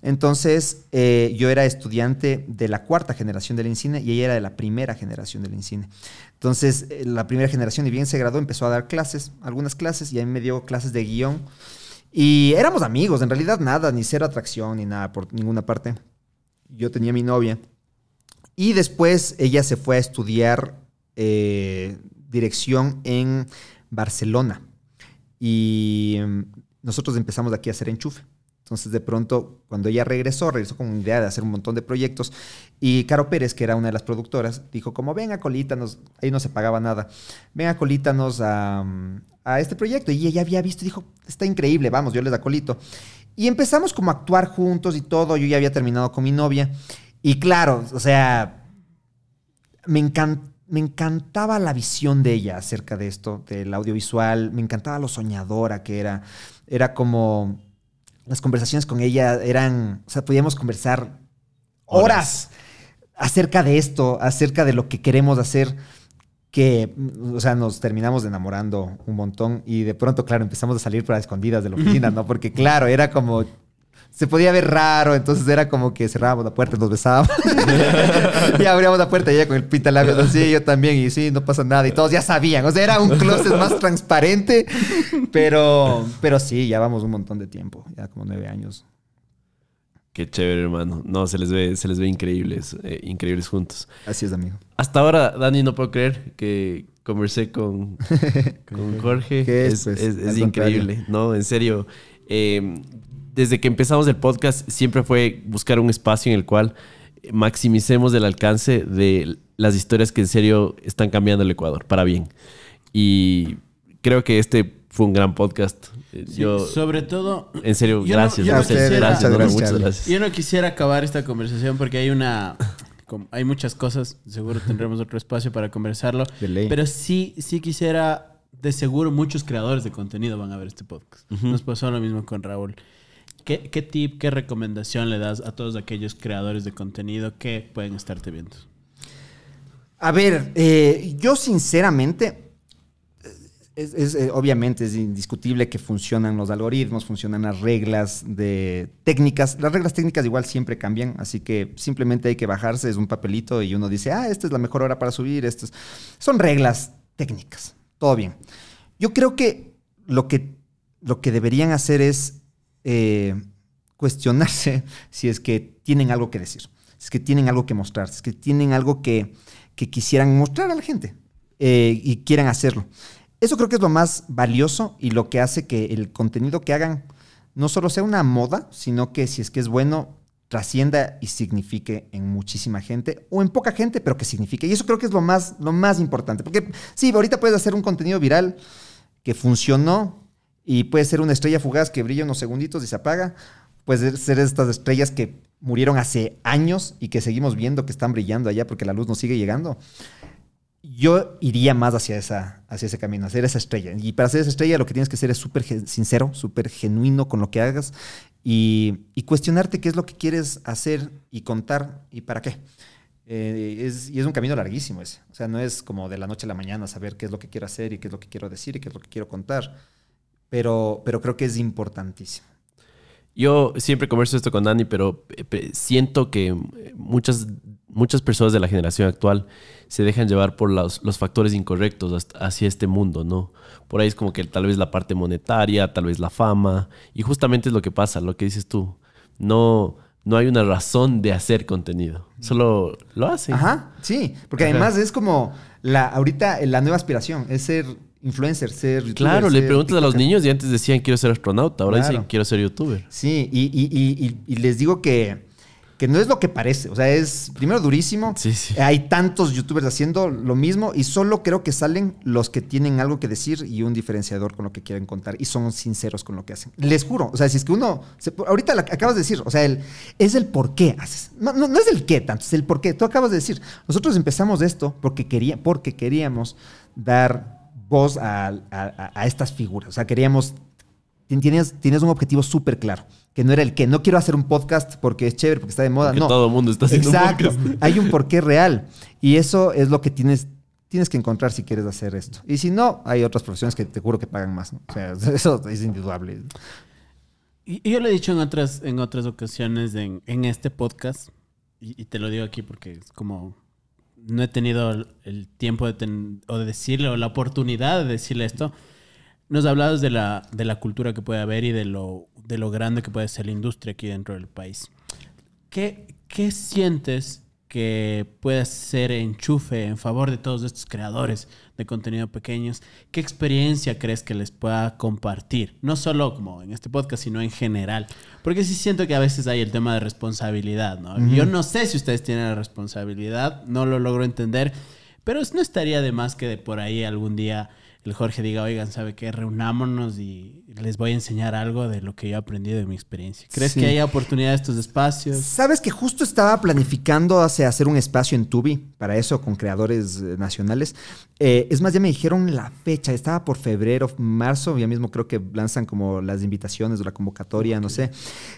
D: Entonces, eh, yo era estudiante de la cuarta generación del INCINE y ella era de la primera generación del INCINE. Entonces, eh, la primera generación, y bien se graduó, empezó a dar clases, algunas clases, y a mí me dio clases de guión. Y éramos amigos, en realidad nada, ni cero atracción, ni nada, por ninguna parte. Yo tenía mi novia y después ella se fue a estudiar eh, dirección en Barcelona. Y em, nosotros empezamos aquí a hacer enchufe. Entonces, de pronto, cuando ella regresó, regresó con una idea de hacer un montón de proyectos. Y Caro Pérez, que era una de las productoras, dijo como, ven a Colítanos, ahí no se pagaba nada, ven a Colítanos a, este proyecto. Y ella había visto y dijo, está increíble, vamos, yo les colito. Y empezamos como a actuar juntos y todo. Yo ya había terminado con mi novia. Y claro, o sea, me, me encantaba la visión de ella acerca de esto, del audiovisual, me encantaba lo soñadora que era. Era como, las conversaciones con ella eran, o sea, podíamos conversar horas, acerca de esto, acerca de lo que queremos hacer que, o sea, nos terminamos enamorando un montón y de pronto, claro, empezamos a salir para escondidas de la oficina, ¿no? [LAUGHS] Porque, claro, era como, se podía ver raro, entonces era como que cerrábamos la puerta, nos besábamos. [LAUGHS] y abríamos la puerta y ella con el labios. así, yo también, y sí, no pasa nada, y todos ya sabían. O sea, era un closet más transparente, pero, pero sí, ya vamos un montón de tiempo, ya como nueve años. Qué chévere,
A: hermano. No, se les ve, se les ve increíbles, eh, increíbles juntos. Así es, amigo.
D: Hasta ahora, Dani, no
A: puedo creer que conversé con, [LAUGHS] con Jorge. es, pues? increíble, ¿no? En serio. Eh, desde que empezamos el podcast siempre fue buscar un espacio en el cual maximicemos el alcance de las historias que en serio están cambiando el Ecuador para bien. Y creo que este fue un gran podcast. Eh, yo, sobre todo. En serio, gracias, gracias, muchas gracias.
B: Yo no quisiera acabar esta conversación porque hay una. Hay muchas cosas, seguro tendremos otro espacio para conversarlo. Pero sí, sí quisiera, de seguro muchos creadores de contenido van a ver este podcast. Nos pasó lo mismo con Raúl. ¿Qué, tip, qué recomendación le das a todos aquellos creadores de contenido que pueden estarte viendo?
D: A ver, eh, yo sinceramente, eh, es, eh, obviamente es indiscutible que funcionan los algoritmos, funcionan las reglas de técnicas. Las reglas técnicas igual siempre cambian, así que simplemente hay que bajarse, es un papelito y uno dice, ah, esta es la mejor hora para subir, son reglas técnicas, todo bien. Yo creo que lo que, lo que deberían hacer es eh, cuestionarse [LAUGHS] si es que tienen algo que decir, si es que tienen algo que mostrar, si es que tienen algo que, que quisieran mostrar a la gente eh, y quieran hacerlo. Eso creo que es lo más valioso y lo que hace que el contenido que hagan no solo sea una moda, sino que si es que es bueno, trascienda y signifique en muchísima gente o en poca gente, pero que signifique. Y eso creo que es lo más, lo más importante. Porque sí, ahorita puedes hacer un contenido viral que funcionó, y puede ser una estrella fugaz que brilla unos segunditos y se apaga. Puede ser estas estrellas que murieron hace años y que seguimos viendo que están brillando allá porque la luz nos sigue llegando. Yo iría más hacia, esa, hacia ese camino, hacer esa estrella. Y para ser esa estrella lo que tienes que hacer es súper sincero, súper genuino con lo que hagas y, cuestionarte qué es lo que quieres hacer y contar y para qué. Eh, y es un camino larguísimo ese. O sea, no es como de la noche a la mañana saber qué es lo que quiero hacer y qué es lo que quiero decir y qué es lo que quiero contar pero, creo que es importantísimo.
A: Yo siempre converso esto con Dani, pero eh, siento que eh, muchas, muchas personas de la generación actual se dejan llevar por los, factores incorrectos hacia este mundo, ¿no? Por ahí es como que tal vez la parte monetaria, tal vez la fama, y justamente es lo que pasa, lo que dices tú. No, no hay una razón de hacer contenido, solo lo hacen. Ajá, sí, porque además es
D: como la, ahorita eh, la nueva aspiración, es ser influencer, ser youtuber. Claro, le preguntas a los
A: niños y antes decían quiero ser astronauta, ahora dicen quiero ser youtuber.
D: Sí, y, les digo que, que, no es lo que parece. O sea, es primero durísimo. Sí, sí. Hay tantos youtubers haciendo lo mismo y solo creo que salen los que tienen algo que decir y un diferenciador con lo que quieren contar y son sinceros con lo que hacen. Les juro. O sea, si es que uno. ahorita acabas de decir. O sea, el, es el por qué haces. No, no, no es el qué tanto, es el por qué. Tú acabas de decir. Nosotros empezamos esto porque, quería, porque queríamos dar a, estas figuras. O sea, queríamos Tienes, tienes, un objetivo súper claro, que no era el que no quiero hacer un podcast porque es chévere, porque está de moda. no. Todo el mundo está haciendo Exacto. [LAUGHS] Hay un porqué real. Y eso es lo que tienes, tienes que encontrar si quieres hacer esto. Y si no, hay otras profesiones que te juro que pagan más. O sea, [LAUGHS] eso es indudable.
B: Y, yo lo he dicho en otras, en otras ocasiones en, este podcast, y te lo digo aquí porque es como no he tenido el tiempo de, o decirle o la oportunidad de decirle esto. Nos hablabas de la, de la cultura que puede haber y de lo, grande que puede ser la industria aquí dentro del país. ¿Qué, qué sientes que pueda ser enchufe en favor de todos estos creadores? de contenido pequeños, ¿qué experiencia crees que les pueda compartir? No solo como en este podcast, sino en general. Porque sí siento que a veces hay el tema de responsabilidad, ¿no? Yo no sé si ustedes tienen la responsabilidad, no lo logro entender, pero no estaría de más que de por ahí algún día el Jorge diga, oigan, ¿sabe qué? Reunámonos y les voy a enseñar algo de lo que yo he aprendido de mi experiencia. ¿Crees que hay
D: oportunidad de estos espacios? Sabes que justo estaba planificando hace hacer un espacio en Tubi, para eso, con creadores eh, nacionales. Eh, es más, ya me dijeron la fecha, estaba por febrero, marzo, ya mismo creo que lanzan como las invitaciones o la convocatoria, no sé.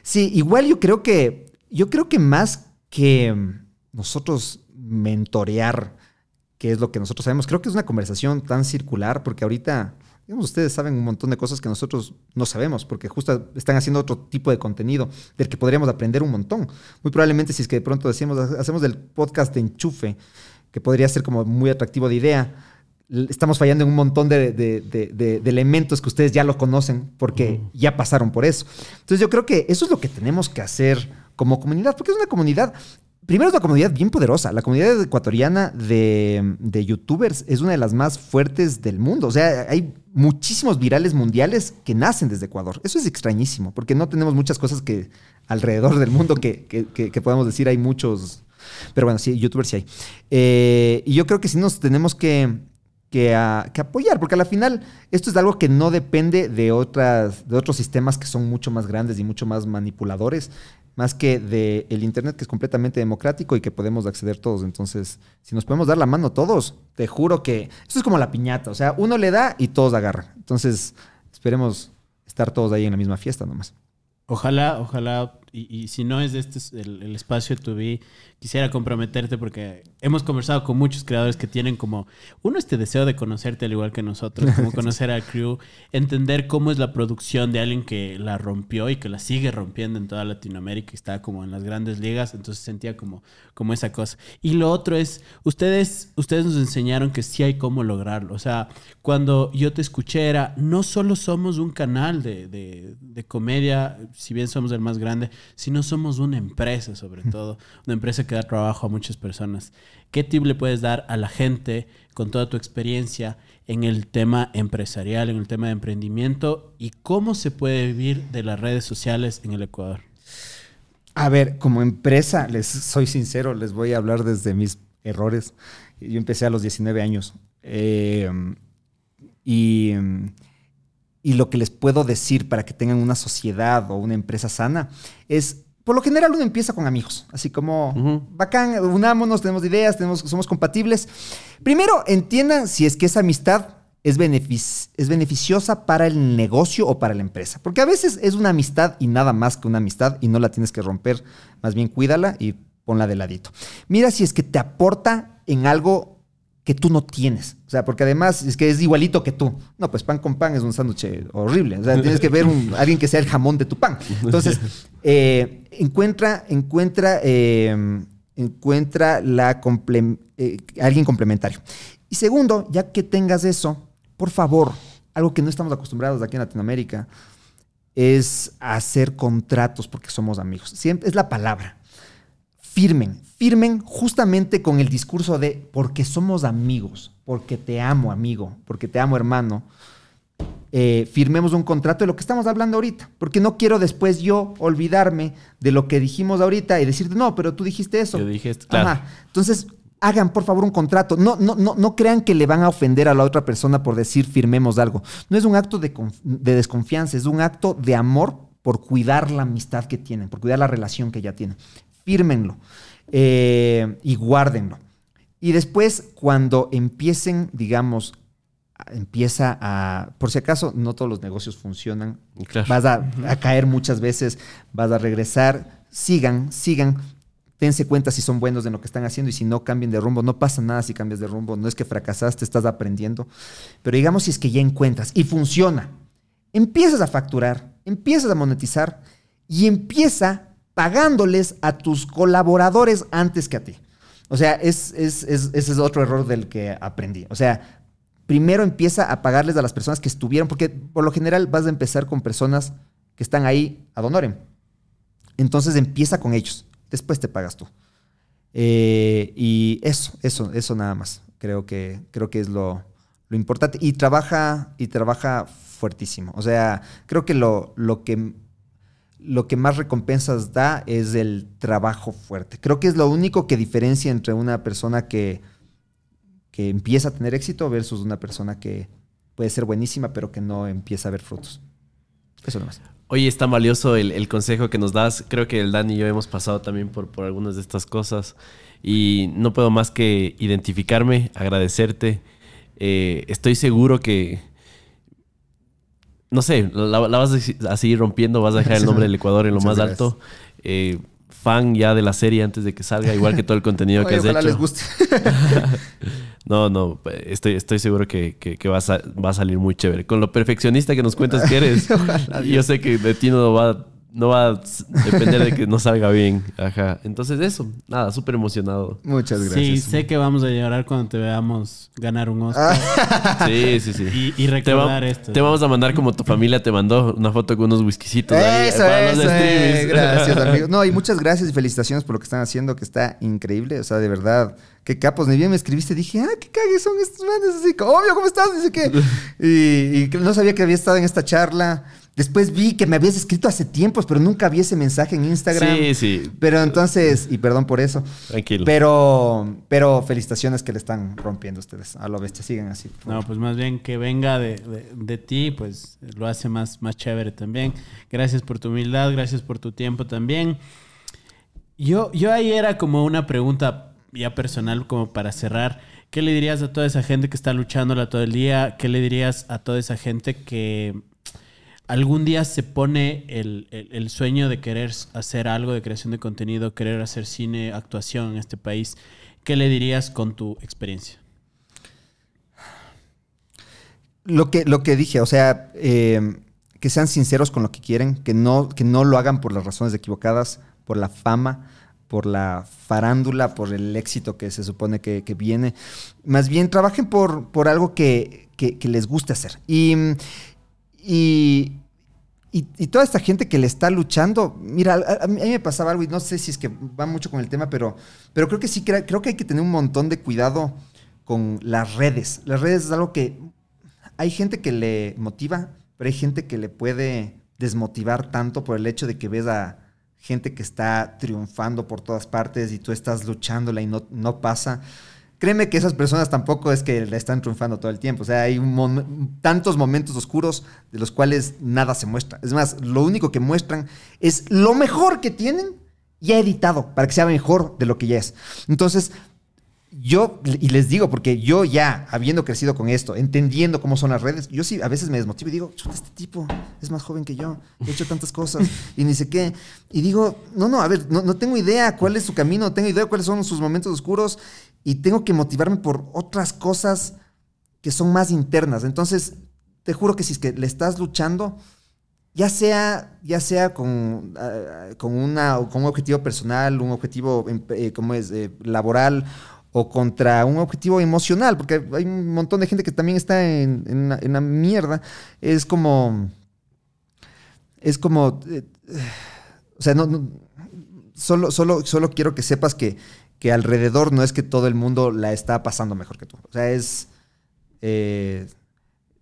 D: Sí, igual yo creo que, yo creo que más que mm, nosotros mentorear qué es lo que nosotros sabemos. Creo que es una conversación tan circular porque ahorita, digamos, ustedes saben un montón de cosas que nosotros no sabemos porque justo están haciendo otro tipo de contenido del que podríamos aprender un montón. Muy probablemente si es que de pronto decimos, hacemos del podcast de enchufe, que podría ser como muy atractivo de idea, estamos fallando en un montón de, elementos que ustedes ya lo conocen porque ya pasaron por eso. Entonces yo creo que eso es lo que tenemos que hacer como comunidad, porque es una comunidad Primero es una comunidad bien poderosa. La comunidad ecuatoriana de, youtubers es una de las más fuertes del mundo. O sea, hay muchísimos virales mundiales que nacen desde Ecuador. Eso es extrañísimo, porque no tenemos muchas cosas que alrededor del mundo que, que, podamos decir hay muchos. Pero bueno, sí, youtubers sí hay. Eh, y yo creo que sí nos tenemos que, ah, apoyar, porque al final esto es algo que no depende de, otras, de otros sistemas que son mucho más grandes y mucho más manipuladores más que del Internet, que es completamente democrático y que podemos acceder todos. Entonces, si nos podemos dar la mano todos, te juro que Eso es como la piñata. O sea, uno le da y todos agarran. Entonces, esperemos estar todos ahí en la misma fiesta nomás.
B: Ojalá, ojalá y, si no es este el, el espacio to be, quisiera comprometerte porque hemos conversado con muchos creadores que tienen como, uno, este deseo de conocerte al igual que nosotros, como [LAUGHS] conocer al crew, entender cómo es la producción de alguien que la rompió y que la sigue rompiendo en toda Latinoamérica y está como en las grandes ligas, entonces sentía como, como esa cosa. Y lo otro es, ustedes, ustedes nos enseñaron que sí hay cómo lograrlo, o sea, cuando yo te escuché era, no solo somos un canal de, de, de comedia, si bien somos el más grande, si no somos una empresa, sobre todo, una empresa que da trabajo a muchas personas? ¿Qué tip le puedes dar a la gente con toda tu experiencia en el tema empresarial, en el tema de emprendimiento y cómo se puede vivir de las redes sociales en el Ecuador?
D: A ver, como empresa, les soy sincero, les voy a hablar desde mis errores. Yo empecé a los 19 años. Eh, y mm, y lo que les puedo decir para que tengan una sociedad o una empresa sana es por lo general uno empieza con amigos, así como bacán, unámonos, tenemos ideas, tenemos, somos compatibles. Primero, entiendan si es que esa amistad es, es beneficiosa para el negocio o para la empresa, porque a veces es una amistad y nada más que una amistad y no la tienes que romper, más bien cuídala y ponla de ladito. Mira si es que te aporta en algo que tú no tienes. O sea, porque además es que es igualito que tú. No, pues pan con pan es un sándwich eh, horrible. O sea, tienes que ver a [LAUGHS] alguien que sea el jamón de tu pan. Entonces, [LAUGHS] eh, encuentra, encuentra, em, encuentra la eh, alguien complementario. Y segundo, ya que tengas eso, por favor, algo que no estamos acostumbrados aquí en Latinoamérica, es hacer contratos porque somos amigos. Siempre, es la palabra firmen, firmen justamente con el discurso de porque somos amigos, porque te amo amigo, porque te amo hermano. Eh, firmemos un contrato de lo que estamos hablando ahorita, porque no quiero después yo olvidarme de lo que dijimos ahorita y decirte, no, pero tú dijiste eso. Entonces, hagan por favor un contrato. No, no, no, no crean que le van a ofender a la otra persona por decir firmemos algo. No es un acto de, de, desconfianza, es un acto de amor por cuidar la amistad que tienen, por cuidar la relación que ya tienen fírmenlo eh, y guárdenlo. Y después, cuando empiecen, digamos, empieza a, por si acaso, no todos los negocios funcionan, vas a, caer muchas veces, vas a regresar, sigan, sigan. Tense cuenta si son buenos de lo que están haciendo y si no cambien de rumbo, no pasa nada si cambias de rumbo, no es que fracasaste, estás aprendiendo. Pero digamos si es que ya encuentras y funciona, empiezas a facturar, empiezas a monetizar y empieza pagándoles a tus colaboradores antes que a ti. O sea, ese es otro error del que aprendí. O sea, primero empieza a pagarles a las personas que estuvieron, porque por lo general vas a empezar con personas que están ahí a honorem. Entonces empieza con ellos, después te pagas tú. Eh, y eso, eso, eso nada más. Creo que, creo que es lo, lo importante. Y trabaja, y trabaja fuertísimo. O sea, creo que lo, lo que lo que más recompensas da es el trabajo fuerte. Creo que es lo único que diferencia entre una persona que, empieza a tener éxito versus una persona que puede ser buenísima, pero que no empieza a ver frutos. Eso más.
A: Oye, es valioso el, consejo que nos das. Creo que el Dan y yo hemos pasado también por, por algunas de estas cosas. Y no puedo más que identificarme, agradecerte. Eh, estoy seguro que, no sé, la, vas a seguir rompiendo, vas a dejar el [LAUGHS] nombre del Ecuador en lo más alto. Eh, fan ya de la serie antes de que salga, igual que todo el contenido que has ojalá les guste. [LAUGHS] no, no, estoy, estoy seguro que, va, a, salir muy chévere. Con lo perfeccionista que nos cuentas que eres, [LAUGHS] yo sé que de ti no va no va a depender de que no salga bien. Ajá. Entonces, eso, nada, súper emocionado. Muchas gracias. Sí, sé
B: que vamos a llorar cuando te veamos ganar
A: un Oscar. Ah. sí, sí, sí. Y, recordar esto. Te vamos a mandar como tu familia te mandó una foto con unos whiskycitos. Eso, ahí, para los eh, gracias, [LAUGHS] amigo.
D: No, y muchas gracias y felicitaciones por lo que están haciendo, que está increíble. O sea, de verdad qué capos, ni bien me escribiste, dije, ah, qué cagues son estos manes, así, obvio, ¿cómo estás? que, [LAUGHS] y, no sabía que había estado en esta charla, Después vi que me habías escrito hace tiempos, pero nunca vi ese mensaje en Instagram. Sí, sí. Pero entonces, y perdón por eso. Tranquilo. Pero, pero felicitaciones que le están rompiendo ustedes. A lo bestia, siguen así.
B: No, pues más bien que venga de, ti, pues lo hace más, más chévere también. Gracias por tu humildad, gracias por tu tiempo también. Yo, yo ahí era como una pregunta ya personal, como para cerrar. ¿Qué le dirías a toda esa gente que está luchándola todo el día? ¿Qué le dirías a toda esa gente que algún día se pone el, sueño de querer hacer algo de creación de contenido, querer hacer cine, actuación en este país, ¿qué le dirías con tu experiencia?
D: Lo que, lo que dije, o sea, eh, que sean sinceros con lo que quieren, que no, que no lo hagan por las razones equivocadas, por la fama, por la farándula, por el éxito que se supone que, viene. Más bien, trabajen por, por algo que, que les guste hacer. Y y, toda esta gente que le está luchando, mira, a, mí me pasaba algo y no sé si es que va mucho con el tema, pero, pero creo que sí, creo que hay que tener un montón de cuidado con las redes. Las redes es algo que hay gente que le motiva, pero hay gente que le puede desmotivar tanto por el hecho de que ves a gente que está triunfando por todas partes y tú estás luchándola y no, no pasa créeme que esas personas tampoco es que la están triunfando todo el tiempo. O sea, hay tantos momentos oscuros de los cuales nada se muestra. Es más, lo único que muestran es lo mejor que tienen ya editado para que sea mejor de lo que ya es. Entonces, yo, y les digo, porque yo ya, habiendo crecido con esto, entendiendo cómo son las redes, yo sí a veces me desmotivo y digo, este tipo es más joven que yo, he hecho tantas cosas y ni sé qué. Y digo, no, no, a ver, no, no tengo idea cuál es su camino, tengo idea cuáles son sus momentos oscuros y tengo que motivarme por otras cosas que son más internas. Entonces, te juro que si es que le estás luchando, ya sea, ya sea con, eh, con, una, con un objetivo personal, un objetivo em, eh, como es, eh, laboral o contra un objetivo emocional, porque hay un montón de gente que también está en, la mierda, es como... Es como... o sea, solo, solo, solo quiero que sepas que que alrededor no es que todo el mundo la está pasando mejor que tú. O sea, es... Eh,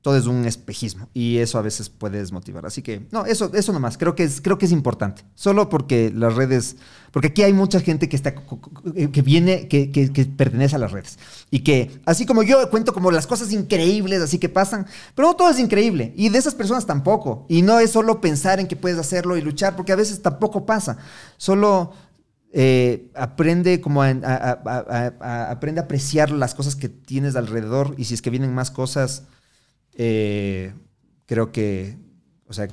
D: todo es un espejismo y eso a veces puede desmotivar. Así que, no, eso, eso nomás, creo que, es, creo que es importante. Solo porque las redes, porque aquí hay mucha gente que, está, eh, que viene, que, que pertenece a las redes. Y que, así como yo cuento como las cosas increíbles, así que pasan, pero no todo es increíble. Y de esas personas tampoco. Y no es solo pensar en que puedes hacerlo y luchar, porque a veces tampoco pasa. Solo eh, aprende como a, aprende a apreciar las cosas que tienes alrededor y si es que vienen más cosas, eh, creo que, o sea,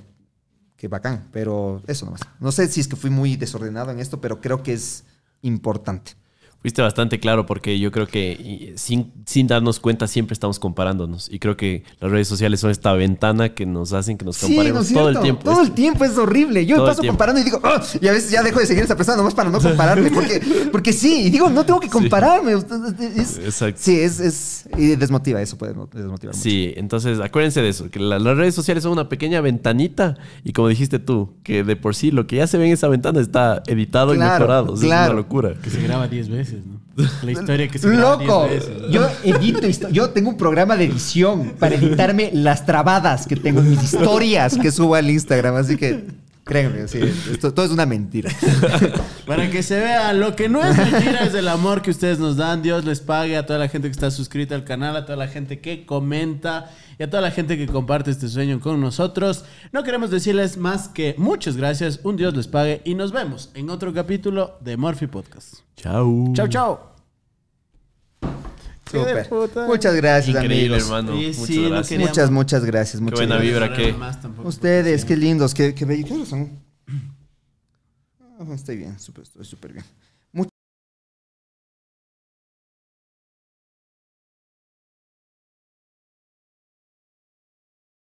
D: que bacán, pero eso nomás. No sé si es que fui muy desordenado en esto, pero creo que es importante.
A: Fuiste bastante claro porque yo creo que sin, sin, darnos cuenta siempre estamos comparándonos y creo que las redes sociales son esta ventana que nos hacen que nos comparemos todo el tiempo. Todo
D: el tiempo es horrible. Yo me paso comparando y digo, ah", y a veces ya dejo de seguir a esa persona nomás para no compararme [LAUGHS] porque, porque sí, y digo, no tengo que compararme. exacto Es, sí, es, es, y desmotiva eso, puede desmotivar.
A: Sí, entonces acuérdense de eso, que las redes sociales son una pequeña ventanita y como dijiste tú, que de por sí lo que ya se ve en esa ventana está editado y mejorado. Es una locura. Que se
B: graba 10 veces. [LAUGHS] La historia que ¡Loco! Yo edito
D: Yo tengo un programa de edición para editarme las trabadas que tengo mis [LAUGHS] historias que subo al Instagram. Así que Créanme, sí, esto, todo es una mentira. [LAUGHS] Para que se vea,
B: lo que no es mentira es el amor que ustedes nos dan. Dios les pague a toda la gente que está suscrita al canal, a toda la gente que comenta y a toda la gente que comparte este sueño con nosotros. No queremos decirles más que muchas gracias, un Dios les pague y nos vemos en otro capítulo de Morphy
A: Podcast. Chau Chao, chao. Muchas gracias, Increíble, amigos. hermano. muchas, gracias. muchas, gracias. Muchas qué buena vibra, que.
D: Ustedes, qué lindos, qué, qué son? [CLEARS THROAT] Ah, estoy bien, súper, estoy súper bien.